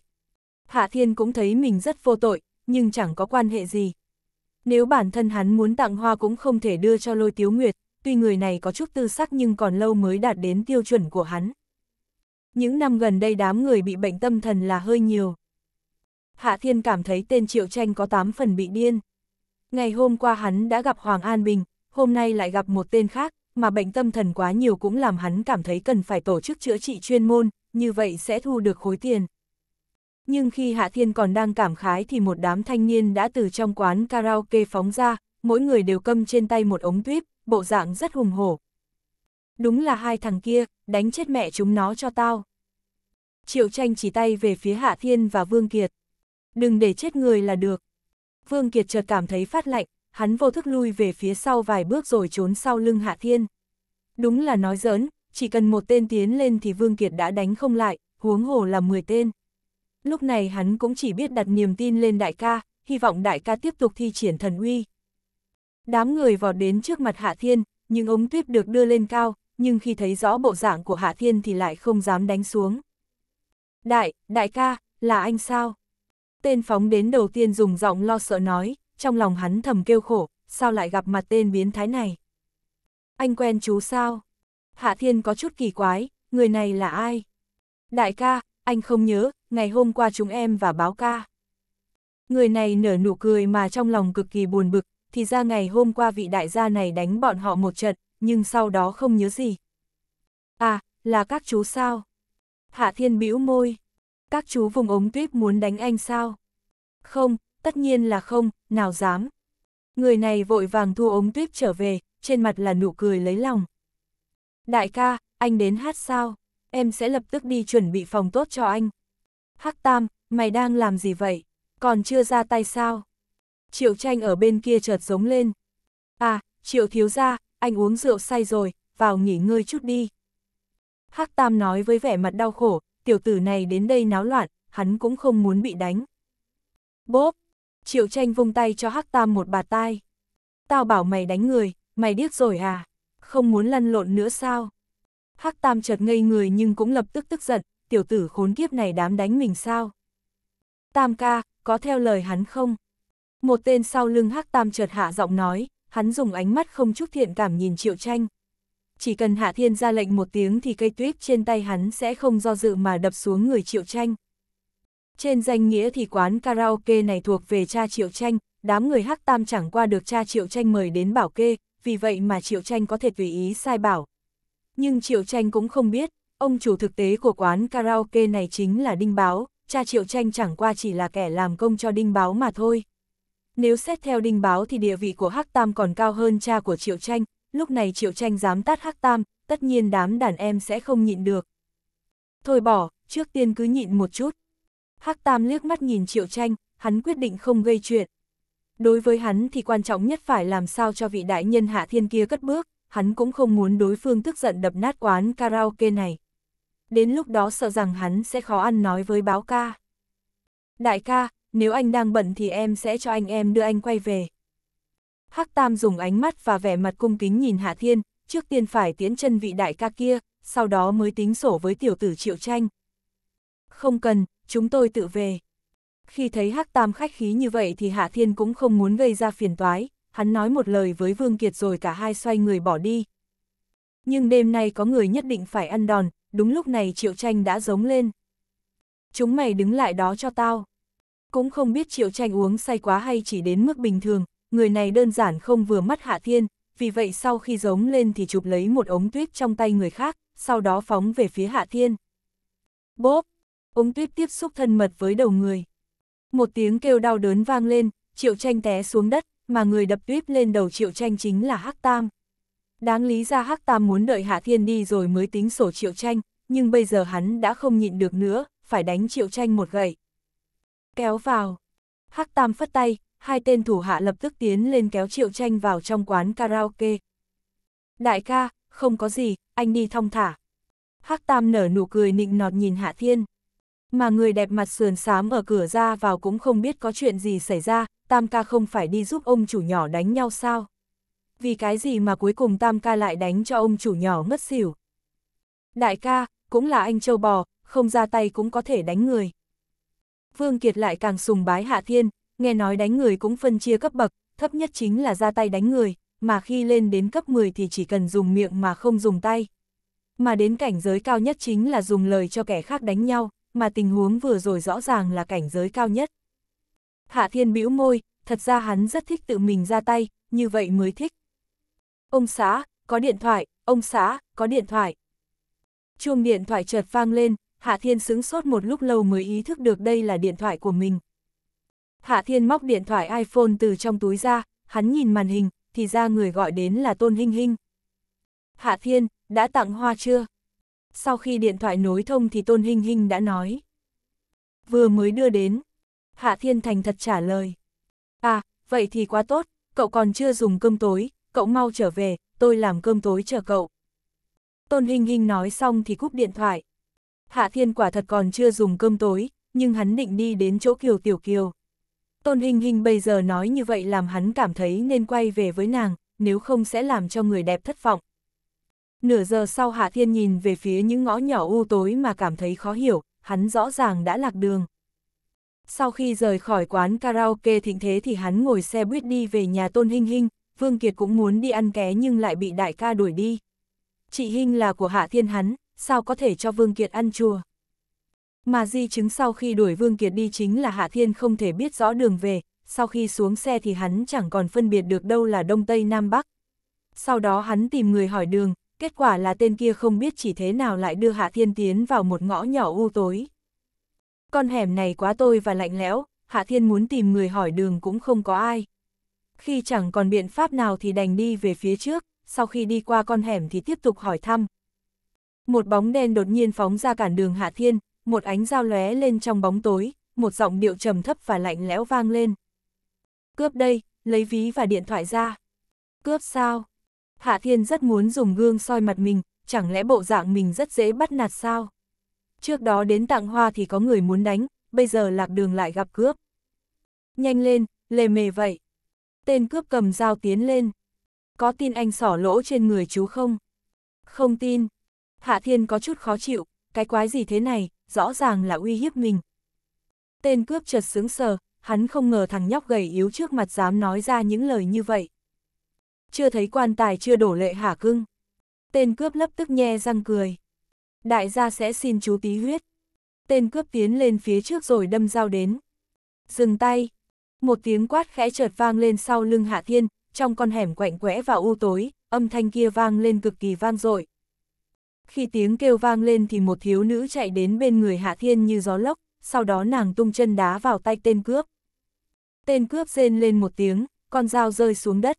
Hạ Thiên cũng thấy mình rất vô tội, nhưng chẳng có quan hệ gì. Nếu bản thân hắn muốn tặng hoa cũng không thể đưa cho lôi tiếu nguyệt, tuy người này có chút tư sắc nhưng còn lâu mới đạt đến tiêu chuẩn của hắn. Những năm gần đây đám người bị bệnh tâm thần là hơi nhiều. Hạ Thiên cảm thấy tên Triệu Tranh có 8 phần bị điên. Ngày hôm qua hắn đã gặp Hoàng An Bình, hôm nay lại gặp một tên khác, mà bệnh tâm thần quá nhiều cũng làm hắn cảm thấy cần phải tổ chức chữa trị chuyên môn, như vậy sẽ thu được khối tiền. Nhưng khi Hạ Thiên còn đang cảm khái thì một đám thanh niên đã từ trong quán karaoke phóng ra, mỗi người đều cầm trên tay một ống tuyếp, bộ dạng rất hùng hổ. Đúng là hai thằng kia, đánh chết mẹ chúng nó cho tao. Triệu tranh chỉ tay về phía Hạ Thiên và Vương Kiệt. Đừng để chết người là được. Vương Kiệt chợt cảm thấy phát lạnh, hắn vô thức lui về phía sau vài bước rồi trốn sau lưng Hạ Thiên. Đúng là nói giỡn, chỉ cần một tên tiến lên thì Vương Kiệt đã đánh không lại, huống hồ là 10 tên. Lúc này hắn cũng chỉ biết đặt niềm tin lên đại ca, hy vọng đại ca tiếp tục thi triển thần uy. Đám người vọt đến trước mặt Hạ Thiên, những ống tuyếp được đưa lên cao, nhưng khi thấy rõ bộ dạng của Hạ Thiên thì lại không dám đánh xuống. Đại, đại ca, là anh sao? Tên phóng đến đầu tiên dùng giọng lo sợ nói, trong lòng hắn thầm kêu khổ, sao lại gặp mặt tên biến thái này? Anh quen chú sao? Hạ Thiên có chút kỳ quái, người này là ai? Đại ca, anh không nhớ, ngày hôm qua chúng em và báo ca. Người này nở nụ cười mà trong lòng cực kỳ buồn bực, thì ra ngày hôm qua vị đại gia này đánh bọn họ một trận, nhưng sau đó không nhớ gì. À, là các chú sao? Hạ Thiên bĩu môi các chú vùng ống tuyếp muốn đánh anh sao? Không, tất nhiên là không, nào dám. Người này vội vàng thu ống tuyếp trở về, trên mặt là nụ cười lấy lòng. Đại ca, anh đến hát sao? Em sẽ lập tức đi chuẩn bị phòng tốt cho anh. Hắc Tam, mày đang làm gì vậy? Còn chưa ra tay sao? Triệu tranh ở bên kia chợt giống lên. À, triệu thiếu ra, anh uống rượu say rồi, vào nghỉ ngơi chút đi. Hắc Tam nói với vẻ mặt đau khổ, tiểu tử này đến đây náo loạn, hắn cũng không muốn bị đánh. Bốp! Triệu tranh vung tay cho Hắc Tam một bà tai. Tao bảo mày đánh người, mày điếc rồi à? Không muốn lăn lộn nữa sao? Hắc Tam chợt ngây người nhưng cũng lập tức tức giận, tiểu tử khốn kiếp này đám đánh mình sao? Tam ca, có theo lời hắn không? Một tên sau lưng Hắc Tam chợt hạ giọng nói, hắn dùng ánh mắt không chút thiện cảm nhìn Triệu Tranh, chỉ cần Hạ Thiên ra lệnh một tiếng thì cây tuyết trên tay hắn sẽ không do dự mà đập xuống người Triệu Tranh. Trên danh nghĩa thì quán karaoke này thuộc về cha Triệu Tranh, đám người Hắc Tam chẳng qua được cha Triệu Tranh mời đến bảo kê, vì vậy mà Triệu Tranh có thể tùy ý sai bảo. Nhưng Triệu Tranh cũng không biết, ông chủ thực tế của quán karaoke này chính là Đinh Báo, cha Triệu Tranh chẳng qua chỉ là kẻ làm công cho Đinh Báo mà thôi. Nếu xét theo Đinh Báo thì địa vị của Hắc Tam còn cao hơn cha của Triệu Tranh, lúc này Triệu Tranh dám tát Hắc Tam, tất nhiên đám đàn em sẽ không nhịn được. Thôi bỏ, trước tiên cứ nhịn một chút. Hắc Tam liếc mắt nhìn Triệu Tranh, hắn quyết định không gây chuyện. Đối với hắn thì quan trọng nhất phải làm sao cho vị đại nhân hạ thiên kia cất bước, hắn cũng không muốn đối phương tức giận đập nát quán karaoke này. Đến lúc đó sợ rằng hắn sẽ khó ăn nói với báo ca. Đại ca, nếu anh đang bận thì em sẽ cho anh em đưa anh quay về. Hắc Tam dùng ánh mắt và vẻ mặt cung kính nhìn Hạ Thiên, trước tiên phải tiến chân vị đại ca kia, sau đó mới tính sổ với tiểu tử Triệu Tranh. Không cần, chúng tôi tự về. Khi thấy Hắc Tam khách khí như vậy thì Hạ Thiên cũng không muốn gây ra phiền toái, hắn nói một lời với Vương Kiệt rồi cả hai xoay người bỏ đi. Nhưng đêm nay có người nhất định phải ăn đòn, đúng lúc này Triệu Tranh đã giống lên. Chúng mày đứng lại đó cho tao. Cũng không biết Triệu Tranh uống say quá hay chỉ đến mức bình thường, người này đơn giản không vừa mắt Hạ Thiên, vì vậy sau khi giống lên thì chụp lấy một ống tuyết trong tay người khác, sau đó phóng về phía Hạ Thiên. Bốp! Ống tuyết tiếp xúc thân mật với đầu người. Một tiếng kêu đau đớn vang lên, Triệu Tranh té xuống đất, mà người đập tuyết lên đầu Triệu Tranh chính là Hắc Tam. Đáng lý ra Hắc Tam muốn đợi Hạ Thiên đi rồi mới tính sổ Triệu Tranh, nhưng bây giờ hắn đã không nhịn được nữa, phải đánh Triệu Tranh một gậy. Kéo vào. Hắc Tam phất tay, hai tên thủ hạ lập tức tiến lên kéo Triệu Tranh vào trong quán karaoke. Đại ca, không có gì, anh đi thong thả. Hắc Tam nở nụ cười nịnh nọt nhìn Hạ Thiên. Mà người đẹp mặt sườn xám ở cửa ra vào cũng không biết có chuyện gì xảy ra, Tam ca không phải đi giúp ông chủ nhỏ đánh nhau sao? Vì cái gì mà cuối cùng Tam ca lại đánh cho ông chủ nhỏ ngất xỉu? Đại ca, cũng là anh châu bò, không ra tay cũng có thể đánh người. Vương Kiệt lại càng sùng bái Hạ Thiên, nghe nói đánh người cũng phân chia cấp bậc, thấp nhất chính là ra tay đánh người, mà khi lên đến cấp 10 thì chỉ cần dùng miệng mà không dùng tay. Mà đến cảnh giới cao nhất chính là dùng lời cho kẻ khác đánh nhau, mà tình huống vừa rồi rõ ràng là cảnh giới cao nhất. Hạ Thiên bĩu môi, thật ra hắn rất thích tự mình ra tay, như vậy mới thích. Ông xã, có điện thoại, ông xã, có điện thoại. Chuông điện thoại chợt vang lên, Hạ Thiên sững sốt một lúc lâu mới ý thức được đây là điện thoại của mình. Hạ Thiên móc điện thoại iPhone từ trong túi ra, hắn nhìn màn hình, thì ra người gọi đến là Tôn Hinh Hinh. Hạ Thiên, đã tặng hoa chưa? Sau khi điện thoại nối thông thì Tôn Hinh Hinh đã nói. Vừa mới đưa đến. Hạ Thiên thành thật trả lời. À, vậy thì quá tốt, cậu còn chưa dùng cơm tối, cậu mau trở về, tôi làm cơm tối chờ cậu. Tôn Hinh Hinh nói xong thì cúp điện thoại. Hạ Thiên quả thật còn chưa dùng cơm tối, nhưng hắn định đi đến chỗ Kiều Tiểu Kiều. Tôn Hình Hình bây giờ nói như vậy làm hắn cảm thấy nên quay về với nàng, nếu không sẽ làm cho người đẹp thất vọng. Nửa giờ sau Hạ Thiên nhìn về phía những ngõ nhỏ u tối mà cảm thấy khó hiểu, hắn rõ ràng đã lạc đường. Sau khi rời khỏi quán karaoke thịnh thế thì hắn ngồi xe buýt đi về nhà Tôn Hinh Hinh, Vương Kiệt cũng muốn đi ăn ké nhưng lại bị đại ca đuổi đi. Chị Hinh là của Hạ Thiên hắn, sao có thể cho Vương Kiệt ăn chùa? Mà di chứng sau khi đuổi Vương Kiệt đi chính là Hạ Thiên không thể biết rõ đường về, sau khi xuống xe thì hắn chẳng còn phân biệt được đâu là Đông Tây Nam Bắc. Sau đó hắn tìm người hỏi đường, kết quả là tên kia không biết chỉ thế nào lại đưa Hạ Thiên tiến vào một ngõ nhỏ u tối. Con hẻm này quá tôi và lạnh lẽo, Hạ Thiên muốn tìm người hỏi đường cũng không có ai. Khi chẳng còn biện pháp nào thì đành đi về phía trước, sau khi đi qua con hẻm thì tiếp tục hỏi thăm. Một bóng đen đột nhiên phóng ra cản đường Hạ Thiên, một ánh dao lóe lên trong bóng tối, một giọng điệu trầm thấp và lạnh lẽo vang lên. Cướp đây, lấy ví và điện thoại ra. Cướp sao? Hạ Thiên rất muốn dùng gương soi mặt mình, chẳng lẽ bộ dạng mình rất dễ bắt nạt sao? Trước đó đến tặng hoa thì có người muốn đánh, bây giờ lạc đường lại gặp cướp. Nhanh lên, lề mề vậy. Tên cướp cầm dao tiến lên. Có tin anh sỏ lỗ trên người chú không? Không tin. Hạ Thiên có chút khó chịu, cái quái gì thế này, rõ ràng là uy hiếp mình. Tên cướp chợt sướng sờ, hắn không ngờ thằng nhóc gầy yếu trước mặt dám nói ra những lời như vậy. Chưa thấy quan tài chưa đổ lệ hả cưng. Tên cướp lấp tức nhe răng cười. Đại gia sẽ xin chú tí huyết. Tên cướp tiến lên phía trước rồi đâm dao đến. Dừng tay. Một tiếng quát khẽ chợt vang lên sau lưng Hạ Thiên, trong con hẻm quạnh quẽ và u tối, âm thanh kia vang lên cực kỳ vang dội, khi tiếng kêu vang lên thì một thiếu nữ chạy đến bên người Hạ Thiên như gió lốc, sau đó nàng tung chân đá vào tay tên cướp. Tên cướp rên lên một tiếng, con dao rơi xuống đất.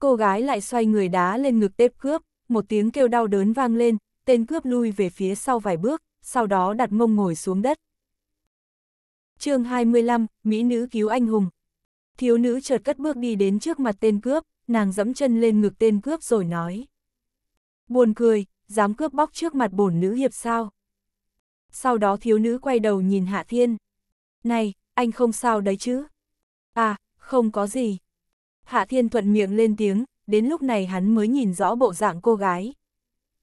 Cô gái lại xoay người đá lên ngực tên cướp, một tiếng kêu đau đớn vang lên, tên cướp lui về phía sau vài bước, sau đó đặt mông ngồi xuống đất. chương 25, Mỹ nữ cứu anh hùng. Thiếu nữ chợt cất bước đi đến trước mặt tên cướp, nàng dẫm chân lên ngực tên cướp rồi nói. Buồn cười, dám cướp bóc trước mặt bổn nữ hiệp sao. Sau đó thiếu nữ quay đầu nhìn Hạ Thiên. Này, anh không sao đấy chứ? À, không có gì. Hạ Thiên thuận miệng lên tiếng, đến lúc này hắn mới nhìn rõ bộ dạng cô gái.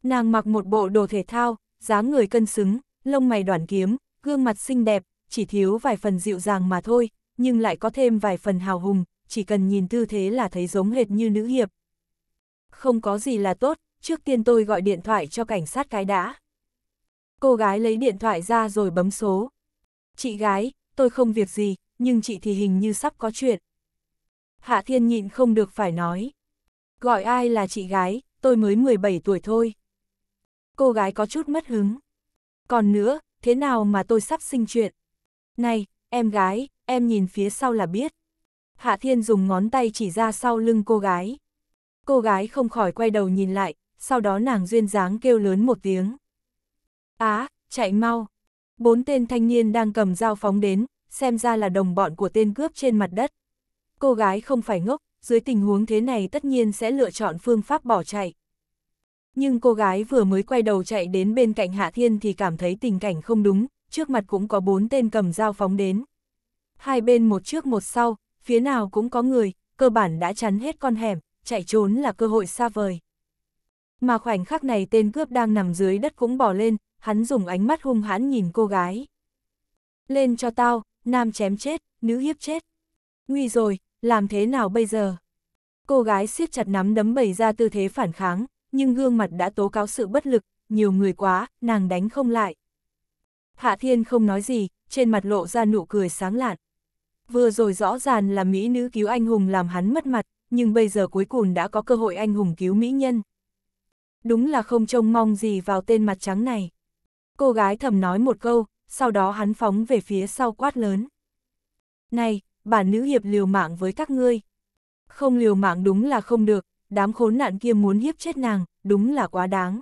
Nàng mặc một bộ đồ thể thao, dáng người cân xứng, lông mày đoản kiếm, gương mặt xinh đẹp, chỉ thiếu vài phần dịu dàng mà thôi, nhưng lại có thêm vài phần hào hùng, chỉ cần nhìn tư thế là thấy giống hệt như nữ hiệp. Không có gì là tốt, trước tiên tôi gọi điện thoại cho cảnh sát cái đã. Cô gái lấy điện thoại ra rồi bấm số. Chị gái, tôi không việc gì, nhưng chị thì hình như sắp có chuyện. Hạ Thiên nhịn không được phải nói. Gọi ai là chị gái, tôi mới 17 tuổi thôi. Cô gái có chút mất hứng. Còn nữa, thế nào mà tôi sắp sinh chuyện? Này, em gái, em nhìn phía sau là biết. Hạ Thiên dùng ngón tay chỉ ra sau lưng cô gái. Cô gái không khỏi quay đầu nhìn lại, sau đó nàng duyên dáng kêu lớn một tiếng. Á, chạy mau! Bốn tên thanh niên đang cầm dao phóng đến, xem ra là đồng bọn của tên cướp trên mặt đất. Cô gái không phải ngốc, dưới tình huống thế này tất nhiên sẽ lựa chọn phương pháp bỏ chạy. Nhưng cô gái vừa mới quay đầu chạy đến bên cạnh Hạ Thiên thì cảm thấy tình cảnh không đúng, trước mặt cũng có bốn tên cầm dao phóng đến. Hai bên một trước một sau, phía nào cũng có người, cơ bản đã chắn hết con hẻm, chạy trốn là cơ hội xa vời mà khoảnh khắc này tên cướp đang nằm dưới đất cũng bỏ lên, hắn dùng ánh mắt hung hãn nhìn cô gái. Lên cho tao, nam chém chết, nữ hiếp chết. Nguy rồi, làm thế nào bây giờ? Cô gái siết chặt nắm đấm bày ra tư thế phản kháng, nhưng gương mặt đã tố cáo sự bất lực, nhiều người quá, nàng đánh không lại. Hạ Thiên không nói gì, trên mặt lộ ra nụ cười sáng lạn. Vừa rồi rõ ràng là mỹ nữ cứu anh hùng làm hắn mất mặt, nhưng bây giờ cuối cùng đã có cơ hội anh hùng cứu mỹ nhân đúng là không trông mong gì vào tên mặt trắng này. Cô gái thầm nói một câu, sau đó hắn phóng về phía sau quát lớn. Này, bản nữ hiệp liều mạng với các ngươi. Không liều mạng đúng là không được, đám khốn nạn kia muốn hiếp chết nàng, đúng là quá đáng.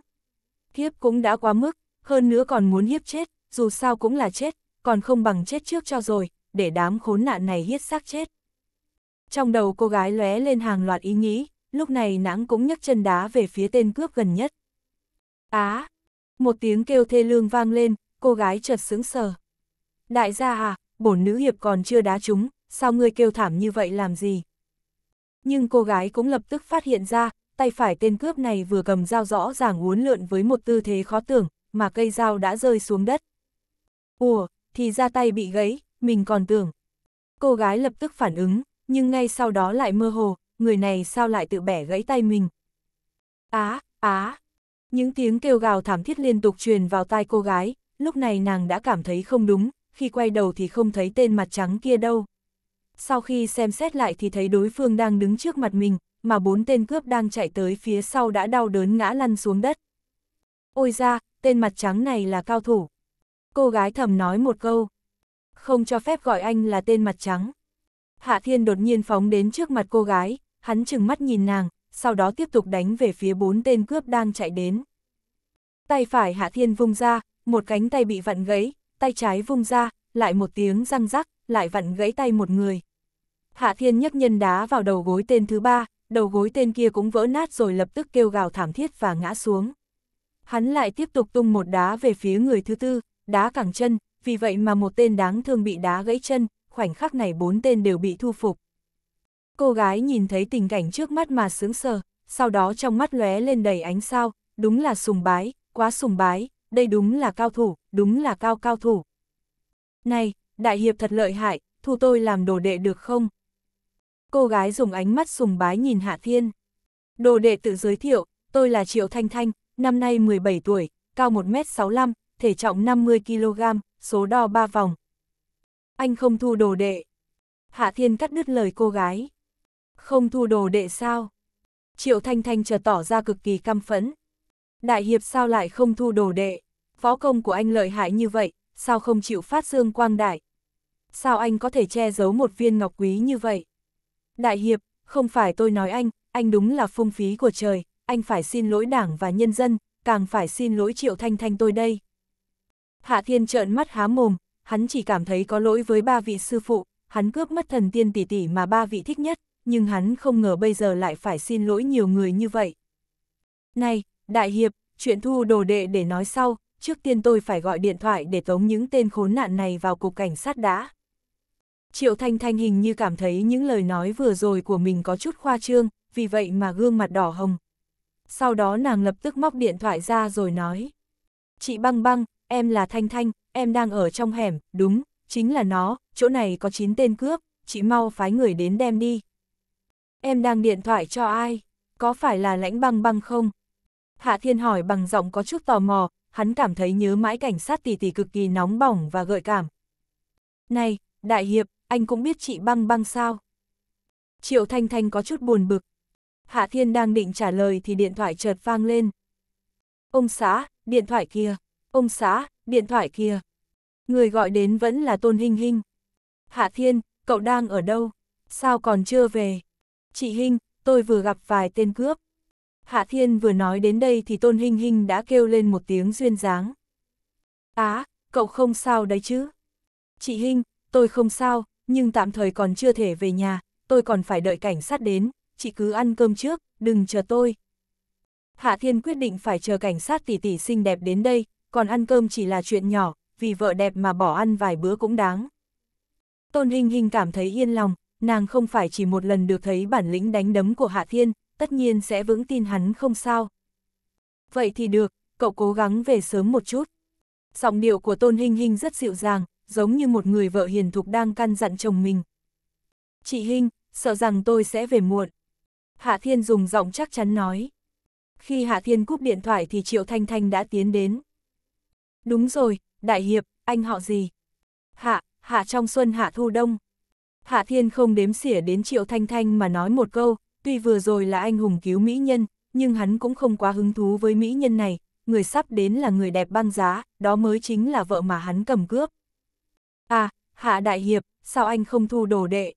Thiếp cũng đã quá mức, hơn nữa còn muốn hiếp chết, dù sao cũng là chết, còn không bằng chết trước cho rồi, để đám khốn nạn này hiết xác chết. Trong đầu cô gái lóe lên hàng loạt ý nghĩ, lúc này nãng cũng nhấc chân đá về phía tên cướp gần nhất. Á! một tiếng kêu thê lương vang lên, cô gái chợt sững sờ. Đại gia à, bổn nữ hiệp còn chưa đá chúng, sao ngươi kêu thảm như vậy làm gì? Nhưng cô gái cũng lập tức phát hiện ra, tay phải tên cướp này vừa cầm dao rõ ràng uốn lượn với một tư thế khó tưởng, mà cây dao đã rơi xuống đất. Ủa, thì ra tay bị gãy, mình còn tưởng. Cô gái lập tức phản ứng, nhưng ngay sau đó lại mơ hồ, người này sao lại tự bẻ gãy tay mình. Á, á, những tiếng kêu gào thảm thiết liên tục truyền vào tai cô gái, lúc này nàng đã cảm thấy không đúng, khi quay đầu thì không thấy tên mặt trắng kia đâu. Sau khi xem xét lại thì thấy đối phương đang đứng trước mặt mình, mà bốn tên cướp đang chạy tới phía sau đã đau đớn ngã lăn xuống đất. Ôi ra, tên mặt trắng này là cao thủ. Cô gái thầm nói một câu. Không cho phép gọi anh là tên mặt trắng. Hạ Thiên đột nhiên phóng đến trước mặt cô gái, hắn chừng mắt nhìn nàng, sau đó tiếp tục đánh về phía bốn tên cướp đang chạy đến. Tay phải Hạ Thiên vung ra, một cánh tay bị vặn gãy, tay trái vung ra, lại một tiếng răng rắc, lại vặn gãy tay một người. Hạ Thiên nhấc nhân đá vào đầu gối tên thứ ba, đầu gối tên kia cũng vỡ nát rồi lập tức kêu gào thảm thiết và ngã xuống. Hắn lại tiếp tục tung một đá về phía người thứ tư, đá cẳng chân, vì vậy mà một tên đáng thương bị đá gãy chân, khoảnh khắc này bốn tên đều bị thu phục. Cô gái nhìn thấy tình cảnh trước mắt mà sướng sờ, sau đó trong mắt lóe lên đầy ánh sao, đúng là sùng bái, quá sùng bái, đây đúng là cao thủ, đúng là cao cao thủ. Này, đại hiệp thật lợi hại, thu tôi làm đồ đệ được không? Cô gái dùng ánh mắt sùng bái nhìn Hạ Thiên. Đồ đệ tự giới thiệu, tôi là Triệu Thanh Thanh, năm nay 17 tuổi, cao 1m65, thể trọng 50kg, số đo 3 vòng. Anh không thu đồ đệ. Hạ Thiên cắt đứt lời cô gái. Không thu đồ đệ sao? Triệu Thanh Thanh chờ tỏ ra cực kỳ căm phẫn. Đại hiệp sao lại không thu đồ đệ? Phó công của anh lợi hại như vậy, sao không chịu phát dương quang đại? Sao anh có thể che giấu một viên ngọc quý như vậy? Đại hiệp, không phải tôi nói anh, anh đúng là phung phí của trời, anh phải xin lỗi đảng và nhân dân, càng phải xin lỗi Triệu Thanh Thanh tôi đây. Hạ Thiên trợn mắt há mồm, hắn chỉ cảm thấy có lỗi với ba vị sư phụ, hắn cướp mất thần tiên tỷ tỷ mà ba vị thích nhất, nhưng hắn không ngờ bây giờ lại phải xin lỗi nhiều người như vậy. Này, Đại Hiệp, chuyện thu đồ đệ để nói sau, trước tiên tôi phải gọi điện thoại để tống những tên khốn nạn này vào cục cảnh sát đã. Triệu Thanh Thanh hình như cảm thấy những lời nói vừa rồi của mình có chút khoa trương, vì vậy mà gương mặt đỏ hồng. Sau đó nàng lập tức móc điện thoại ra rồi nói. Chị băng băng, em là Thanh Thanh, em đang ở trong hẻm, đúng, chính là nó, chỗ này có 9 tên cướp, chị mau phái người đến đem đi. Em đang điện thoại cho ai? Có phải là lãnh băng băng không? Hạ Thiên hỏi bằng giọng có chút tò mò, hắn cảm thấy nhớ mãi cảnh sát tỷ tỷ cực kỳ nóng bỏng và gợi cảm. Này, Đại Hiệp, anh cũng biết chị băng băng sao? Triệu Thanh Thanh có chút buồn bực. Hạ Thiên đang định trả lời thì điện thoại chợt vang lên. Ông xã, điện thoại kia, ông xã, điện thoại kia. Người gọi đến vẫn là Tôn Hinh Hinh. Hạ Thiên, cậu đang ở đâu? Sao còn chưa về? Chị Hinh, tôi vừa gặp vài tên cướp. Hạ Thiên vừa nói đến đây thì Tôn Hinh Hinh đã kêu lên một tiếng duyên dáng. Á, à, cậu không sao đấy chứ? Chị Hinh, tôi không sao, nhưng tạm thời còn chưa thể về nhà, tôi còn phải đợi cảnh sát đến, chị cứ ăn cơm trước, đừng chờ tôi. Hạ Thiên quyết định phải chờ cảnh sát tỷ tỷ xinh đẹp đến đây, còn ăn cơm chỉ là chuyện nhỏ, vì vợ đẹp mà bỏ ăn vài bữa cũng đáng. Tôn Hinh Hinh cảm thấy yên lòng, nàng không phải chỉ một lần được thấy bản lĩnh đánh đấm của Hạ Thiên, tất nhiên sẽ vững tin hắn không sao. Vậy thì được, cậu cố gắng về sớm một chút. Giọng điệu của Tôn Hinh Hinh rất dịu dàng, giống như một người vợ hiền thục đang căn dặn chồng mình. Chị Hinh, sợ rằng tôi sẽ về muộn. Hạ Thiên dùng giọng chắc chắn nói. Khi Hạ Thiên cúp điện thoại thì Triệu Thanh Thanh đã tiến đến. Đúng rồi, Đại Hiệp, anh họ gì? Hạ, Hạ trong xuân Hạ Thu Đông. Hạ Thiên không đếm xỉa đến Triệu Thanh Thanh mà nói một câu, tuy vừa rồi là anh hùng cứu mỹ nhân, nhưng hắn cũng không quá hứng thú với mỹ nhân này, người sắp đến là người đẹp băng giá, đó mới chính là vợ mà hắn cầm cướp. À, Hạ Đại Hiệp, sao anh không thu đồ đệ?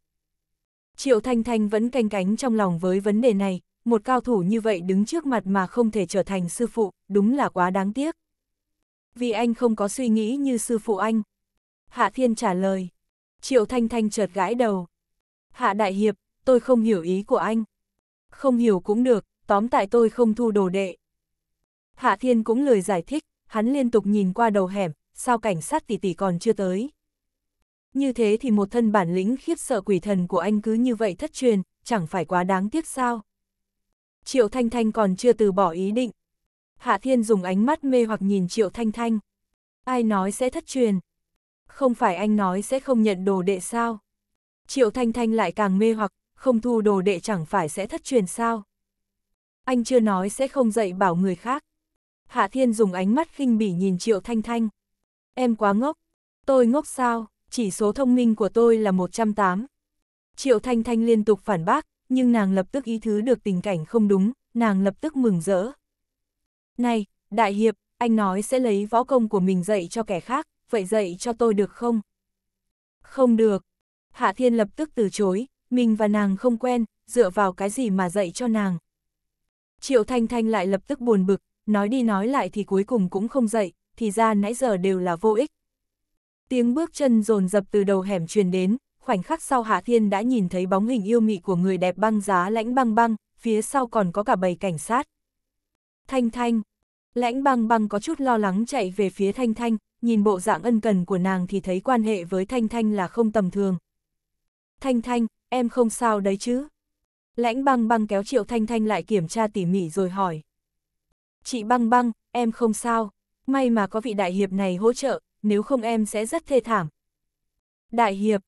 Triệu Thanh Thanh vẫn canh cánh trong lòng với vấn đề này, một cao thủ như vậy đứng trước mặt mà không thể trở thành sư phụ, đúng là quá đáng tiếc. Vì anh không có suy nghĩ như sư phụ anh. Hạ Thiên trả lời. Triệu Thanh Thanh chợt gãi đầu. Hạ Đại Hiệp, tôi không hiểu ý của anh. Không hiểu cũng được, tóm tại tôi không thu đồ đệ. Hạ Thiên cũng lời giải thích, hắn liên tục nhìn qua đầu hẻm, sao cảnh sát tỷ tỷ còn chưa tới. Như thế thì một thân bản lĩnh khiếp sợ quỷ thần của anh cứ như vậy thất truyền, chẳng phải quá đáng tiếc sao. Triệu Thanh Thanh còn chưa từ bỏ ý định. Hạ Thiên dùng ánh mắt mê hoặc nhìn Triệu Thanh Thanh. Ai nói sẽ thất truyền, không phải anh nói sẽ không nhận đồ đệ sao? Triệu Thanh Thanh lại càng mê hoặc, không thu đồ đệ chẳng phải sẽ thất truyền sao? Anh chưa nói sẽ không dạy bảo người khác. Hạ Thiên dùng ánh mắt khinh bỉ nhìn Triệu Thanh Thanh. Em quá ngốc. Tôi ngốc sao, chỉ số thông minh của tôi là 108. Triệu Thanh Thanh liên tục phản bác, nhưng nàng lập tức ý thứ được tình cảnh không đúng, nàng lập tức mừng rỡ. Này, Đại Hiệp, anh nói sẽ lấy võ công của mình dạy cho kẻ khác, vậy dạy cho tôi được không? Không được. Hạ Thiên lập tức từ chối, mình và nàng không quen, dựa vào cái gì mà dạy cho nàng. Triệu Thanh Thanh lại lập tức buồn bực, nói đi nói lại thì cuối cùng cũng không dạy, thì ra nãy giờ đều là vô ích. Tiếng bước chân rồn dập từ đầu hẻm truyền đến, khoảnh khắc sau Hạ Thiên đã nhìn thấy bóng hình yêu mị của người đẹp băng giá lãnh băng băng, phía sau còn có cả bầy cảnh sát. Thanh Thanh, lãnh băng băng có chút lo lắng chạy về phía Thanh Thanh, nhìn bộ dạng ân cần của nàng thì thấy quan hệ với Thanh Thanh là không tầm thường. Thanh Thanh, em không sao đấy chứ? Lãnh băng băng kéo Triệu Thanh Thanh lại kiểm tra tỉ mỉ rồi hỏi. Chị băng băng, em không sao, may mà có vị đại hiệp này hỗ trợ, nếu không em sẽ rất thê thảm. Đại hiệp,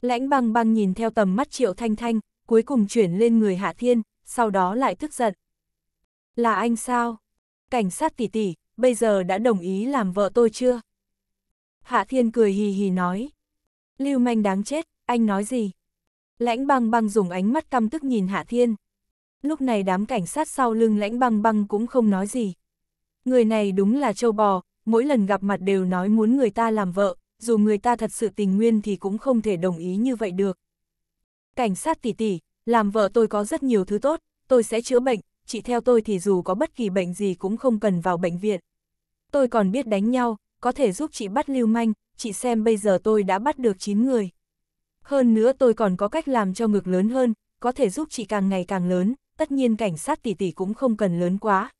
lãnh băng băng nhìn theo tầm mắt Triệu Thanh Thanh, cuối cùng chuyển lên người Hạ Thiên, sau đó lại tức giận. Là anh sao? Cảnh sát tỷ tỷ, bây giờ đã đồng ý làm vợ tôi chưa? Hạ Thiên cười hì hì nói. Lưu manh đáng chết, anh nói gì? Lãnh băng băng dùng ánh mắt căm tức nhìn Hạ Thiên. Lúc này đám cảnh sát sau lưng lãnh băng băng cũng không nói gì. Người này đúng là châu bò, mỗi lần gặp mặt đều nói muốn người ta làm vợ, dù người ta thật sự tình nguyên thì cũng không thể đồng ý như vậy được. Cảnh sát tỷ tỷ, làm vợ tôi có rất nhiều thứ tốt, tôi sẽ chữa bệnh, chị theo tôi thì dù có bất kỳ bệnh gì cũng không cần vào bệnh viện. Tôi còn biết đánh nhau, có thể giúp chị bắt lưu manh, chị xem bây giờ tôi đã bắt được 9 người. Hơn nữa tôi còn có cách làm cho ngực lớn hơn, có thể giúp chị càng ngày càng lớn, tất nhiên cảnh sát tỷ tỷ cũng không cần lớn quá.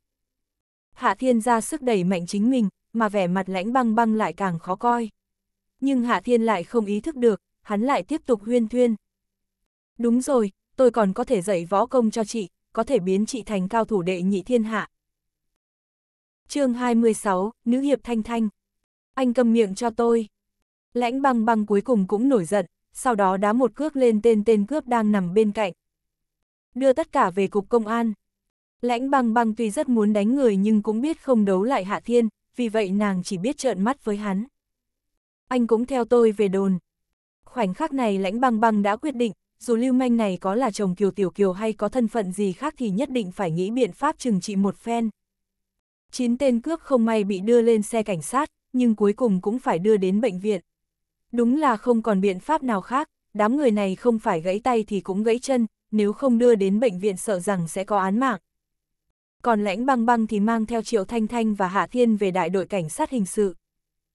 Hạ Thiên ra sức đẩy mạnh chính mình, mà vẻ mặt lãnh băng băng lại càng khó coi. Nhưng Hạ Thiên lại không ý thức được, hắn lại tiếp tục huyên thuyên. Đúng rồi, tôi còn có thể dạy võ công cho chị, có thể biến chị thành cao thủ đệ nhị thiên hạ. chương 26, Nữ Hiệp Thanh Thanh anh cầm miệng cho tôi. Lãnh băng băng cuối cùng cũng nổi giận, sau đó đá một cước lên tên tên cướp đang nằm bên cạnh. Đưa tất cả về cục công an. Lãnh băng băng tuy rất muốn đánh người nhưng cũng biết không đấu lại Hạ Thiên, vì vậy nàng chỉ biết trợn mắt với hắn. Anh cũng theo tôi về đồn. Khoảnh khắc này lãnh băng băng đã quyết định, dù lưu manh này có là chồng Kiều Tiểu Kiều hay có thân phận gì khác thì nhất định phải nghĩ biện pháp trừng trị một phen. Chín tên cướp không may bị đưa lên xe cảnh sát, nhưng cuối cùng cũng phải đưa đến bệnh viện. Đúng là không còn biện pháp nào khác, đám người này không phải gãy tay thì cũng gãy chân, nếu không đưa đến bệnh viện sợ rằng sẽ có án mạng. Còn lãnh băng băng thì mang theo Triệu Thanh Thanh và Hạ Thiên về đại đội cảnh sát hình sự.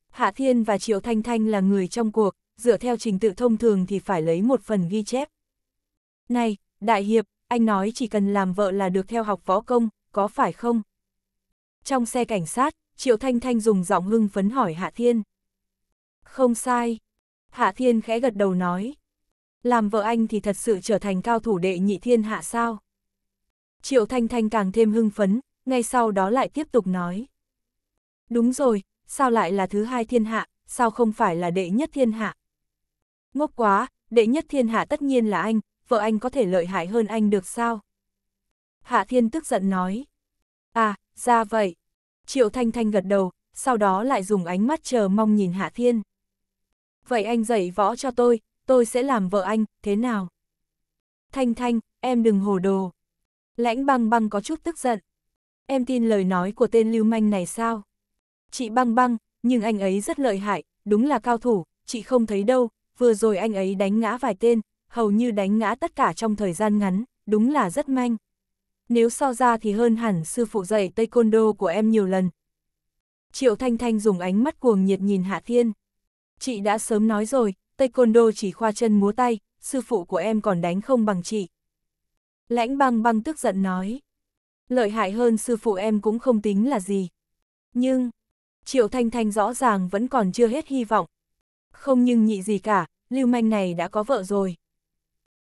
Hạ Thiên và Triệu Thanh Thanh là người trong cuộc, dựa theo trình tự thông thường thì phải lấy một phần ghi chép. Này, Đại Hiệp, anh nói chỉ cần làm vợ là được theo học võ công, có phải không? Trong xe cảnh sát, Triệu Thanh Thanh dùng giọng hưng phấn hỏi Hạ Thiên. Không sai. Hạ Thiên khẽ gật đầu nói. Làm vợ anh thì thật sự trở thành cao thủ đệ nhị thiên hạ sao? Triệu Thanh Thanh càng thêm hưng phấn, ngay sau đó lại tiếp tục nói. Đúng rồi, sao lại là thứ hai thiên hạ, sao không phải là đệ nhất thiên hạ? Ngốc quá, đệ nhất thiên hạ tất nhiên là anh, vợ anh có thể lợi hại hơn anh được sao? Hạ Thiên tức giận nói. À, ra vậy. Triệu Thanh Thanh gật đầu, sau đó lại dùng ánh mắt chờ mong nhìn Hạ Thiên. Vậy anh dạy võ cho tôi, tôi sẽ làm vợ anh, thế nào? Thanh Thanh, em đừng hồ đồ. Lãnh băng băng có chút tức giận. Em tin lời nói của tên lưu manh này sao? Chị băng băng, nhưng anh ấy rất lợi hại, đúng là cao thủ, chị không thấy đâu, vừa rồi anh ấy đánh ngã vài tên, hầu như đánh ngã tất cả trong thời gian ngắn, đúng là rất manh nếu so ra thì hơn hẳn sư phụ dạy taekwondo của em nhiều lần. Triệu Thanh Thanh dùng ánh mắt cuồng nhiệt nhìn Hạ Thiên. Chị đã sớm nói rồi, taekwondo chỉ khoa chân múa tay, sư phụ của em còn đánh không bằng chị. Lãnh băng băng tức giận nói. Lợi hại hơn sư phụ em cũng không tính là gì. Nhưng, Triệu Thanh Thanh rõ ràng vẫn còn chưa hết hy vọng. Không nhưng nhị gì cả, lưu manh này đã có vợ rồi.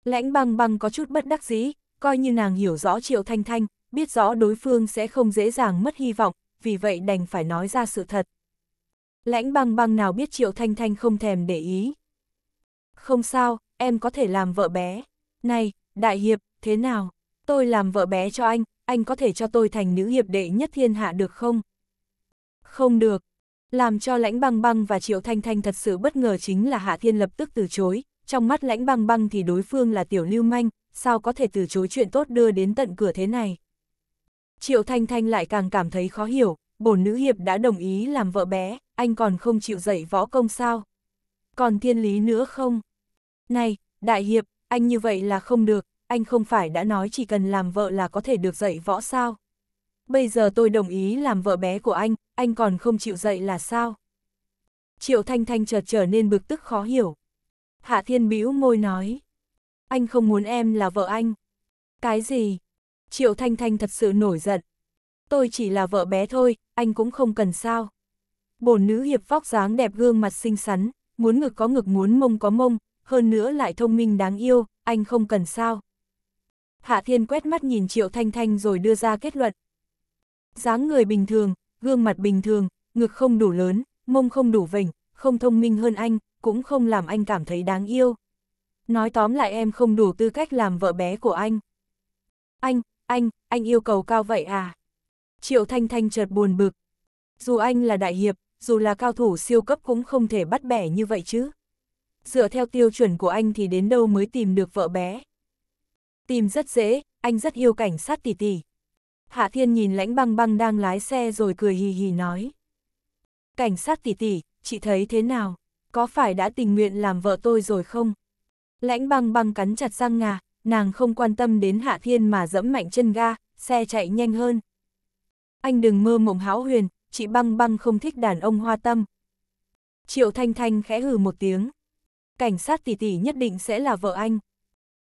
Lãnh băng băng có chút bất đắc dĩ, Coi như nàng hiểu rõ Triệu Thanh Thanh, biết rõ đối phương sẽ không dễ dàng mất hy vọng, vì vậy đành phải nói ra sự thật. Lãnh băng băng nào biết Triệu Thanh Thanh không thèm để ý. Không sao, em có thể làm vợ bé. Này, đại hiệp, thế nào? Tôi làm vợ bé cho anh, anh có thể cho tôi thành nữ hiệp đệ nhất thiên hạ được không? Không được. Làm cho lãnh băng băng và Triệu Thanh Thanh thật sự bất ngờ chính là Hạ Thiên lập tức từ chối, trong mắt lãnh băng băng thì đối phương là tiểu lưu manh, sao có thể từ chối chuyện tốt đưa đến tận cửa thế này. Triệu Thanh Thanh lại càng cảm thấy khó hiểu, bổn nữ hiệp đã đồng ý làm vợ bé, anh còn không chịu dạy võ công sao? Còn thiên lý nữa không? Này, đại hiệp, anh như vậy là không được, anh không phải đã nói chỉ cần làm vợ là có thể được dạy võ sao? Bây giờ tôi đồng ý làm vợ bé của anh, anh còn không chịu dạy là sao? Triệu Thanh Thanh chợt trở nên bực tức khó hiểu. Hạ Thiên bĩu môi nói anh không muốn em là vợ anh. Cái gì? Triệu Thanh Thanh thật sự nổi giận. Tôi chỉ là vợ bé thôi, anh cũng không cần sao. Bổn nữ hiệp vóc dáng đẹp gương mặt xinh xắn, muốn ngực có ngực muốn mông có mông, hơn nữa lại thông minh đáng yêu, anh không cần sao. Hạ Thiên quét mắt nhìn Triệu Thanh Thanh rồi đưa ra kết luận. Dáng người bình thường, gương mặt bình thường, ngực không đủ lớn, mông không đủ vỉnh, không thông minh hơn anh, cũng không làm anh cảm thấy đáng yêu. Nói tóm lại em không đủ tư cách làm vợ bé của anh. Anh, anh, anh yêu cầu cao vậy à? Triệu Thanh Thanh chợt buồn bực. Dù anh là đại hiệp, dù là cao thủ siêu cấp cũng không thể bắt bẻ như vậy chứ. Dựa theo tiêu chuẩn của anh thì đến đâu mới tìm được vợ bé. Tìm rất dễ, anh rất yêu cảnh sát tỷ tỷ. Hạ Thiên nhìn lãnh băng băng đang lái xe rồi cười hì hì nói. Cảnh sát tỷ tỷ, chị thấy thế nào? Có phải đã tình nguyện làm vợ tôi rồi không? Lãnh băng băng cắn chặt răng ngà, nàng không quan tâm đến Hạ Thiên mà dẫm mạnh chân ga, xe chạy nhanh hơn. Anh đừng mơ mộng háo huyền, chị băng băng không thích đàn ông hoa tâm. Triệu Thanh Thanh khẽ hừ một tiếng. Cảnh sát tỷ tỷ nhất định sẽ là vợ anh.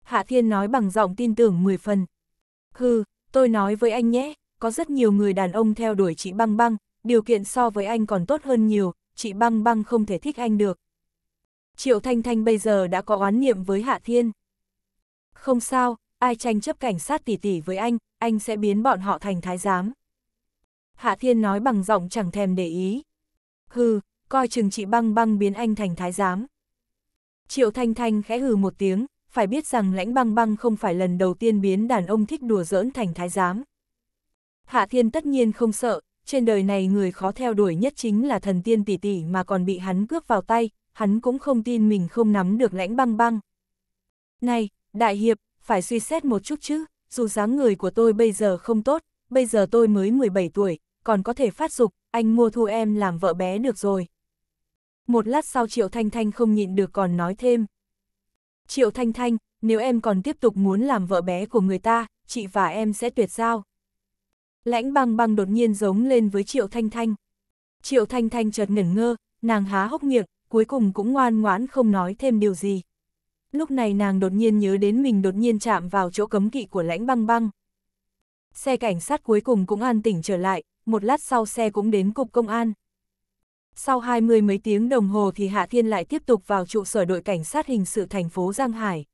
Hạ Thiên nói bằng giọng tin tưởng 10 phần. Hừ, tôi nói với anh nhé, có rất nhiều người đàn ông theo đuổi chị băng băng, điều kiện so với anh còn tốt hơn nhiều, chị băng băng không thể thích anh được. Triệu Thanh Thanh bây giờ đã có oán niệm với Hạ Thiên. Không sao, ai tranh chấp cảnh sát tỉ tỉ với anh, anh sẽ biến bọn họ thành thái giám. Hạ Thiên nói bằng giọng chẳng thèm để ý. Hừ, coi chừng chị băng băng biến anh thành thái giám. Triệu Thanh Thanh khẽ hừ một tiếng, phải biết rằng lãnh băng băng không phải lần đầu tiên biến đàn ông thích đùa giỡn thành thái giám. Hạ Thiên tất nhiên không sợ, trên đời này người khó theo đuổi nhất chính là thần tiên tỷ tỷ mà còn bị hắn cướp vào tay, hắn cũng không tin mình không nắm được lãnh băng băng. Này, đại hiệp, phải suy xét một chút chứ, dù dáng người của tôi bây giờ không tốt, bây giờ tôi mới 17 tuổi, còn có thể phát dục, anh mua thu em làm vợ bé được rồi. Một lát sau Triệu Thanh Thanh không nhịn được còn nói thêm. Triệu Thanh Thanh, nếu em còn tiếp tục muốn làm vợ bé của người ta, chị và em sẽ tuyệt giao. Lãnh băng băng đột nhiên giống lên với Triệu Thanh Thanh. Triệu Thanh Thanh chợt ngẩn ngơ, nàng há hốc miệng, cuối cùng cũng ngoan ngoãn không nói thêm điều gì. Lúc này nàng đột nhiên nhớ đến mình đột nhiên chạm vào chỗ cấm kỵ của lãnh băng băng. Xe cảnh sát cuối cùng cũng an tỉnh trở lại, một lát sau xe cũng đến cục công an. Sau hai mươi mấy tiếng đồng hồ thì Hạ Thiên lại tiếp tục vào trụ sở đội cảnh sát hình sự thành phố Giang Hải.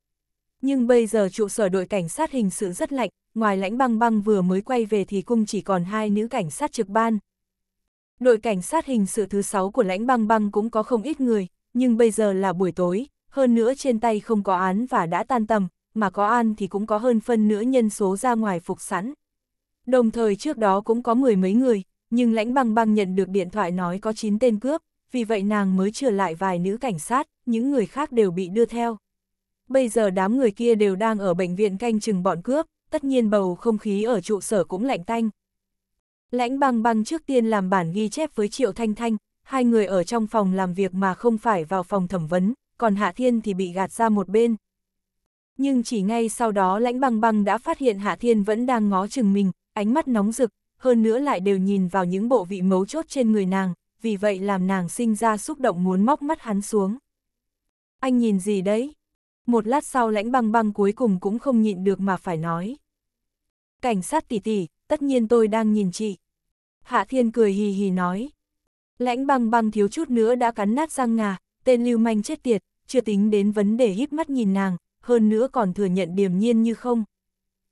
Nhưng bây giờ trụ sở đội cảnh sát hình sự rất lạnh, ngoài lãnh băng băng vừa mới quay về thì cung chỉ còn hai nữ cảnh sát trực ban, Đội cảnh sát hình sự thứ 6 của lãnh băng băng cũng có không ít người, nhưng bây giờ là buổi tối, hơn nữa trên tay không có án và đã tan tầm, mà có an thì cũng có hơn phân nửa nhân số ra ngoài phục sẵn. Đồng thời trước đó cũng có mười mấy người, nhưng lãnh băng băng nhận được điện thoại nói có 9 tên cướp, vì vậy nàng mới trở lại vài nữ cảnh sát, những người khác đều bị đưa theo. Bây giờ đám người kia đều đang ở bệnh viện canh chừng bọn cướp, tất nhiên bầu không khí ở trụ sở cũng lạnh tanh, Lãnh băng băng trước tiên làm bản ghi chép với Triệu Thanh Thanh, hai người ở trong phòng làm việc mà không phải vào phòng thẩm vấn, còn Hạ Thiên thì bị gạt ra một bên. Nhưng chỉ ngay sau đó lãnh băng băng đã phát hiện Hạ Thiên vẫn đang ngó chừng mình, ánh mắt nóng rực, hơn nữa lại đều nhìn vào những bộ vị mấu chốt trên người nàng, vì vậy làm nàng sinh ra xúc động muốn móc mắt hắn xuống. Anh nhìn gì đấy? Một lát sau lãnh băng băng cuối cùng cũng không nhịn được mà phải nói. Cảnh sát tỷ tỷ, tất nhiên tôi đang nhìn chị. Hạ Thiên cười hì hì nói. Lãnh băng băng thiếu chút nữa đã cắn nát răng ngà, tên lưu manh chết tiệt, chưa tính đến vấn đề hít mắt nhìn nàng, hơn nữa còn thừa nhận điềm nhiên như không.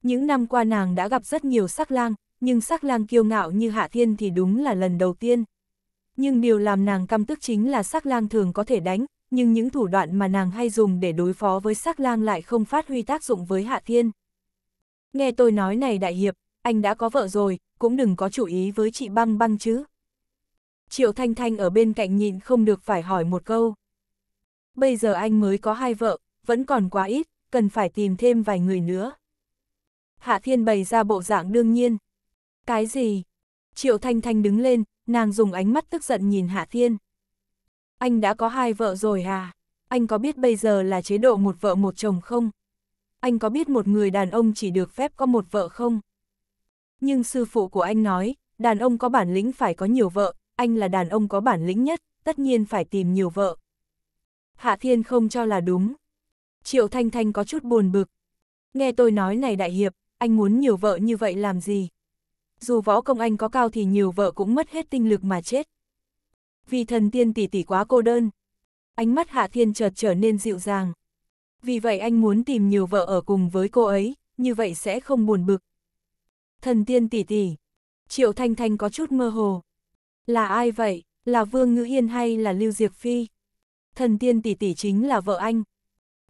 Những năm qua nàng đã gặp rất nhiều sắc lang, nhưng sắc lang kiêu ngạo như Hạ Thiên thì đúng là lần đầu tiên. Nhưng điều làm nàng căm tức chính là sắc lang thường có thể đánh, nhưng những thủ đoạn mà nàng hay dùng để đối phó với sắc lang lại không phát huy tác dụng với Hạ Thiên. Nghe tôi nói này đại hiệp, anh đã có vợ rồi, cũng đừng có chủ ý với chị băng băng chứ. Triệu Thanh Thanh ở bên cạnh nhịn không được phải hỏi một câu. Bây giờ anh mới có hai vợ, vẫn còn quá ít, cần phải tìm thêm vài người nữa. Hạ Thiên bày ra bộ dạng đương nhiên. Cái gì? Triệu Thanh Thanh đứng lên, nàng dùng ánh mắt tức giận nhìn Hạ Thiên. Anh đã có hai vợ rồi à? Anh có biết bây giờ là chế độ một vợ một chồng không? Anh có biết một người đàn ông chỉ được phép có một vợ không? Nhưng sư phụ của anh nói, đàn ông có bản lĩnh phải có nhiều vợ, anh là đàn ông có bản lĩnh nhất, tất nhiên phải tìm nhiều vợ. Hạ Thiên không cho là đúng. Triệu Thanh Thanh có chút buồn bực. Nghe tôi nói này đại hiệp, anh muốn nhiều vợ như vậy làm gì? Dù võ công anh có cao thì nhiều vợ cũng mất hết tinh lực mà chết. Vì thần tiên tỷ tỷ quá cô đơn. Ánh mắt Hạ Thiên chợt trở nên dịu dàng. Vì vậy anh muốn tìm nhiều vợ ở cùng với cô ấy, như vậy sẽ không buồn bực, Thần tiên tỷ tỷ. Triệu Thanh Thanh có chút mơ hồ. Là ai vậy? Là Vương Ngữ Yên hay là Lưu Diệp Phi? Thần tiên tỷ tỷ chính là vợ anh.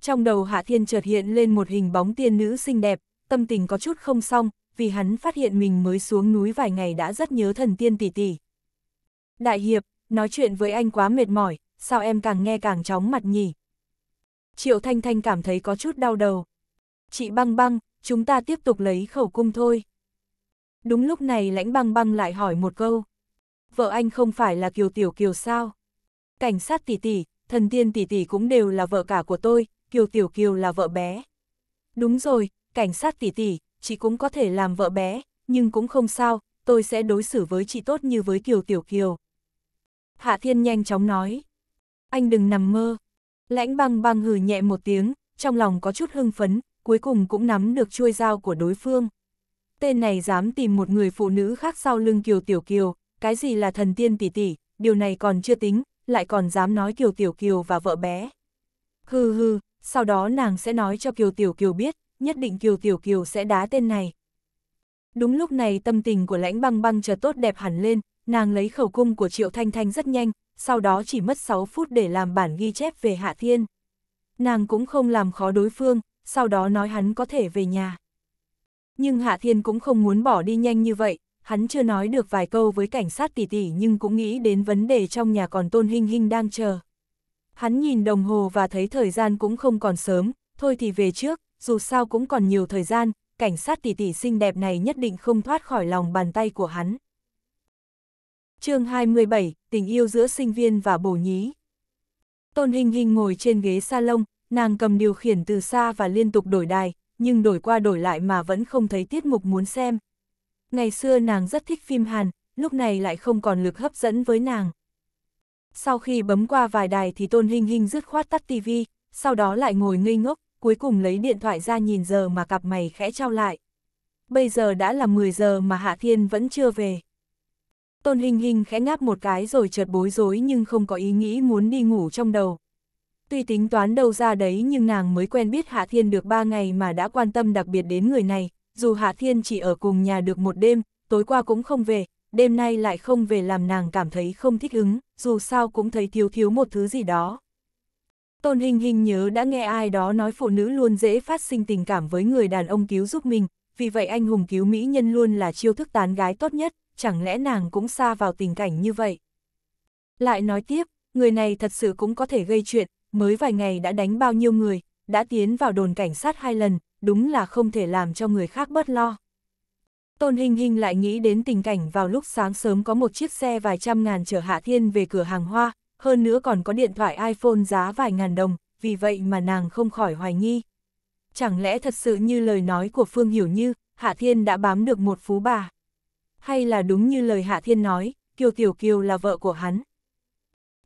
Trong đầu Hạ Thiên chợt hiện lên một hình bóng tiên nữ xinh đẹp, tâm tình có chút không xong, vì hắn phát hiện mình mới xuống núi vài ngày đã rất nhớ thần tiên tỷ tỷ. Đại Hiệp, nói chuyện với anh quá mệt mỏi, sao em càng nghe càng chóng mặt nhỉ? Triệu Thanh Thanh cảm thấy có chút đau đầu. Chị băng băng, chúng ta tiếp tục lấy khẩu cung thôi. Đúng lúc này lãnh băng băng lại hỏi một câu. Vợ anh không phải là Kiều Tiểu Kiều sao? Cảnh sát tỷ tỷ, thần tiên tỷ tỷ cũng đều là vợ cả của tôi, Kiều Tiểu Kiều là vợ bé. Đúng rồi, cảnh sát tỷ tỷ, chị cũng có thể làm vợ bé, nhưng cũng không sao, tôi sẽ đối xử với chị tốt như với Kiều Tiểu Kiều. Hạ Thiên nhanh chóng nói. Anh đừng nằm mơ. Lãnh băng băng hừ nhẹ một tiếng, trong lòng có chút hưng phấn, cuối cùng cũng nắm được chuôi dao của đối phương tên này dám tìm một người phụ nữ khác sau lưng Kiều Tiểu Kiều, cái gì là thần tiên tỷ tỷ, điều này còn chưa tính, lại còn dám nói Kiều Tiểu Kiều và vợ bé. Hừ hừ, sau đó nàng sẽ nói cho Kiều Tiểu Kiều biết, nhất định Kiều Tiểu Kiều sẽ đá tên này. Đúng lúc này tâm tình của lãnh băng băng chờ tốt đẹp hẳn lên, nàng lấy khẩu cung của Triệu Thanh Thanh rất nhanh, sau đó chỉ mất 6 phút để làm bản ghi chép về Hạ Thiên. Nàng cũng không làm khó đối phương, sau đó nói hắn có thể về nhà. Nhưng Hạ Thiên cũng không muốn bỏ đi nhanh như vậy, hắn chưa nói được vài câu với cảnh sát tỷ tỷ nhưng cũng nghĩ đến vấn đề trong nhà còn Tôn Hinh Hinh đang chờ. Hắn nhìn đồng hồ và thấy thời gian cũng không còn sớm, thôi thì về trước, dù sao cũng còn nhiều thời gian, cảnh sát tỷ tỷ xinh đẹp này nhất định không thoát khỏi lòng bàn tay của hắn. chương 27, tình yêu giữa sinh viên và bổ nhí. Tôn Hinh Hinh ngồi trên ghế salon, nàng cầm điều khiển từ xa và liên tục đổi đài, nhưng đổi qua đổi lại mà vẫn không thấy tiết mục muốn xem. Ngày xưa nàng rất thích phim Hàn, lúc này lại không còn lực hấp dẫn với nàng. Sau khi bấm qua vài đài thì Tôn Hinh Hinh dứt khoát tắt tivi, sau đó lại ngồi ngây ngốc, cuối cùng lấy điện thoại ra nhìn giờ mà cặp mày khẽ trao lại. Bây giờ đã là 10 giờ mà Hạ Thiên vẫn chưa về. Tôn Hinh Hinh khẽ ngáp một cái rồi chợt bối rối nhưng không có ý nghĩ muốn đi ngủ trong đầu. Tuy tính toán đâu ra đấy nhưng nàng mới quen biết Hạ Thiên được 3 ngày mà đã quan tâm đặc biệt đến người này, dù Hạ Thiên chỉ ở cùng nhà được một đêm, tối qua cũng không về, đêm nay lại không về làm nàng cảm thấy không thích ứng, dù sao cũng thấy thiếu thiếu một thứ gì đó. Tôn Hình Hình nhớ đã nghe ai đó nói phụ nữ luôn dễ phát sinh tình cảm với người đàn ông cứu giúp mình, vì vậy anh hùng cứu mỹ nhân luôn là chiêu thức tán gái tốt nhất, chẳng lẽ nàng cũng xa vào tình cảnh như vậy. Lại nói tiếp, người này thật sự cũng có thể gây chuyện, mới vài ngày đã đánh bao nhiêu người, đã tiến vào đồn cảnh sát hai lần, đúng là không thể làm cho người khác bớt lo. Tôn Hình Hình lại nghĩ đến tình cảnh vào lúc sáng sớm có một chiếc xe vài trăm ngàn chở Hạ Thiên về cửa hàng hoa, hơn nữa còn có điện thoại iPhone giá vài ngàn đồng, vì vậy mà nàng không khỏi hoài nghi. Chẳng lẽ thật sự như lời nói của Phương Hiểu Như, Hạ Thiên đã bám được một phú bà? Hay là đúng như lời Hạ Thiên nói, Kiều Tiểu Kiều là vợ của hắn?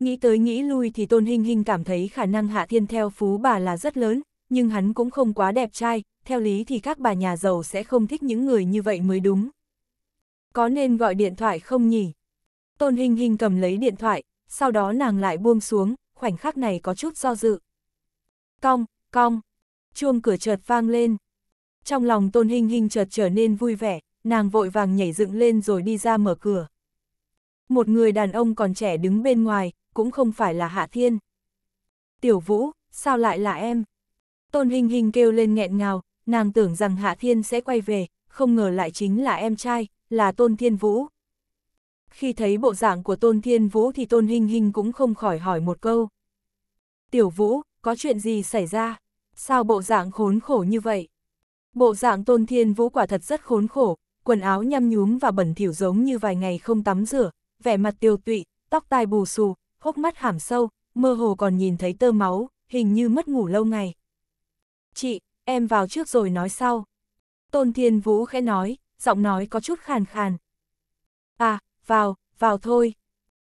Nghĩ tới nghĩ lui thì Tôn Hinh Hinh cảm thấy khả năng Hạ Thiên theo phú bà là rất lớn, nhưng hắn cũng không quá đẹp trai, theo lý thì các bà nhà giàu sẽ không thích những người như vậy mới đúng. Có nên gọi điện thoại không nhỉ? Tôn Hinh Hinh cầm lấy điện thoại, sau đó nàng lại buông xuống, khoảnh khắc này có chút do dự. Cong, cong, chuông cửa chợt vang lên. Trong lòng Tôn Hinh Hinh chợt trở nên vui vẻ, nàng vội vàng nhảy dựng lên rồi đi ra mở cửa một người đàn ông còn trẻ đứng bên ngoài, cũng không phải là Hạ Thiên. Tiểu Vũ, sao lại là em? Tôn Hình Hình kêu lên nghẹn ngào, nàng tưởng rằng Hạ Thiên sẽ quay về, không ngờ lại chính là em trai, là Tôn Thiên Vũ. Khi thấy bộ dạng của Tôn Thiên Vũ thì Tôn Hình Hình cũng không khỏi hỏi một câu. Tiểu Vũ, có chuyện gì xảy ra? Sao bộ dạng khốn khổ như vậy? Bộ dạng Tôn Thiên Vũ quả thật rất khốn khổ, quần áo nhăm nhúm và bẩn thỉu giống như vài ngày không tắm rửa, vẻ mặt tiêu tụy, tóc tai bù xù, hốc mắt hàm sâu, mơ hồ còn nhìn thấy tơ máu, hình như mất ngủ lâu ngày. Chị, em vào trước rồi nói sau. Tôn Thiên Vũ khẽ nói, giọng nói có chút khàn khàn. À, vào, vào thôi.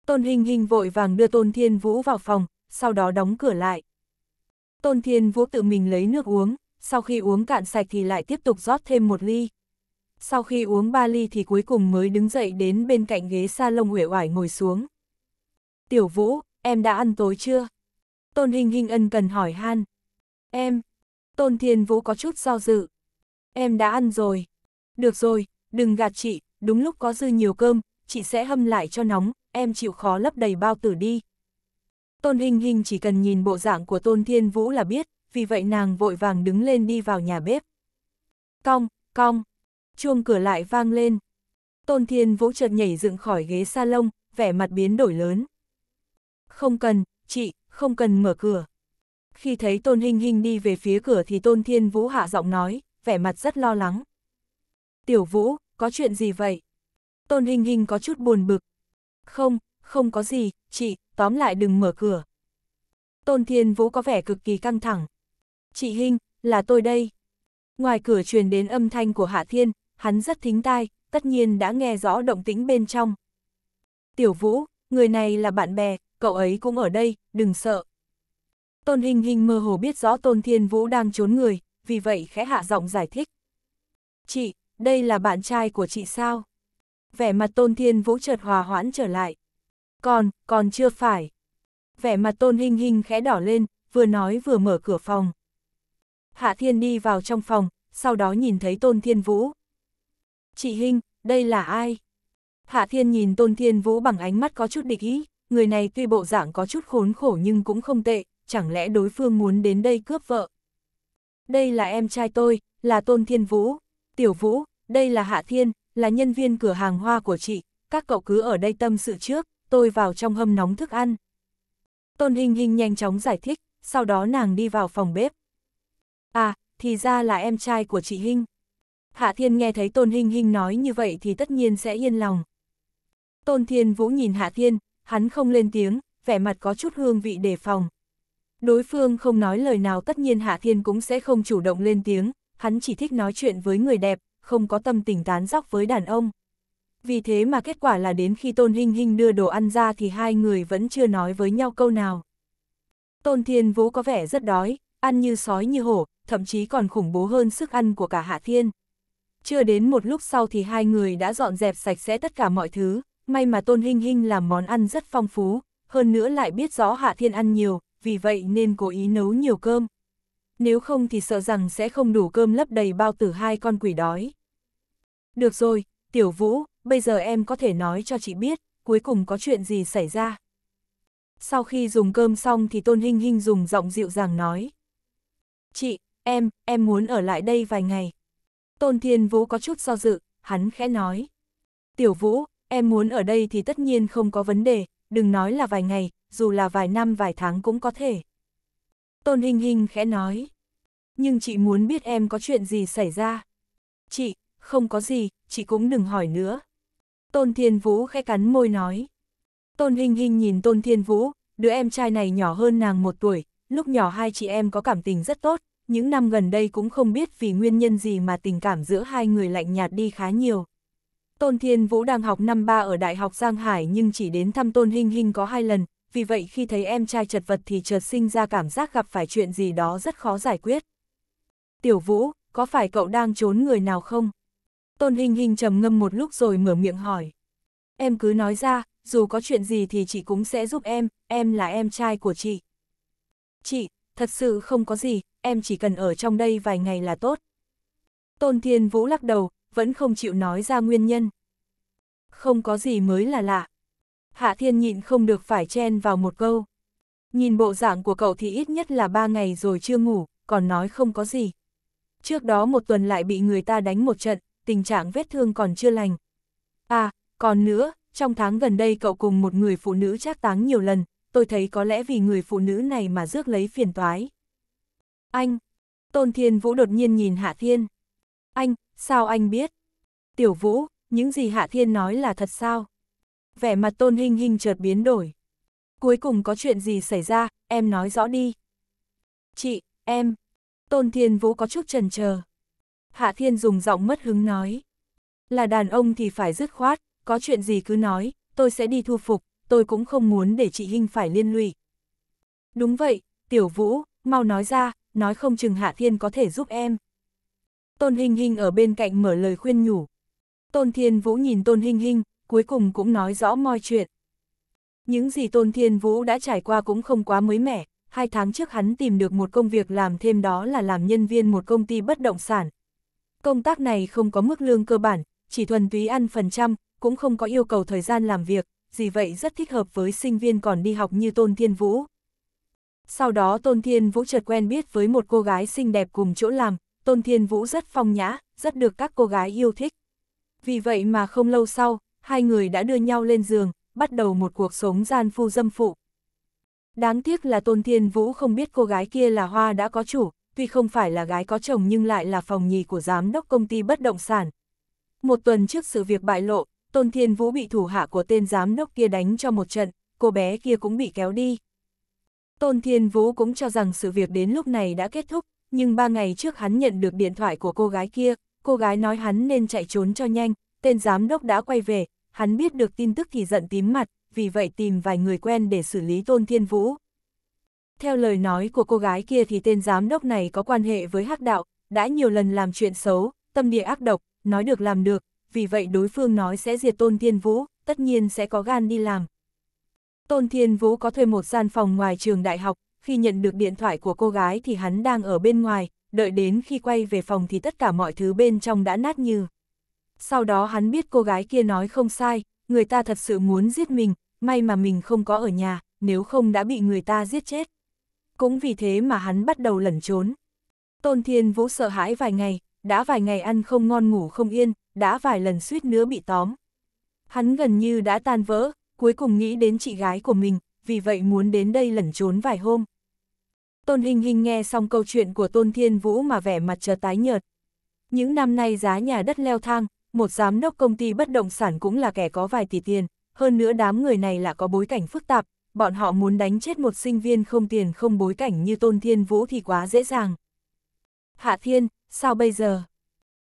Tôn Hình Hình vội vàng đưa Tôn Thiên Vũ vào phòng, sau đó đóng cửa lại. Tôn Thiên Vũ tự mình lấy nước uống, sau khi uống cạn sạch thì lại tiếp tục rót thêm một ly sau khi uống ba ly thì cuối cùng mới đứng dậy đến bên cạnh ghế sa lông uể oải ngồi xuống. Tiểu Vũ, em đã ăn tối chưa? Tôn Hình Hình ân cần hỏi han. Em, Tôn Thiên Vũ có chút do dự. Em đã ăn rồi. Được rồi, đừng gạt chị, đúng lúc có dư nhiều cơm, chị sẽ hâm lại cho nóng, em chịu khó lấp đầy bao tử đi. Tôn Hình Hình chỉ cần nhìn bộ dạng của Tôn Thiên Vũ là biết, vì vậy nàng vội vàng đứng lên đi vào nhà bếp. Cong, cong chuông cửa lại vang lên. Tôn Thiên Vũ chợt nhảy dựng khỏi ghế salon, vẻ mặt biến đổi lớn. Không cần, chị, không cần mở cửa. Khi thấy Tôn hình hình đi về phía cửa thì Tôn Thiên Vũ hạ giọng nói, vẻ mặt rất lo lắng. Tiểu Vũ, có chuyện gì vậy? Tôn hình hình có chút buồn bực. Không, không có gì, chị, tóm lại đừng mở cửa. Tôn Thiên Vũ có vẻ cực kỳ căng thẳng. Chị hình là tôi đây. Ngoài cửa truyền đến âm thanh của Hạ Thiên, hắn rất thính tai, tất nhiên đã nghe rõ động tĩnh bên trong. Tiểu Vũ, người này là bạn bè, cậu ấy cũng ở đây, đừng sợ. Tôn Hình Hình mơ hồ biết rõ Tôn Thiên Vũ đang trốn người, vì vậy khẽ hạ giọng giải thích. Chị, đây là bạn trai của chị sao? Vẻ mặt Tôn Thiên Vũ chợt hòa hoãn trở lại. Còn, còn chưa phải. Vẻ mặt Tôn Hình Hình khẽ đỏ lên, vừa nói vừa mở cửa phòng. Hạ Thiên đi vào trong phòng, sau đó nhìn thấy Tôn Thiên Vũ, Chị Hinh, đây là ai? Hạ Thiên nhìn Tôn Thiên Vũ bằng ánh mắt có chút địch ý, người này tuy bộ dạng có chút khốn khổ nhưng cũng không tệ, chẳng lẽ đối phương muốn đến đây cướp vợ? Đây là em trai tôi, là Tôn Thiên Vũ. Tiểu Vũ, đây là Hạ Thiên, là nhân viên cửa hàng hoa của chị, các cậu cứ ở đây tâm sự trước, tôi vào trong hâm nóng thức ăn. Tôn Hinh Hinh nhanh chóng giải thích, sau đó nàng đi vào phòng bếp. À, thì ra là em trai của chị Hinh. Hạ Thiên nghe thấy Tôn Hinh Hinh nói như vậy thì tất nhiên sẽ yên lòng. Tôn Thiên Vũ nhìn Hạ Thiên, hắn không lên tiếng, vẻ mặt có chút hương vị đề phòng. Đối phương không nói lời nào tất nhiên Hạ Thiên cũng sẽ không chủ động lên tiếng, hắn chỉ thích nói chuyện với người đẹp, không có tâm tình tán dóc với đàn ông. Vì thế mà kết quả là đến khi Tôn Hinh Hinh đưa đồ ăn ra thì hai người vẫn chưa nói với nhau câu nào. Tôn Thiên Vũ có vẻ rất đói, ăn như sói như hổ, thậm chí còn khủng bố hơn sức ăn của cả Hạ Thiên. Chưa đến một lúc sau thì hai người đã dọn dẹp sạch sẽ tất cả mọi thứ, may mà Tôn Hinh Hinh làm món ăn rất phong phú, hơn nữa lại biết rõ Hạ Thiên ăn nhiều, vì vậy nên cố ý nấu nhiều cơm. Nếu không thì sợ rằng sẽ không đủ cơm lấp đầy bao tử hai con quỷ đói. Được rồi, Tiểu Vũ, bây giờ em có thể nói cho chị biết, cuối cùng có chuyện gì xảy ra. Sau khi dùng cơm xong thì Tôn Hinh Hinh dùng giọng dịu dàng nói. Chị, em, em muốn ở lại đây vài ngày. Tôn Thiên Vũ có chút do dự, hắn khẽ nói. Tiểu Vũ, em muốn ở đây thì tất nhiên không có vấn đề, đừng nói là vài ngày, dù là vài năm vài tháng cũng có thể. Tôn Hình Hình khẽ nói. Nhưng chị muốn biết em có chuyện gì xảy ra. Chị, không có gì, chị cũng đừng hỏi nữa. Tôn Thiên Vũ khẽ cắn môi nói. Tôn Hình Hình nhìn Tôn Thiên Vũ, đứa em trai này nhỏ hơn nàng một tuổi, lúc nhỏ hai chị em có cảm tình rất tốt, những năm gần đây cũng không biết vì nguyên nhân gì mà tình cảm giữa hai người lạnh nhạt đi khá nhiều. Tôn Thiên Vũ đang học năm ba ở Đại học Giang Hải nhưng chỉ đến thăm Tôn Hinh Hinh có hai lần, vì vậy khi thấy em trai chật vật thì chợt sinh ra cảm giác gặp phải chuyện gì đó rất khó giải quyết. Tiểu Vũ, có phải cậu đang trốn người nào không? Tôn Hinh Hinh trầm ngâm một lúc rồi mở miệng hỏi. Em cứ nói ra, dù có chuyện gì thì chị cũng sẽ giúp em, em là em trai của chị. Chị, thật sự không có gì, em chỉ cần ở trong đây vài ngày là tốt. Tôn Thiên Vũ lắc đầu, vẫn không chịu nói ra nguyên nhân. Không có gì mới là lạ. Hạ Thiên nhịn không được phải chen vào một câu. Nhìn bộ dạng của cậu thì ít nhất là ba ngày rồi chưa ngủ, còn nói không có gì. Trước đó một tuần lại bị người ta đánh một trận, tình trạng vết thương còn chưa lành. À, còn nữa, trong tháng gần đây cậu cùng một người phụ nữ trác táng nhiều lần, tôi thấy có lẽ vì người phụ nữ này mà rước lấy phiền toái. Anh! Tôn Thiên Vũ đột nhiên nhìn Hạ Thiên. Anh, sao anh biết? Tiểu Vũ, những gì Hạ Thiên nói là thật sao? Vẻ mặt Tôn Hinh Hinh chợt biến đổi. Cuối cùng có chuyện gì xảy ra, em nói rõ đi. Chị, em. Tôn Thiên Vũ có chút trần chờ. Hạ Thiên dùng giọng mất hứng nói. Là đàn ông thì phải dứt khoát, có chuyện gì cứ nói, tôi sẽ đi thu phục tôi cũng không muốn để chị Hinh phải liên lụy. Đúng vậy, Tiểu Vũ, mau nói ra, nói không chừng Hạ Thiên có thể giúp em. Tôn Hinh Hinh ở bên cạnh mở lời khuyên nhủ. Tôn Thiên Vũ nhìn Tôn Hinh Hinh, cuối cùng cũng nói rõ mọi chuyện. Những gì Tôn Thiên Vũ đã trải qua cũng không quá mới mẻ, hai tháng trước hắn tìm được một công việc làm thêm đó là làm nhân viên một công ty bất động sản. Công tác này không có mức lương cơ bản, chỉ thuần túy ăn phần trăm, cũng không có yêu cầu thời gian làm việc, gì vậy rất thích hợp với sinh viên còn đi học như Tôn Thiên Vũ. Sau đó Tôn Thiên Vũ chợt quen biết với một cô gái xinh đẹp cùng chỗ làm, Tôn Thiên Vũ rất phong nhã, rất được các cô gái yêu thích. Vì vậy mà không lâu sau, hai người đã đưa nhau lên giường, bắt đầu một cuộc sống gian phu dâm phụ. Đáng tiếc là Tôn Thiên Vũ không biết cô gái kia là Hoa đã có chủ, tuy không phải là gái có chồng nhưng lại là phòng nhì của giám đốc công ty bất động sản. Một tuần trước sự việc bại lộ, Tôn Thiên Vũ bị thủ hạ của tên giám đốc kia đánh cho một trận, cô bé kia cũng bị kéo đi. Tôn Thiên Vũ cũng cho rằng sự việc đến lúc này đã kết thúc, nhưng ba ngày trước hắn nhận được điện thoại của cô gái kia, cô gái nói hắn nên chạy trốn cho nhanh, tên giám đốc đã quay về, hắn biết được tin tức thì giận tím mặt, vì vậy tìm vài người quen để xử lý Tôn Thiên Vũ. Theo lời nói của cô gái kia thì tên giám đốc này có quan hệ với hắc đạo, đã nhiều lần làm chuyện xấu, tâm địa ác độc, nói được làm được, vì vậy đối phương nói sẽ diệt Tôn Thiên Vũ, tất nhiên sẽ có gan đi làm. Tôn Thiên Vũ có thuê một gian phòng ngoài trường đại học, khi nhận được điện thoại của cô gái thì hắn đang ở bên ngoài, đợi đến khi quay về phòng thì tất cả mọi thứ bên trong đã nát như. Sau đó hắn biết cô gái kia nói không sai, người ta thật sự muốn giết mình, may mà mình không có ở nhà, nếu không đã bị người ta giết chết. Cũng vì thế mà hắn bắt đầu lẩn trốn. Tôn Thiên Vũ sợ hãi vài ngày, đã vài ngày ăn không ngon ngủ không yên, đã vài lần suýt nữa bị tóm. Hắn gần như đã tan vỡ, cuối cùng nghĩ đến chị gái của mình, vì vậy muốn đến đây lẩn trốn vài hôm. Tôn Hình Hình nghe xong câu chuyện của Tôn Thiên Vũ mà vẻ mặt trở tái nhợt. Những năm nay giá nhà đất leo thang, một giám đốc công ty bất động sản cũng là kẻ có vài tỷ tiền, hơn nữa đám người này là có bối cảnh phức tạp, bọn họ muốn đánh chết một sinh viên không tiền không bối cảnh như Tôn Thiên Vũ thì quá dễ dàng. Hạ Thiên, sao bây giờ?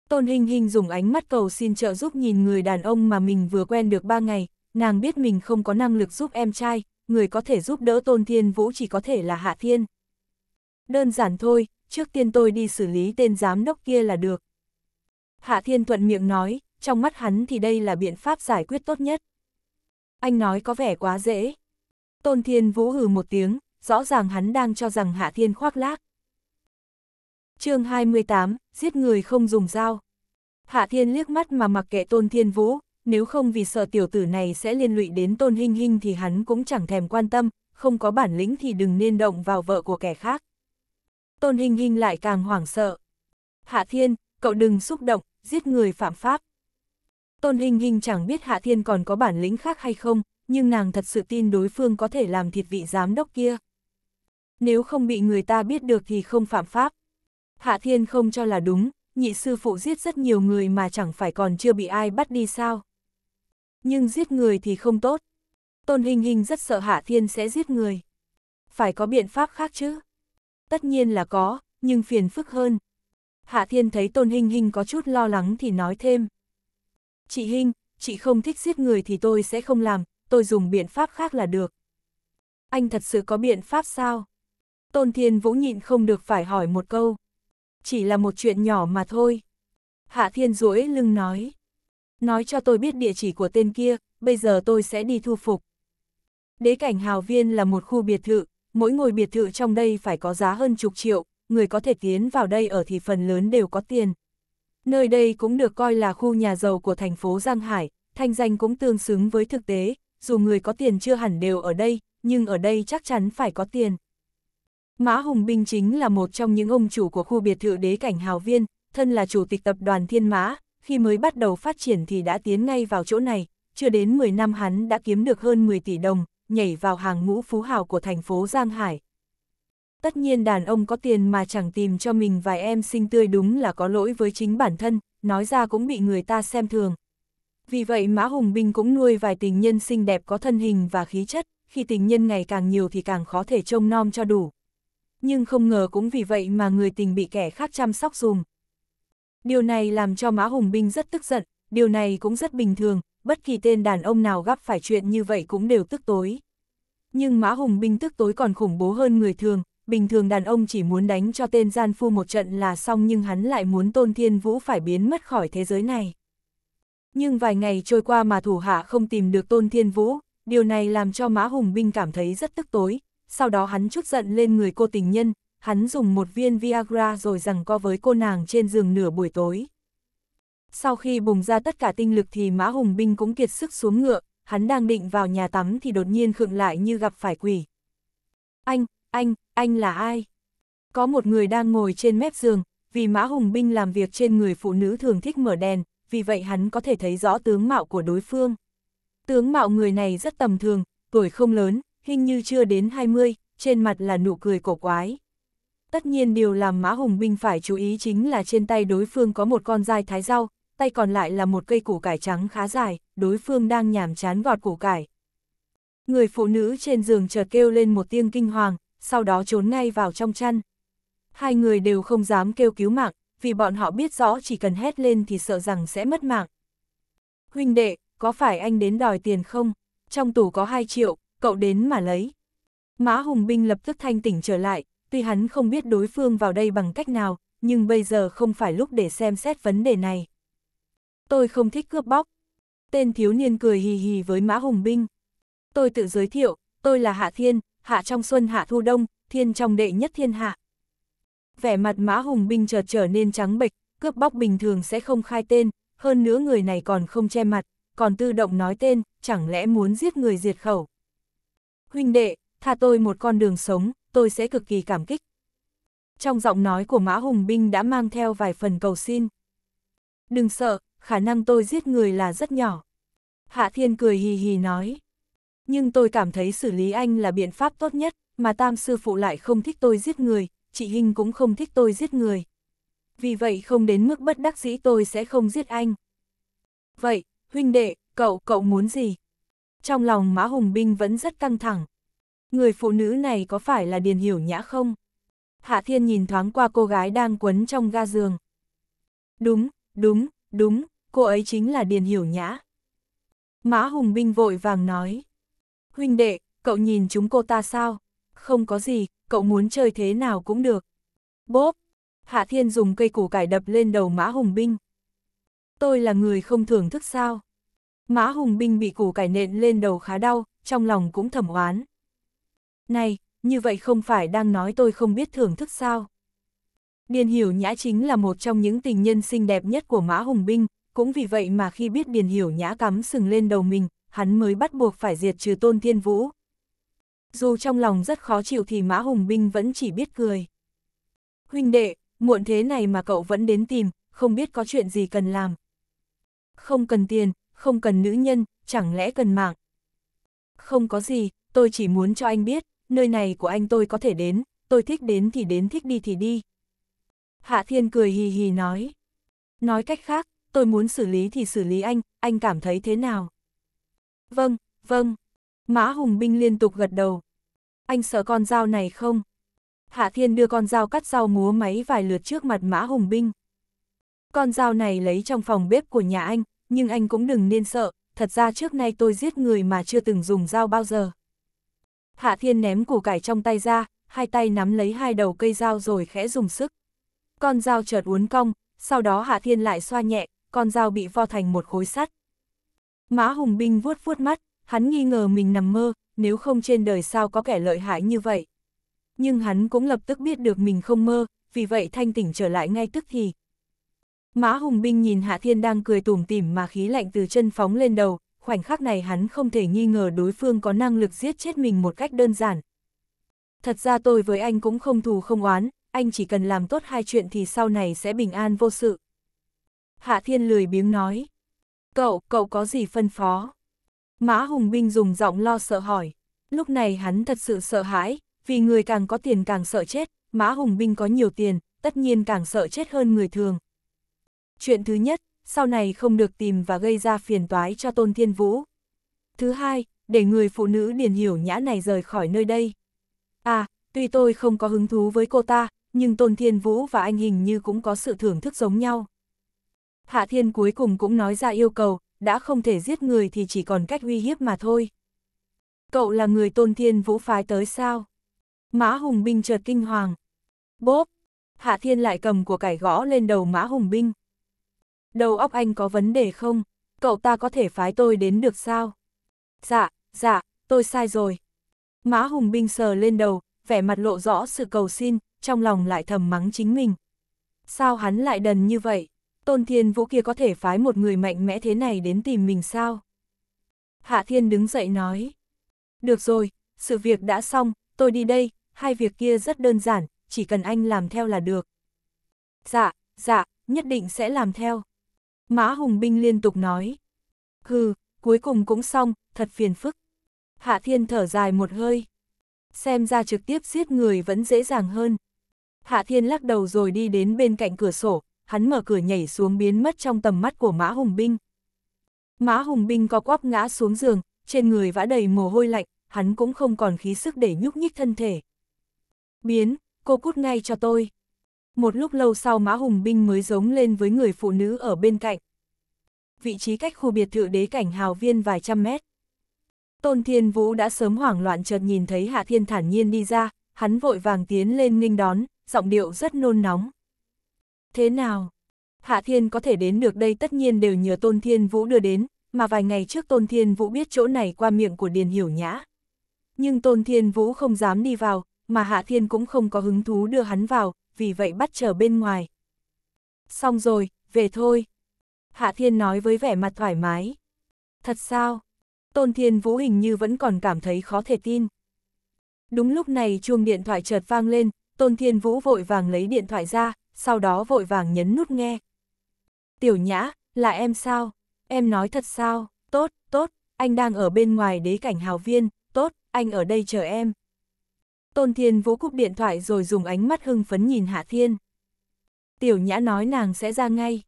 Tôn Hình Hình dùng ánh mắt cầu xin trợ giúp nhìn người đàn ông mà mình vừa quen được ba ngày, nàng biết mình không có năng lực giúp em trai, người có thể giúp đỡ Tôn Thiên Vũ chỉ có thể là Hạ Thiên. Đơn giản thôi, trước tiên tôi đi xử lý tên giám đốc kia là được. Hạ Thiên thuận miệng nói, trong mắt hắn thì đây là biện pháp giải quyết tốt nhất. Anh nói có vẻ quá dễ. Tôn Thiên Vũ hừ một tiếng, rõ ràng hắn đang cho rằng Hạ Thiên khoác lác chương 28, giết người không dùng dao. Hạ Thiên liếc mắt mà mặc kệ Tôn Thiên Vũ, nếu không vì sợ tiểu tử này sẽ liên lụy đến Tôn Hinh Hinh thì hắn cũng chẳng thèm quan tâm, không có bản lĩnh thì đừng nên động vào vợ của kẻ khác. Tôn Hinh Hinh lại càng hoảng sợ. Hạ Thiên, cậu đừng xúc động, giết người phạm pháp. Tôn Hinh Hinh chẳng biết Hạ Thiên còn có bản lĩnh khác hay không, nhưng nàng thật sự tin đối phương có thể làm thịt vị giám đốc kia. Nếu không bị người ta biết được thì không phạm pháp. Hạ Thiên không cho là đúng, nhị sư phụ giết rất nhiều người mà chẳng phải còn chưa bị ai bắt đi sao. Nhưng giết người thì không tốt. Tôn Hình Hình rất sợ Hạ Thiên sẽ giết người. Phải có biện pháp khác chứ. Tất nhiên là có, nhưng phiền phức hơn. Hạ Thiên thấy Tôn Hình Hình có chút lo lắng thì nói thêm. Chị Hình, chị không thích giết người thì tôi sẽ không làm, tôi dùng biện pháp khác là được. Anh thật sự có biện pháp sao? Tôn Thiên Vũ nhịn không được phải hỏi một câu chỉ là một chuyện nhỏ mà thôi. Hạ Thiên duỗi lưng nói. Nói cho tôi biết địa chỉ của tên kia, bây giờ tôi sẽ đi thu phục. Đế cảnh hào viên là một khu biệt thự, mỗi ngôi biệt thự trong đây phải có giá hơn chục triệu, người có thể tiến vào đây ở thì phần lớn đều có tiền. Nơi đây cũng được coi là khu nhà giàu của thành phố Giang Hải, thanh danh cũng tương xứng với thực tế, dù người có tiền chưa hẳn đều ở đây, nhưng ở đây chắc chắn phải có tiền. Mã Hùng Binh chính là một trong những ông chủ của khu biệt thự đế cảnh hào viên, thân là chủ tịch tập đoàn Thiên Mã, khi mới bắt đầu phát triển thì đã tiến ngay vào chỗ này, chưa đến 10 năm hắn đã kiếm được hơn 10 tỷ đồng, nhảy vào hàng ngũ phú hào của thành phố Giang Hải. Tất nhiên đàn ông có tiền mà chẳng tìm cho mình vài em xinh tươi đúng là có lỗi với chính bản thân, nói ra cũng bị người ta xem thường. Vì vậy Mã Hùng Binh cũng nuôi vài tình nhân xinh đẹp có thân hình và khí chất, khi tình nhân ngày càng nhiều thì càng khó thể trông nom cho đủ nhưng không ngờ cũng vì vậy mà người tình bị kẻ khác chăm sóc dùm. Điều này làm cho Mã Hùng Binh rất tức giận, điều này cũng rất bình thường, bất kỳ tên đàn ông nào gặp phải chuyện như vậy cũng đều tức tối. Nhưng Mã Hùng Binh tức tối còn khủng bố hơn người thường, bình thường đàn ông chỉ muốn đánh cho tên gian phu một trận là xong nhưng hắn lại muốn Tôn Thiên Vũ phải biến mất khỏi thế giới này. Nhưng vài ngày trôi qua mà thủ hạ không tìm được Tôn Thiên Vũ, điều này làm cho Mã Hùng Binh cảm thấy rất tức tối, sau đó hắn chút giận lên người cô tình nhân, hắn dùng một viên Viagra rồi rằng co với cô nàng trên giường nửa buổi tối. Sau khi bùng ra tất cả tinh lực thì Mã Hùng Binh cũng kiệt sức xuống ngựa, hắn đang định vào nhà tắm thì đột nhiên khựng lại như gặp phải quỷ. Anh, anh, anh là ai? Có một người đang ngồi trên mép giường, vì Mã Hùng Binh làm việc trên người phụ nữ thường thích mở đèn, vì vậy hắn có thể thấy rõ tướng mạo của đối phương. Tướng mạo người này rất tầm thường, tuổi không lớn, hình như chưa đến 20, trên mặt là nụ cười cổ quái. Tất nhiên điều làm Mã Hùng binh phải chú ý chính là trên tay đối phương có một con dai thái rau, tay còn lại là một cây củ cải trắng khá dài, đối phương đang nhàm chán gọt củ cải. Người phụ nữ trên giường chợt kêu lên một tiếng kinh hoàng, sau đó trốn ngay vào trong chăn. Hai người đều không dám kêu cứu mạng, vì bọn họ biết rõ chỉ cần hét lên thì sợ rằng sẽ mất mạng. Huynh đệ, có phải anh đến đòi tiền không? Trong tủ có 2 triệu, cậu đến mà lấy. Mã Hùng Binh lập tức thanh tỉnh trở lại, tuy hắn không biết đối phương vào đây bằng cách nào, nhưng bây giờ không phải lúc để xem xét vấn đề này. Tôi không thích cướp bóc. Tên thiếu niên cười hì hì với Mã Hùng Binh. Tôi tự giới thiệu, tôi là Hạ Thiên, Hạ trong xuân Hạ thu đông, Thiên trong đệ nhất thiên hạ. Vẻ mặt Mã Hùng Binh chợt trở nên trắng bệch, cướp bóc bình thường sẽ không khai tên, hơn nữa người này còn không che mặt, còn tự động nói tên, chẳng lẽ muốn giết người diệt khẩu huynh đệ, tha tôi một con đường sống, tôi sẽ cực kỳ cảm kích. Trong giọng nói của Mã Hùng Binh đã mang theo vài phần cầu xin. Đừng sợ, khả năng tôi giết người là rất nhỏ. Hạ Thiên cười hì hì nói. Nhưng tôi cảm thấy xử lý anh là biện pháp tốt nhất, mà tam sư phụ lại không thích tôi giết người, chị Hinh cũng không thích tôi giết người. Vì vậy không đến mức bất đắc dĩ tôi sẽ không giết anh. Vậy, huynh đệ, cậu, cậu muốn gì? trong lòng Mã Hùng Binh vẫn rất căng thẳng. Người phụ nữ này có phải là Điền Hiểu Nhã không? Hạ Thiên nhìn thoáng qua cô gái đang quấn trong ga giường. Đúng, đúng, đúng, cô ấy chính là Điền Hiểu Nhã. Mã Hùng Binh vội vàng nói. Huynh đệ, cậu nhìn chúng cô ta sao? Không có gì, cậu muốn chơi thế nào cũng được. Bốp! Hạ Thiên dùng cây củ cải đập lên đầu Mã Hùng Binh. Tôi là người không thưởng thức sao? Mã Hùng Binh bị củ cải nện lên đầu khá đau, trong lòng cũng thầm oán. Này, như vậy không phải đang nói tôi không biết thưởng thức sao? Điền Hiểu Nhã chính là một trong những tình nhân xinh đẹp nhất của Mã Hùng Binh, cũng vì vậy mà khi biết Điền Hiểu Nhã cắm sừng lên đầu mình, hắn mới bắt buộc phải diệt trừ Tôn Thiên Vũ. Dù trong lòng rất khó chịu thì Mã Hùng Binh vẫn chỉ biết cười. Huynh đệ, muộn thế này mà cậu vẫn đến tìm, không biết có chuyện gì cần làm. Không cần tiền, không cần nữ nhân, chẳng lẽ cần mạng. Không có gì, tôi chỉ muốn cho anh biết, nơi này của anh tôi có thể đến, tôi thích đến thì đến thích đi thì đi. Hạ Thiên cười hì hì nói. Nói cách khác, tôi muốn xử lý thì xử lý anh, anh cảm thấy thế nào? Vâng, vâng. Mã Hùng Binh liên tục gật đầu. Anh sợ con dao này không? Hạ Thiên đưa con dao cắt rau múa máy vài lượt trước mặt Mã Hùng Binh. Con dao này lấy trong phòng bếp của nhà anh, nhưng anh cũng đừng nên sợ, thật ra trước nay tôi giết người mà chưa từng dùng dao bao giờ. Hạ Thiên ném củ cải trong tay ra, hai tay nắm lấy hai đầu cây dao rồi khẽ dùng sức. Con dao chợt uốn cong, sau đó Hạ Thiên lại xoa nhẹ, con dao bị vo thành một khối sắt. Mã Hùng Binh vuốt vuốt mắt, hắn nghi ngờ mình nằm mơ, nếu không trên đời sao có kẻ lợi hại như vậy. Nhưng hắn cũng lập tức biết được mình không mơ, vì vậy thanh tỉnh trở lại ngay tức thì, Mã Hùng Binh nhìn Hạ Thiên đang cười tủm tỉm mà khí lạnh từ chân phóng lên đầu, khoảnh khắc này hắn không thể nghi ngờ đối phương có năng lực giết chết mình một cách đơn giản. Thật ra tôi với anh cũng không thù không oán, anh chỉ cần làm tốt hai chuyện thì sau này sẽ bình an vô sự. Hạ Thiên lười biếng nói. Cậu, cậu có gì phân phó? Mã Hùng Binh dùng giọng lo sợ hỏi. Lúc này hắn thật sự sợ hãi, vì người càng có tiền càng sợ chết, Mã Hùng Binh có nhiều tiền, tất nhiên càng sợ chết hơn người thường, Chuyện thứ nhất, sau này không được tìm và gây ra phiền toái cho Tôn Thiên Vũ. Thứ hai, để người phụ nữ điền hiểu nhã này rời khỏi nơi đây. À, tuy tôi không có hứng thú với cô ta, nhưng Tôn Thiên Vũ và anh hình như cũng có sự thưởng thức giống nhau. Hạ Thiên cuối cùng cũng nói ra yêu cầu, đã không thể giết người thì chỉ còn cách uy hiếp mà thôi. Cậu là người Tôn Thiên Vũ phái tới sao? Mã Hùng Binh chợt kinh hoàng. Bốp! Hạ Thiên lại cầm của cải gõ lên đầu Mã Hùng Binh. Đầu óc anh có vấn đề không? Cậu ta có thể phái tôi đến được sao? Dạ, dạ, tôi sai rồi. Mã Hùng Binh sờ lên đầu, vẻ mặt lộ rõ sự cầu xin, trong lòng lại thầm mắng chính mình. Sao hắn lại đần như vậy? Tôn Thiên Vũ kia có thể phái một người mạnh mẽ thế này đến tìm mình sao? Hạ Thiên đứng dậy nói. Được rồi, sự việc đã xong, tôi đi đây, hai việc kia rất đơn giản, chỉ cần anh làm theo là được. Dạ, dạ, nhất định sẽ làm theo. Mã Hùng Binh liên tục nói. Hừ, cuối cùng cũng xong, thật phiền phức. Hạ Thiên thở dài một hơi. Xem ra trực tiếp giết người vẫn dễ dàng hơn. Hạ Thiên lắc đầu rồi đi đến bên cạnh cửa sổ, hắn mở cửa nhảy xuống biến mất trong tầm mắt của Mã Hùng Binh. Mã Hùng Binh co quắp ngã xuống giường, trên người vã đầy mồ hôi lạnh, hắn cũng không còn khí sức để nhúc nhích thân thể. Biến, cô cút ngay cho tôi. Một lúc lâu sau Mã Hùng Binh mới giống lên với người phụ nữ ở bên cạnh. Vị trí cách khu biệt thự đế cảnh hào viên vài trăm mét. Tôn Thiên Vũ đã sớm hoảng loạn chợt nhìn thấy Hạ Thiên thản nhiên đi ra, hắn vội vàng tiến lên nghênh đón, giọng điệu rất nôn nóng. Thế nào? Hạ Thiên có thể đến được đây tất nhiên đều nhờ Tôn Thiên Vũ đưa đến, mà vài ngày trước Tôn Thiên Vũ biết chỗ này qua miệng của Điền Hiểu Nhã. Nhưng Tôn Thiên Vũ không dám đi vào, mà Hạ Thiên cũng không có hứng thú đưa hắn vào, vì vậy bắt chờ bên ngoài. Xong rồi, về thôi. Hạ Thiên nói với vẻ mặt thoải mái. Thật sao? Tôn Thiên Vũ hình như vẫn còn cảm thấy khó thể tin. Đúng lúc này chuông điện thoại chợt vang lên, Tôn Thiên Vũ vội vàng lấy điện thoại ra, sau đó vội vàng nhấn nút nghe. Tiểu Nhã, là em sao? Em nói thật sao? Tốt, tốt, anh đang ở bên ngoài đế cảnh hào viên, tốt, anh ở đây chờ em. Tôn Thiên Vũ cúp điện thoại rồi dùng ánh mắt hưng phấn nhìn Hạ Thiên. Tiểu Nhã nói nàng sẽ ra ngay.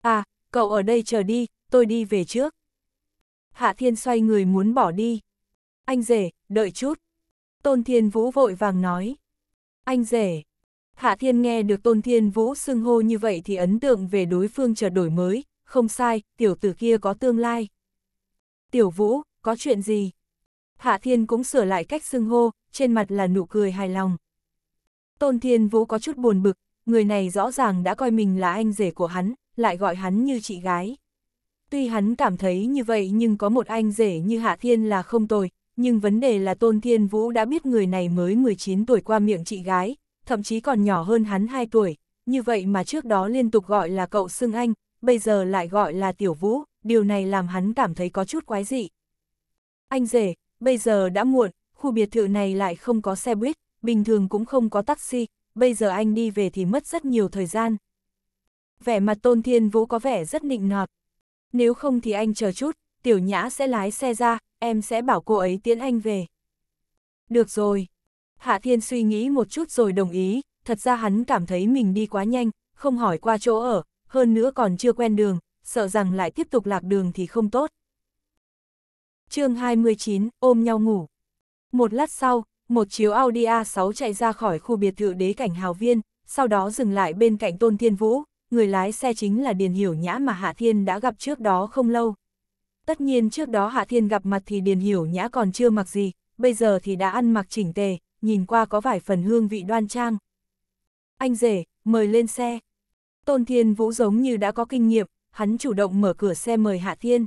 À, cậu ở đây chờ đi, tôi đi về trước. Hạ Thiên xoay người muốn bỏ đi. Anh rể, đợi chút. Tôn Thiên Vũ vội vàng nói. Anh rể. Hạ Thiên nghe được Tôn Thiên Vũ xưng hô như vậy thì ấn tượng về đối phương chờ đổi mới. Không sai, tiểu tử kia có tương lai. Tiểu Vũ, có chuyện gì? Hạ Thiên cũng sửa lại cách xưng hô, trên mặt là nụ cười hài lòng. Tôn Thiên Vũ có chút buồn bực, người này rõ ràng đã coi mình là anh rể của hắn, lại gọi hắn như chị gái. Tuy hắn cảm thấy như vậy nhưng có một anh rể như Hạ Thiên là không tồi, nhưng vấn đề là Tôn Thiên Vũ đã biết người này mới 19 tuổi qua miệng chị gái, thậm chí còn nhỏ hơn hắn 2 tuổi, như vậy mà trước đó liên tục gọi là cậu xưng anh, bây giờ lại gọi là tiểu vũ, điều này làm hắn cảm thấy có chút quái dị. Anh rể, bây giờ đã muộn, khu biệt thự này lại không có xe buýt, bình thường cũng không có taxi, bây giờ anh đi về thì mất rất nhiều thời gian. Vẻ mặt Tôn Thiên Vũ có vẻ rất nịnh nọt. Nếu không thì anh chờ chút, Tiểu Nhã sẽ lái xe ra, em sẽ bảo cô ấy tiễn anh về. Được rồi. Hạ Thiên suy nghĩ một chút rồi đồng ý, thật ra hắn cảm thấy mình đi quá nhanh, không hỏi qua chỗ ở, hơn nữa còn chưa quen đường, sợ rằng lại tiếp tục lạc đường thì không tốt. chương 29, ôm nhau ngủ. Một lát sau, một chiếu Audi A6 chạy ra khỏi khu biệt thự đế cảnh hào viên, sau đó dừng lại bên cạnh Tôn Thiên Vũ, người lái xe chính là Điền Hiểu Nhã mà Hạ Thiên đã gặp trước đó không lâu. Tất nhiên trước đó Hạ Thiên gặp mặt thì Điền Hiểu Nhã còn chưa mặc gì, bây giờ thì đã ăn mặc chỉnh tề, nhìn qua có vài phần hương vị đoan trang. Anh rể, mời lên xe. Tôn Thiên Vũ giống như đã có kinh nghiệm, hắn chủ động mở cửa xe mời Hạ Thiên.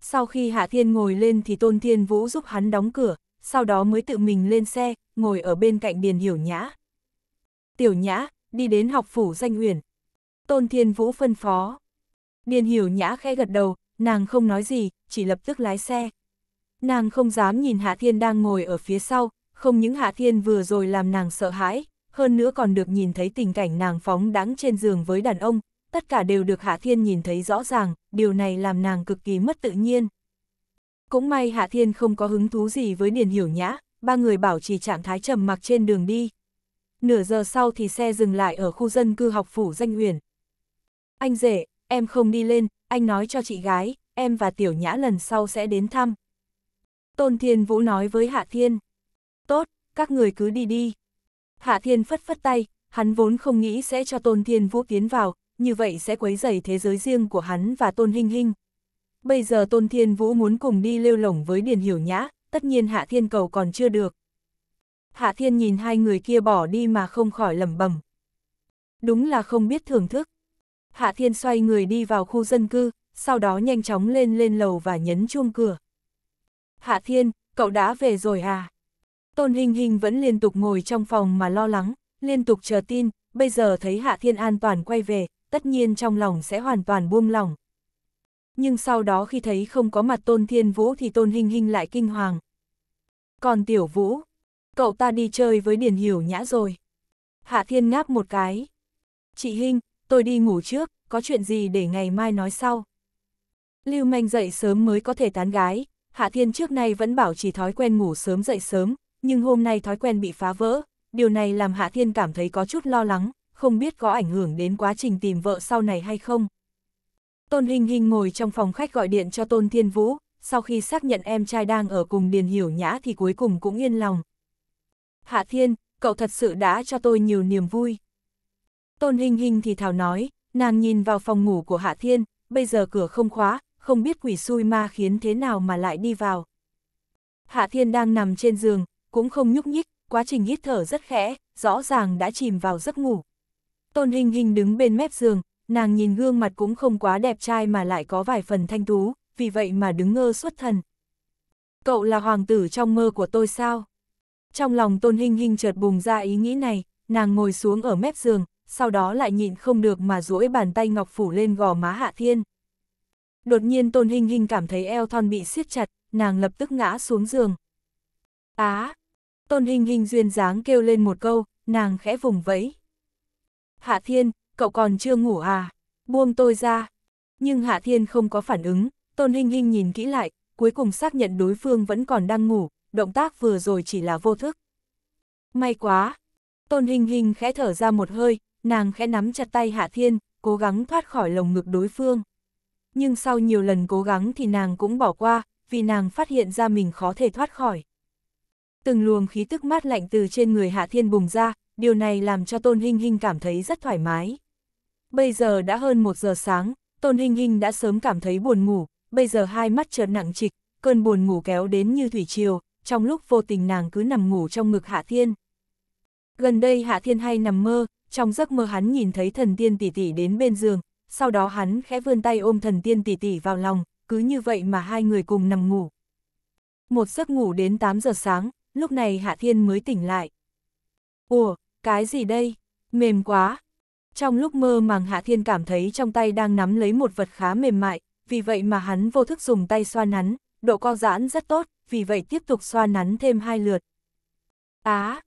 Sau khi Hạ Thiên ngồi lên thì Tôn Thiên Vũ giúp hắn đóng cửa, sau đó mới tự mình lên xe, ngồi ở bên cạnh Điền Hiểu Nhã. Tiểu Nhã, đi đến học phủ danh uyển Tôn Thiên Vũ phân phó. Điền Hiểu Nhã khẽ gật đầu, nàng không nói gì, chỉ lập tức lái xe. Nàng không dám nhìn Hạ Thiên đang ngồi ở phía sau, không những Hạ Thiên vừa rồi làm nàng sợ hãi, hơn nữa còn được nhìn thấy tình cảnh nàng phóng đáng trên giường với đàn ông, tất cả đều được Hạ Thiên nhìn thấy rõ ràng, điều này làm nàng cực kỳ mất tự nhiên. Cũng may Hạ Thiên không có hứng thú gì với Điền Hiểu Nhã, ba người bảo trì trạng thái trầm mặc trên đường đi. Nửa giờ sau thì xe dừng lại ở khu dân cư học phủ danh huyền. Anh rể, em không đi lên, anh nói cho chị gái, em và Tiểu Nhã lần sau sẽ đến thăm. Tôn Thiên Vũ nói với Hạ Thiên. Tốt, các người cứ đi đi. Hạ Thiên phất phất tay, hắn vốn không nghĩ sẽ cho Tôn Thiên Vũ tiến vào, như vậy sẽ quấy rầy thế giới riêng của hắn và Tôn Hinh Hinh, bây giờ Tôn Thiên Vũ muốn cùng đi lêu lỏng với Điền Hiểu Nhã, tất nhiên Hạ Thiên cầu còn chưa được. Hạ Thiên nhìn hai người kia bỏ đi mà không khỏi lẩm bẩm Đúng là không biết thưởng thức. Hạ Thiên xoay người đi vào khu dân cư, sau đó nhanh chóng lên lên lầu và nhấn chuông cửa. Hạ Thiên, cậu đã về rồi à? Tôn Hình Hình vẫn liên tục ngồi trong phòng mà lo lắng, liên tục chờ tin, bây giờ thấy Hạ Thiên an toàn quay về, tất nhiên trong lòng sẽ hoàn toàn buông lòng nhưng sau đó khi thấy không có mặt Tôn Thiên Vũ thì Tôn Hinh Hinh lại kinh hoàng. Còn Tiểu Vũ, cậu ta đi chơi với Điền Hiểu Nhã rồi. Hạ Thiên ngáp một cái. Chị Hinh, tôi đi ngủ trước, có chuyện gì để ngày mai nói sau. Lưu Manh dậy sớm mới có thể tán gái, Hạ Thiên trước nay vẫn bảo chỉ thói quen ngủ sớm dậy sớm, nhưng hôm nay thói quen bị phá vỡ, điều này làm Hạ Thiên cảm thấy có chút lo lắng, không biết có ảnh hưởng đến quá trình tìm vợ sau này hay không. Tôn Hình Hình ngồi trong phòng khách gọi điện cho Tôn Thiên Vũ, sau khi xác nhận em trai đang ở cùng Điền Hiểu Nhã thì cuối cùng cũng yên lòng. Hạ Thiên, cậu thật sự đã cho tôi nhiều niềm vui. Tôn Hình Hình thì thào nói, nàng nhìn vào phòng ngủ của Hạ Thiên, bây giờ cửa không khóa, không biết quỷ xui ma khiến thế nào mà lại đi vào. Hạ Thiên đang nằm trên giường, cũng không nhúc nhích, quá trình hít thở rất khẽ, rõ ràng đã chìm vào giấc ngủ. Tôn Hình Hình đứng bên mép giường, nàng nhìn gương mặt cũng không quá đẹp trai mà lại có vài phần thanh tú, vì vậy mà đứng ngơ xuất thần. Cậu là hoàng tử trong mơ của tôi sao? Trong lòng Tôn Hinh Hinh chợt bùng ra ý nghĩ này, nàng ngồi xuống ở mép giường, sau đó lại nhịn không được mà duỗi bàn tay ngọc phủ lên gò má Hạ Thiên. Đột nhiên Tôn Hinh Hinh cảm thấy eo thon bị siết chặt, nàng lập tức ngã xuống giường. Á! tôn Hinh Hinh duyên dáng kêu lên một câu, nàng khẽ vùng vẫy. Hạ Thiên, cậu còn chưa ngủ à, buông tôi ra. Nhưng Hạ Thiên không có phản ứng, Tôn Hinh Hinh nhìn kỹ lại, cuối cùng xác nhận đối phương vẫn còn đang ngủ, động tác vừa rồi chỉ là vô thức. May quá! Tôn Hinh Hinh khẽ thở ra một hơi, nàng khẽ nắm chặt tay Hạ Thiên, cố gắng thoát khỏi lồng ngực đối phương. Nhưng sau nhiều lần cố gắng thì nàng cũng bỏ qua, vì nàng phát hiện ra mình khó thể thoát khỏi. Từng luồng khí tức mát lạnh từ trên người Hạ Thiên bùng ra, điều này làm cho Tôn Hinh Hinh cảm thấy rất thoải mái. Bây giờ đã hơn một giờ sáng, Tôn Hinh Hinh đã sớm cảm thấy buồn ngủ, bây giờ hai mắt chợt nặng trịch, cơn buồn ngủ kéo đến như thủy triều, trong lúc vô tình nàng cứ nằm ngủ trong ngực Hạ Thiên. Gần đây Hạ Thiên hay nằm mơ, trong giấc mơ hắn nhìn thấy thần tiên tỷ tỷ đến bên giường, sau đó hắn khẽ vươn tay ôm thần tiên tỷ tỷ vào lòng, cứ như vậy mà hai người cùng nằm ngủ. Một giấc ngủ đến 8 giờ sáng, lúc này Hạ Thiên mới tỉnh lại. Ủa, cái gì đây? Mềm quá, trong lúc mơ màng Hạ Thiên cảm thấy trong tay đang nắm lấy một vật khá mềm mại, vì vậy mà hắn vô thức dùng tay xoa nắn, độ co giãn rất tốt, vì vậy tiếp tục xoa nắn thêm hai lượt. Á!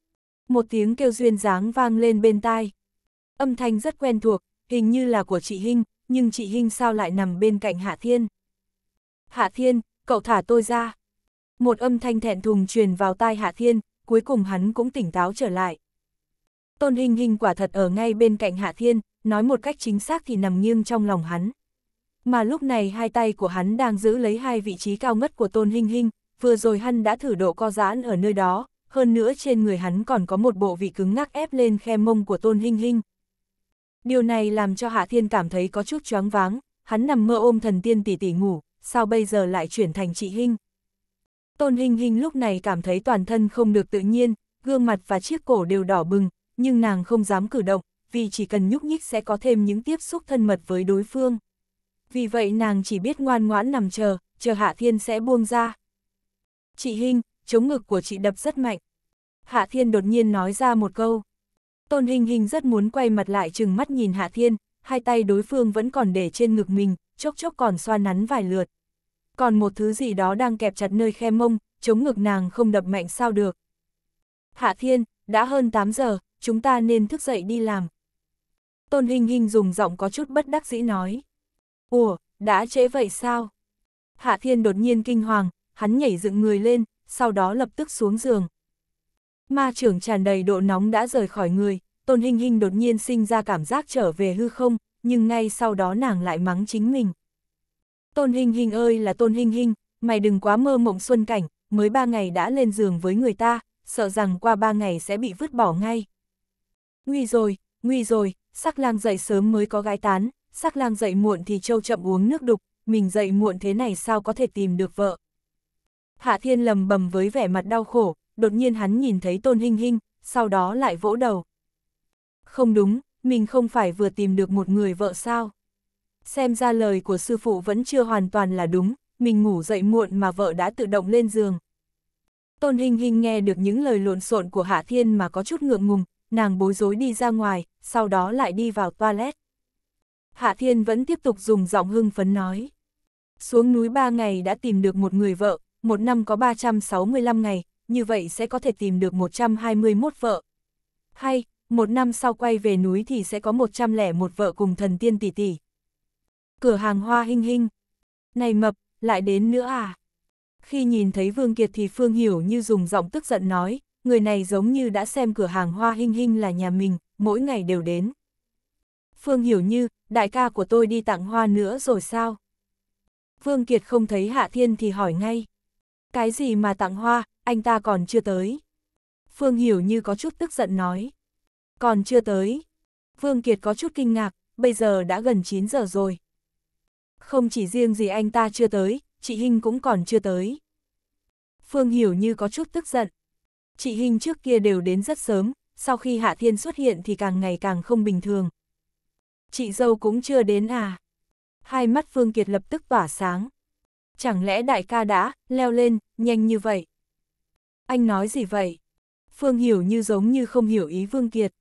một tiếng kêu duyên dáng vang lên bên tai. Âm thanh rất quen thuộc, hình như là của chị Hinh, nhưng chị Hinh sao lại nằm bên cạnh Hạ Thiên? Hạ Thiên, cậu thả tôi ra. Một âm thanh thẹn thùng truyền vào tai Hạ Thiên, cuối cùng hắn cũng tỉnh táo trở lại. Tôn Hình Hình quả thật ở ngay bên cạnh Hạ Thiên, nói một cách chính xác thì nằm nghiêng trong lòng hắn. Mà lúc này hai tay của hắn đang giữ lấy hai vị trí cao ngất của Tôn Hình Hình, vừa rồi hắn đã thử độ co giãn ở nơi đó, hơn nữa trên người hắn còn có một bộ vị cứng ngắc ép lên khe mông của Tôn Hình Hình. Điều này làm cho Hạ Thiên cảm thấy có chút choáng váng, hắn nằm mơ ôm thần tiên tỷ tỷ ngủ, sao bây giờ lại chuyển thành chị Hinh. Tôn Hinh Hinh lúc này cảm thấy toàn thân không được tự nhiên, gương mặt và chiếc cổ đều đỏ bừng, nhưng nàng không dám cử động, vì chỉ cần nhúc nhích sẽ có thêm những tiếp xúc thân mật với đối phương. Vì vậy nàng chỉ biết ngoan ngoãn nằm chờ, chờ Hạ Thiên sẽ buông ra. Chị Hinh, chống ngực của chị đập rất mạnh. Hạ Thiên đột nhiên nói ra một câu. Tôn Hinh Hinh rất muốn quay mặt lại chừng mắt nhìn Hạ Thiên, hai tay đối phương vẫn còn để trên ngực mình, chốc chốc còn xoa nắn vài lượt. Còn một thứ gì đó đang kẹp chặt nơi khe mông, chống ngực nàng không đập mạnh sao được. Hạ Thiên, đã hơn 8 giờ, chúng ta nên thức dậy đi làm. Tôn Hình Hình dùng giọng có chút bất đắc dĩ nói. Ủa, đã trễ vậy sao? Hạ Thiên đột nhiên kinh hoàng, hắn nhảy dựng người lên, sau đó lập tức xuống giường. Ma trưởng tràn đầy độ nóng đã rời khỏi người, Tôn Hình Hình đột nhiên sinh ra cảm giác trở về hư không, nhưng ngay sau đó nàng lại mắng chính mình. Tôn Hình Hình ơi là Tôn Hình Hình, mày đừng quá mơ mộng xuân cảnh, mới ba ngày đã lên giường với người ta, sợ rằng qua ba ngày sẽ bị vứt bỏ ngay nguy rồi, nguy rồi, sắc lang dậy sớm mới có gái tán, sắc lang dậy muộn thì châu chậm uống nước đục, mình dậy muộn thế này sao có thể tìm được vợ. Hạ Thiên lầm bầm với vẻ mặt đau khổ, đột nhiên hắn nhìn thấy Tôn Hinh Hinh, sau đó lại vỗ đầu. Không đúng, mình không phải vừa tìm được một người vợ sao. Xem ra lời của sư phụ vẫn chưa hoàn toàn là đúng, mình ngủ dậy muộn mà vợ đã tự động lên giường. Tôn Hinh Hinh nghe được những lời lộn xộn của Hạ Thiên mà có chút ngượng ngùng, nàng bối rối đi ra ngoài, sau đó lại đi vào toilet. Hạ Thiên vẫn tiếp tục dùng giọng hưng phấn nói. Xuống núi ba ngày đã tìm được một người vợ, một năm có 365 ngày, như vậy sẽ có thể tìm được 121 vợ. Hay, một năm sau quay về núi thì sẽ có 101 vợ cùng thần tiên tỷ tỷ. Cửa hàng hoa hinh hinh. Này mập, lại đến nữa à? Khi nhìn thấy Vương Kiệt thì Phương Hiểu như dùng giọng tức giận nói, người này giống như đã xem cửa hàng hoa hinh hinh là nhà mình, mỗi ngày đều đến. Phương hiểu như, đại ca của tôi đi tặng hoa nữa rồi sao? phương Kiệt không thấy Hạ Thiên thì hỏi ngay. Cái gì mà tặng hoa, anh ta còn chưa tới. Phương hiểu như có chút tức giận nói. Còn chưa tới. phương Kiệt có chút kinh ngạc, bây giờ đã gần 9 giờ rồi. Không chỉ riêng gì anh ta chưa tới, chị Hinh cũng còn chưa tới. Phương hiểu như có chút tức giận chị Hình trước kia đều đến rất sớm, sau khi Hạ Thiên xuất hiện thì càng ngày càng không bình thường. Chị dâu cũng chưa đến à? Hai mắt Phương Kiệt lập tức tỏa sáng. Chẳng lẽ đại ca đã, leo lên, nhanh như vậy? Anh nói gì vậy? Phương Hiểu Như giống như không hiểu ý Vương Kiệt.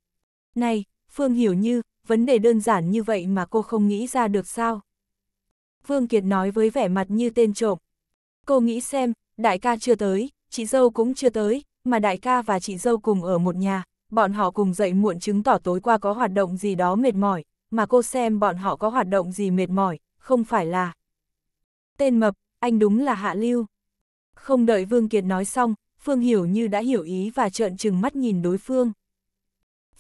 Này, Phương Hiểu Như, vấn đề đơn giản như vậy mà cô không nghĩ ra được sao? Vương Kiệt nói với vẻ mặt như tên trộm. Cô nghĩ xem, đại ca chưa tới, chị dâu cũng chưa tới, mà đại ca và chị dâu cùng ở một nhà, bọn họ cùng dậy muộn chứng tỏ tối qua có hoạt động gì đó mệt mỏi, mà cô xem bọn họ có hoạt động gì mệt mỏi, không phải là... Tên mập, anh đúng là hạ lưu. Không đợi Vương Kiệt nói xong, Phương Hiểu Như đã hiểu ý và trợn trừng mắt nhìn đối phương.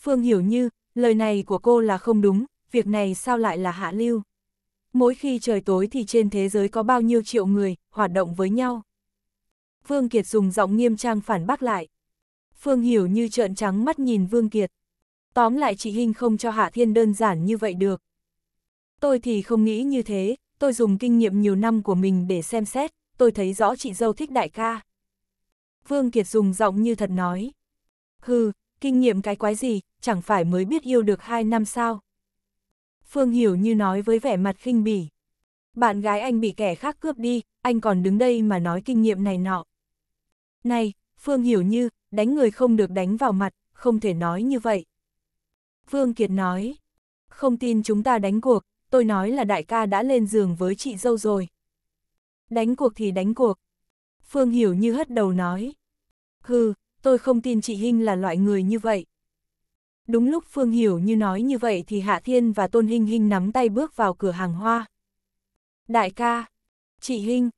Phương Hiểu Như, lời này của cô là không đúng, việc này sao lại là hạ lưu. Mỗi khi trời tối thì trên thế giới có bao nhiêu triệu người, hoạt động với nhau. Vương Kiệt dùng giọng nghiêm trang phản bác lại. Phương Hiểu như trợn trắng mắt nhìn Vương Kiệt. Tóm lại chị Hinh không cho Hạ Thiên đơn giản như vậy được. Tôi thì không nghĩ như thế, tôi dùng kinh nghiệm nhiều năm của mình để xem xét, tôi thấy rõ chị dâu thích đại ca. Vương Kiệt dùng giọng như thật nói. Hừ, kinh nghiệm cái quái gì, chẳng phải mới biết yêu được hai năm sao. Phương Hiểu như nói với vẻ mặt khinh bỉ. Bạn gái anh bị kẻ khác cướp đi, anh còn đứng đây mà nói kinh nghiệm này nọ. Này, Phương hiểu như, đánh người không được đánh vào mặt, không thể nói như vậy. Phương Kiệt nói, không tin chúng ta đánh cuộc, tôi nói là đại ca đã lên giường với chị dâu rồi. Đánh cuộc thì đánh cuộc. Phương hiểu như hất đầu nói. Hừ, tôi không tin chị Hinh là loại người như vậy. Đúng lúc Phương hiểu như nói như vậy thì Hạ Thiên và Tôn Hinh Hinh nắm tay bước vào cửa hàng hoa. Đại ca, chị Hinh,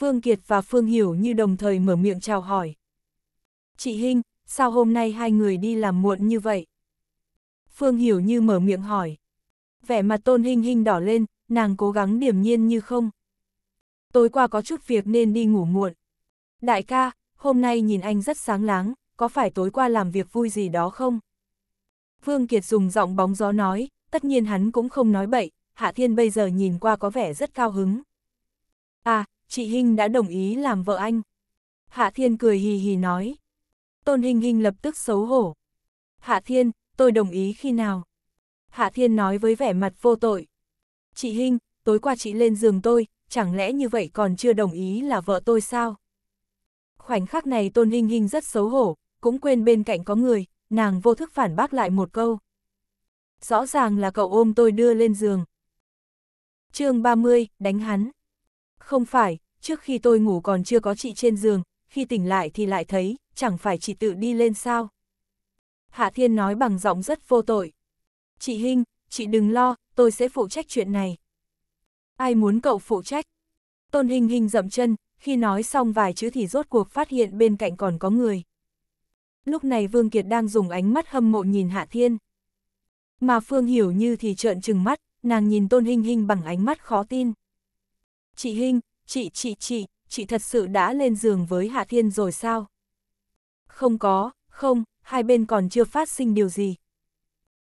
Phương Kiệt và Phương Hiểu như đồng thời mở miệng chào hỏi. Chị Hinh, sao hôm nay hai người đi làm muộn như vậy? Phương Hiểu như mở miệng hỏi. Vẻ mặt Tôn Hinh Hinh đỏ lên, nàng cố gắng điềm nhiên như không. Tối qua có chút việc nên đi ngủ muộn. Đại ca, hôm nay nhìn anh rất sáng láng, có phải tối qua làm việc vui gì đó không? Phương Kiệt dùng giọng bóng gió nói, tất nhiên hắn cũng không nói bậy, Hạ Thiên bây giờ nhìn qua có vẻ rất cao hứng. À, chị Hinh đã đồng ý làm vợ anh. Hạ Thiên cười hì hì nói. Tôn Hinh Hinh lập tức xấu hổ. Hạ Thiên, tôi đồng ý khi nào? Hạ Thiên nói với vẻ mặt vô tội. Chị Hinh, tối qua chị lên giường tôi, chẳng lẽ như vậy còn chưa đồng ý là vợ tôi sao? Khoảnh khắc này Tôn Hinh Hinh rất xấu hổ, cũng quên bên cạnh có người, nàng vô thức phản bác lại một câu. Rõ ràng là cậu ôm tôi đưa lên giường. chương 30, đánh hắn. Không phải, trước khi tôi ngủ còn chưa có chị trên giường, khi tỉnh lại thì lại thấy, chẳng phải chị tự đi lên sao. Hạ Thiên nói bằng giọng rất vô tội. Chị Hinh, chị đừng lo, tôi sẽ phụ trách chuyện này. Ai muốn cậu phụ trách? Tôn Hinh Hinh dậm chân, khi nói xong vài chữ thì rốt cuộc phát hiện bên cạnh còn có người. Lúc này Vương Kiệt đang dùng ánh mắt hâm mộ nhìn Hạ Thiên. Mà Phương hiểu như thì trợn trừng mắt, nàng nhìn Tôn Hinh Hinh bằng ánh mắt khó tin chị Hinh, chị chị chị, chị thật sự đã lên giường với Hạ Thiên rồi sao? Không có, không, hai bên còn chưa phát sinh điều gì.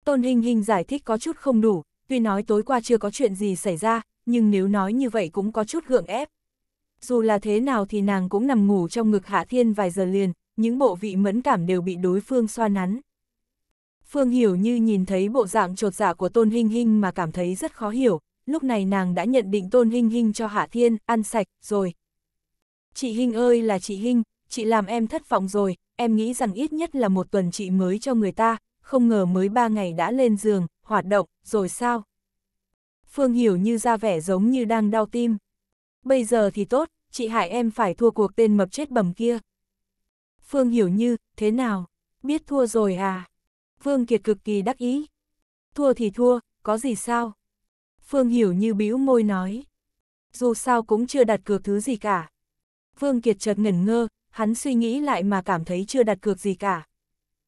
Tôn Hinh Hinh giải thích có chút không đủ, tuy nói tối qua chưa có chuyện gì xảy ra, nhưng nếu nói như vậy cũng có chút gượng ép. Dù là thế nào thì nàng cũng nằm ngủ trong ngực Hạ Thiên vài giờ liền, những bộ vị mẫn cảm đều bị đối phương xoa nắn. Phương Hiểu như nhìn thấy bộ dạng trột dạ của Tôn Hinh Hinh mà cảm thấy rất khó hiểu, lúc này nàng đã nhận định tôn Hinh Hinh cho Hạ Thiên, ăn sạch, rồi. Chị Hinh ơi là chị Hinh, chị làm em thất vọng rồi, em nghĩ rằng ít nhất là một tuần chị mới cho người ta, không ngờ mới ba ngày đã lên giường, hoạt động, rồi sao? Phương Hiểu như ra vẻ giống như đang đau tim. Bây giờ thì tốt, chị hại em phải thua cuộc tên mập chết bầm kia. Phương Hiểu như, thế nào? Biết thua rồi à? Vương Kiệt cực kỳ đắc ý. Thua thì thua, có gì sao? Phương Hiểu như bĩu môi nói. Dù sao cũng chưa đặt cược thứ gì cả. Vương Kiệt chợt ngẩn ngơ, hắn suy nghĩ lại mà cảm thấy chưa đặt cược gì cả.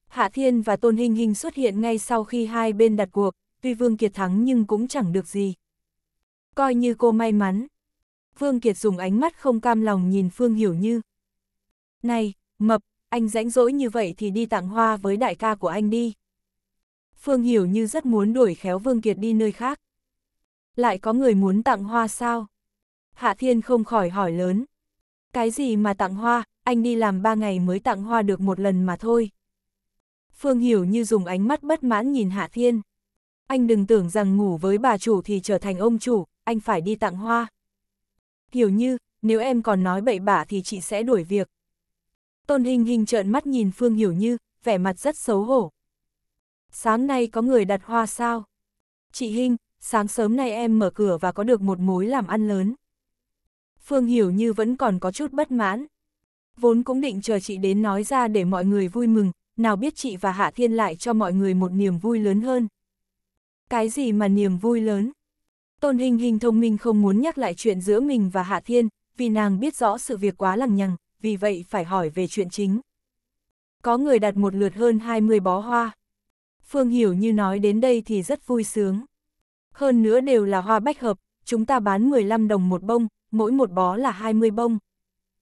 Hạ Thiên và Tôn Hình Hình xuất hiện ngay sau khi hai bên đặt cuộc, tuy Vương Kiệt thắng nhưng cũng chẳng được gì. Coi như cô may mắn. Vương Kiệt dùng ánh mắt không cam lòng nhìn Phương Hiểu Như. Này, mập, anh rãnh rỗi như vậy thì đi tặng hoa với đại ca của anh đi. Phương Hiểu Như rất muốn đuổi khéo Vương Kiệt đi nơi khác, lại có người muốn tặng hoa sao? Hạ Thiên không khỏi hỏi lớn. Cái gì mà tặng hoa, anh đi làm ba ngày mới tặng hoa được một lần mà thôi. Phương Hiểu như dùng ánh mắt bất mãn nhìn Hạ Thiên. Anh đừng tưởng rằng ngủ với bà chủ thì trở thành ông chủ, anh phải đi tặng hoa. Hiểu như, nếu em còn nói bậy bạ thì chị sẽ đuổi việc. Tôn Hình Hình trợn mắt nhìn Phương Hiểu Như, vẻ mặt rất xấu hổ. Sáng nay có người đặt hoa sao? Chị Hình, sáng sớm nay em mở cửa và có được một mối làm ăn lớn. Phương hiểu như vẫn còn có chút bất mãn. Vốn cũng định chờ chị đến nói ra để mọi người vui mừng, nào biết chị và Hạ Thiên lại cho mọi người một niềm vui lớn hơn. Cái gì mà niềm vui lớn? Tôn Hình Hình thông minh không muốn nhắc lại chuyện giữa mình và Hạ Thiên, vì nàng biết rõ sự việc quá lằng nhằng, vì vậy phải hỏi về chuyện chính. Có người đặt một lượt hơn 20 bó hoa. Phương Hiểu như nói đến đây thì rất vui sướng. Hơn nữa đều là hoa bách hợp, chúng ta bán 15 đồng một bông, mỗi một bó là 20 bông.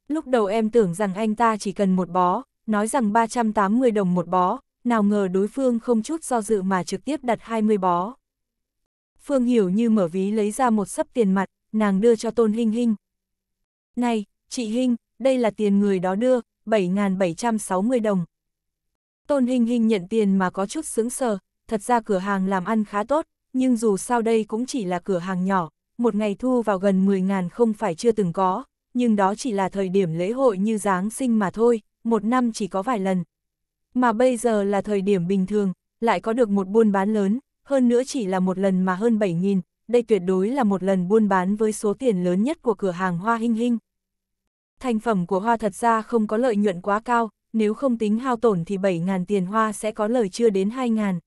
Lúc đầu em tưởng rằng anh ta chỉ cần một bó, nói rằng 380 đồng một bó, nào ngờ đối phương không chút do dự mà trực tiếp đặt 20 bó. Phương Hiểu như mở ví lấy ra một sấp tiền mặt, nàng đưa cho Tôn Hinh Hinh. Này, chị Hinh, đây là tiền người đó đưa, 7.760 đồng. Tôn Hinh Hinh nhận tiền mà có chút sướng sờ, thật ra cửa hàng làm ăn khá tốt, nhưng dù sao đây cũng chỉ là cửa hàng nhỏ, một ngày thu vào gần 10.000 không phải chưa từng có, nhưng đó chỉ là thời điểm lễ hội như Giáng sinh mà thôi, một năm chỉ có vài lần. Mà bây giờ là thời điểm bình thường, lại có được một buôn bán lớn, hơn nữa chỉ là một lần mà hơn 7.000, đây tuyệt đối là một lần buôn bán với số tiền lớn nhất của cửa hàng hoa hinh hinh. Thành phẩm của hoa thật ra không có lợi nhuận quá cao, nếu không tính hao tổn thì 7.000 tiền hoa sẽ có lời chưa đến 2.000.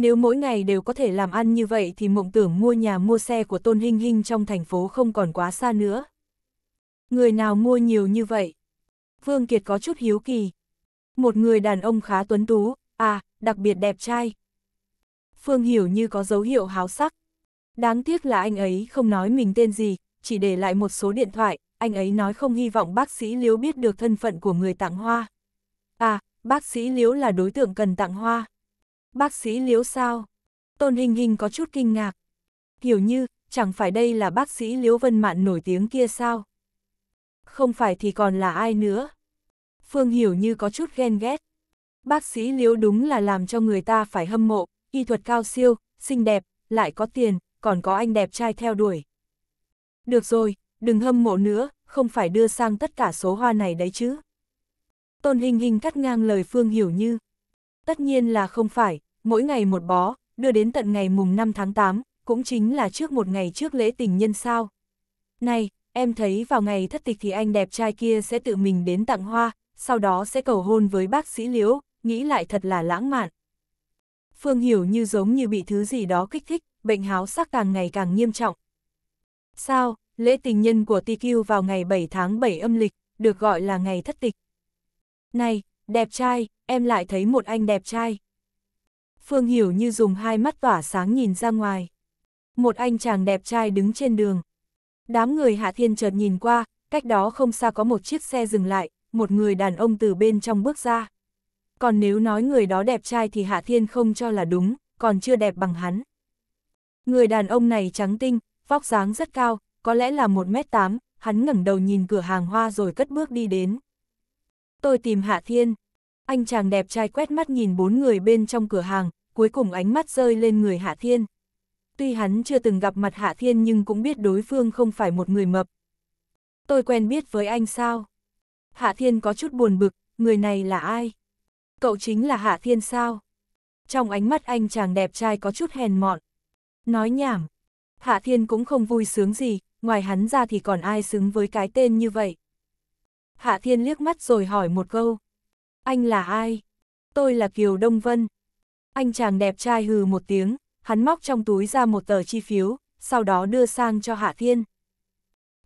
Nếu mỗi ngày đều có thể làm ăn như vậy thì mộng tưởng mua nhà mua xe của Tôn Hinh Hinh trong thành phố không còn quá xa nữa. Người nào mua nhiều như vậy? Vương Kiệt có chút hiếu kỳ. Một người đàn ông khá tuấn tú, à, đặc biệt đẹp trai. Phương Hiểu như có dấu hiệu háo sắc. Đáng tiếc là anh ấy không nói mình tên gì, chỉ để lại một số điện thoại, anh ấy nói không hy vọng bác sĩ Liễu biết được thân phận của người tặng hoa. À, bác sĩ Liễu là đối tượng cần tặng hoa. Bác sĩ Liễu sao? Tôn Hình Hình có chút kinh ngạc. Hiểu như, chẳng phải đây là bác sĩ Liễu Vân Mạn nổi tiếng kia sao? Không phải thì còn là ai nữa? Phương Hiểu như có chút ghen ghét. Bác sĩ Liễu đúng là làm cho người ta phải hâm mộ, y thuật cao siêu, xinh đẹp, lại có tiền, còn có anh đẹp trai theo đuổi. Được rồi, đừng hâm mộ nữa, không phải đưa sang tất cả số hoa này đấy chứ. Tôn Hình Hình cắt ngang lời Phương Hiểu Như. Tất nhiên là không phải, mỗi ngày một bó, đưa đến tận ngày mùng 5 tháng 8, cũng chính là trước một ngày trước lễ tình nhân sao. Này, em thấy vào ngày thất tịch thì anh đẹp trai kia sẽ tự mình đến tặng hoa, sau đó sẽ cầu hôn với bác sĩ Liễu, nghĩ lại thật là lãng mạn. Phương Hiểu như giống như bị thứ gì đó kích thích, bệnh háo sắc càng ngày càng nghiêm trọng. Sao, lễ tình nhân của TQ vào ngày 7 tháng 7 âm lịch, được gọi là ngày thất tịch. Này, đẹp trai, em lại thấy một anh đẹp trai. Phương Hiểu như dùng hai mắt tỏa sáng nhìn ra ngoài. Một anh chàng đẹp trai đứng trên đường. Đám người Hạ Thiên chợt nhìn qua, cách đó không xa có một chiếc xe dừng lại, một người đàn ông từ bên trong bước ra. Còn nếu nói người đó đẹp trai thì Hạ Thiên không cho là đúng, còn chưa đẹp bằng hắn. Người đàn ông này trắng tinh, vóc dáng rất cao, có lẽ là 1m8, hắn ngẩng đầu nhìn cửa hàng hoa rồi cất bước đi đến tôi tìm Hạ Thiên. Anh chàng đẹp trai quét mắt nhìn bốn người bên trong cửa hàng, cuối cùng ánh mắt rơi lên người Hạ Thiên. Tuy hắn chưa từng gặp mặt Hạ Thiên nhưng cũng biết đối phương không phải một người mập. Tôi quen biết với anh sao? Hạ Thiên có chút buồn bực, người này là ai? Cậu chính là Hạ Thiên sao? Trong ánh mắt anh chàng đẹp trai có chút hèn mọn. Nói nhảm, Hạ Thiên cũng không vui sướng gì, ngoài hắn ra thì còn ai xứng với cái tên như vậy. Hạ Thiên liếc mắt rồi hỏi một câu. Anh là ai? Tôi là Kiều Đông Vân. Anh chàng đẹp trai hừ một tiếng, hắn móc trong túi ra một tờ chi phiếu, sau đó đưa sang cho Hạ Thiên.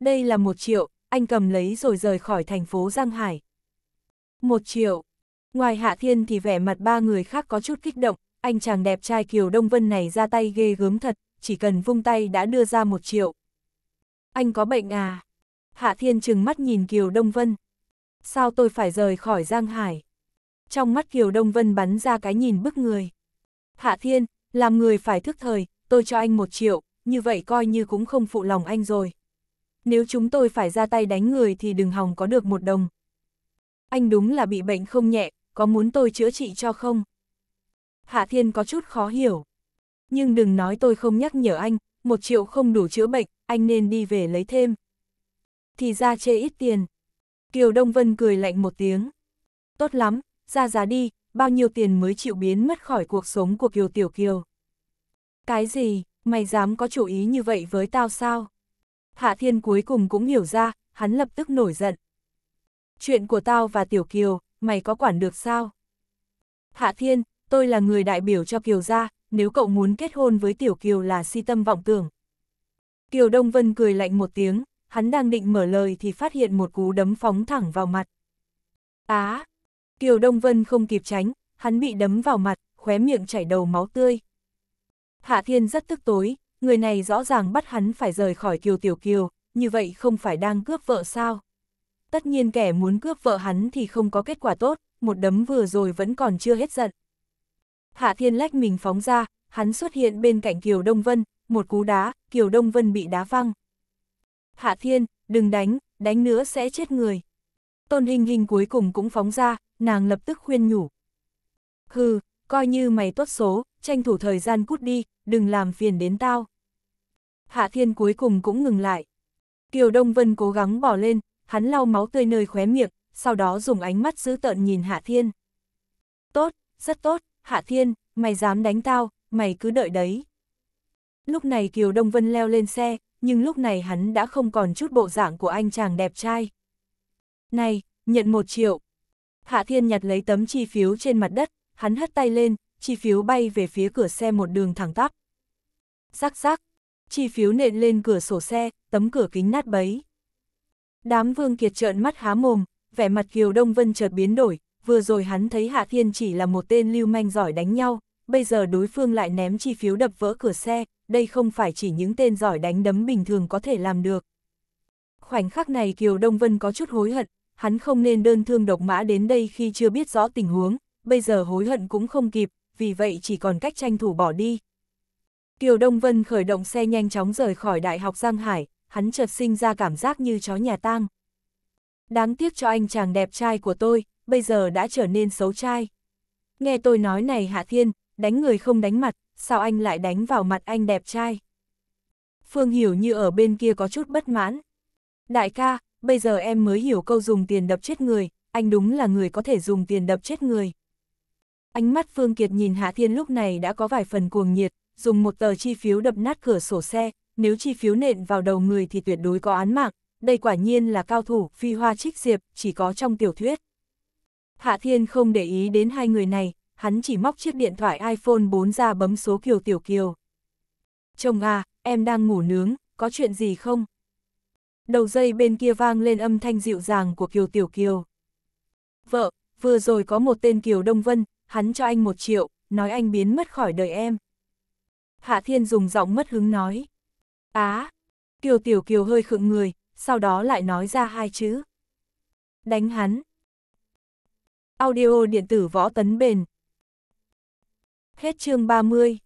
Đây là một triệu, anh cầm lấy rồi rời khỏi thành phố Giang Hải. Một triệu. Ngoài Hạ Thiên thì vẻ mặt ba người khác có chút kích động, anh chàng đẹp trai Kiều Đông Vân này ra tay ghê gớm thật, chỉ cần vung tay đã đưa ra một triệu. Anh có bệnh à? Hạ Thiên trừng mắt nhìn Kiều Đông Vân sao tôi phải rời khỏi Giang Hải? Trong mắt Kiều Đông Vân bắn ra cái nhìn bức người. Hạ Thiên, làm người phải thức thời, tôi cho anh một triệu, như vậy coi như cũng không phụ lòng anh rồi. Nếu chúng tôi phải ra tay đánh người thì đừng hòng có được một đồng. Anh đúng là bị bệnh không nhẹ, có muốn tôi chữa trị cho không? Hạ Thiên có chút khó hiểu. Nhưng đừng nói tôi không nhắc nhở anh, một triệu không đủ chữa bệnh, anh nên đi về lấy thêm. Thì ra chê ít tiền. Kiều Đông Vân cười lạnh một tiếng. Tốt lắm, ra giá đi, bao nhiêu tiền mới chịu biến mất khỏi cuộc sống của Kiều Tiểu Kiều. Cái gì, mày dám có chủ ý như vậy với tao sao? Hạ Thiên cuối cùng cũng hiểu ra, hắn lập tức nổi giận. Chuyện của tao và Tiểu Kiều, mày có quản được sao? Hạ Thiên, tôi là người đại biểu cho Kiều gia, nếu cậu muốn kết hôn với Tiểu Kiều là si tâm vọng tưởng. Kiều Đông Vân cười lạnh một tiếng, hắn đang định mở lời thì phát hiện một cú đấm phóng thẳng vào mặt. Á! Kiều Đông Vân không kịp tránh, hắn bị đấm vào mặt, khóe miệng chảy đầu máu tươi. Hạ Thiên rất tức tối, người này rõ ràng bắt hắn phải rời khỏi Kiều Tiểu Kiều, như vậy không phải đang cướp vợ sao? Tất nhiên kẻ muốn cướp vợ hắn thì không có kết quả tốt, một đấm vừa rồi vẫn còn chưa hết giận. Hạ Thiên lách mình phóng ra, hắn xuất hiện bên cạnh Kiều Đông Vân, một cú đá, Kiều Đông Vân bị đá văng. Hạ Thiên, đừng đánh, đánh nữa sẽ chết người. Tôn Hình Hình cuối cùng cũng phóng ra, nàng lập tức khuyên nhủ. Hừ, coi như mày tốt số, tranh thủ thời gian cút đi, đừng làm phiền đến tao. Hạ Thiên cuối cùng cũng ngừng lại. Kiều Đông Vân cố gắng bỏ lên, hắn lau máu tươi nơi khóe miệng, sau đó dùng ánh mắt dữ tợn nhìn Hạ Thiên. Tốt, rất tốt, Hạ Thiên, mày dám đánh tao, mày cứ đợi đấy. Lúc này Kiều Đông Vân leo lên xe, nhưng lúc này hắn đã không còn chút bộ dạng của anh chàng đẹp trai. Này, nhận một triệu. Hạ Thiên nhặt lấy tấm chi phiếu trên mặt đất, hắn hất tay lên, chi phiếu bay về phía cửa xe một đường thẳng tắp. Rắc rắc, chi phiếu nện lên cửa sổ xe, tấm cửa kính nát bấy. Đám Vương Kiệt trợn mắt há mồm, vẻ mặt Kiều Đông Vân chợt biến đổi, vừa rồi hắn thấy Hạ Thiên chỉ là một tên lưu manh giỏi đánh nhau, bây giờ đối phương lại ném chi phiếu đập vỡ cửa xe, đây không phải chỉ những tên giỏi đánh đấm bình thường có thể làm được. Khoảnh khắc này Kiều Đông Vân có chút hối hận, hắn không nên đơn thương độc mã đến đây khi chưa biết rõ tình huống, bây giờ hối hận cũng không kịp, vì vậy chỉ còn cách tranh thủ bỏ đi. Kiều Đông Vân khởi động xe nhanh chóng rời khỏi Đại học Giang Hải, hắn chợt sinh ra cảm giác như chó nhà tang. Đáng tiếc cho anh chàng đẹp trai của tôi, bây giờ đã trở nên xấu trai. Nghe tôi nói này Hạ Thiên, đánh người không đánh mặt, sao anh lại đánh vào mặt anh đẹp trai? Phương Hiểu như ở bên kia có chút bất mãn. Đại ca, bây giờ em mới hiểu câu dùng tiền đập chết người, anh đúng là người có thể dùng tiền đập chết người. Ánh mắt Phương Kiệt nhìn Hạ Thiên lúc này đã có vài phần cuồng nhiệt, dùng một tờ chi phiếu đập nát cửa sổ xe, nếu chi phiếu nện vào đầu người thì tuyệt đối có án mạng, đây quả nhiên là cao thủ, phi hoa trích diệp, chỉ có trong tiểu thuyết. Hạ Thiên không để ý đến hai người này, hắn chỉ móc chiếc điện thoại iPhone 4 ra bấm số Kiều Tiểu Kiều. Chồng à, em đang ngủ nướng, có chuyện gì không? Đầu dây bên kia vang lên âm thanh dịu dàng của Kiều Tiểu Kiều. Vợ, vừa rồi có một tên Kiều Đông Vân, hắn cho anh một triệu, nói anh biến mất khỏi đời em. Hạ Thiên dùng giọng mất hứng nói. Á, Kiều Tiểu Kiều hơi khựng người, sau đó lại nói ra hai chữ. Đánh hắn. Audio điện tử võ tấn bền, Hết chương 30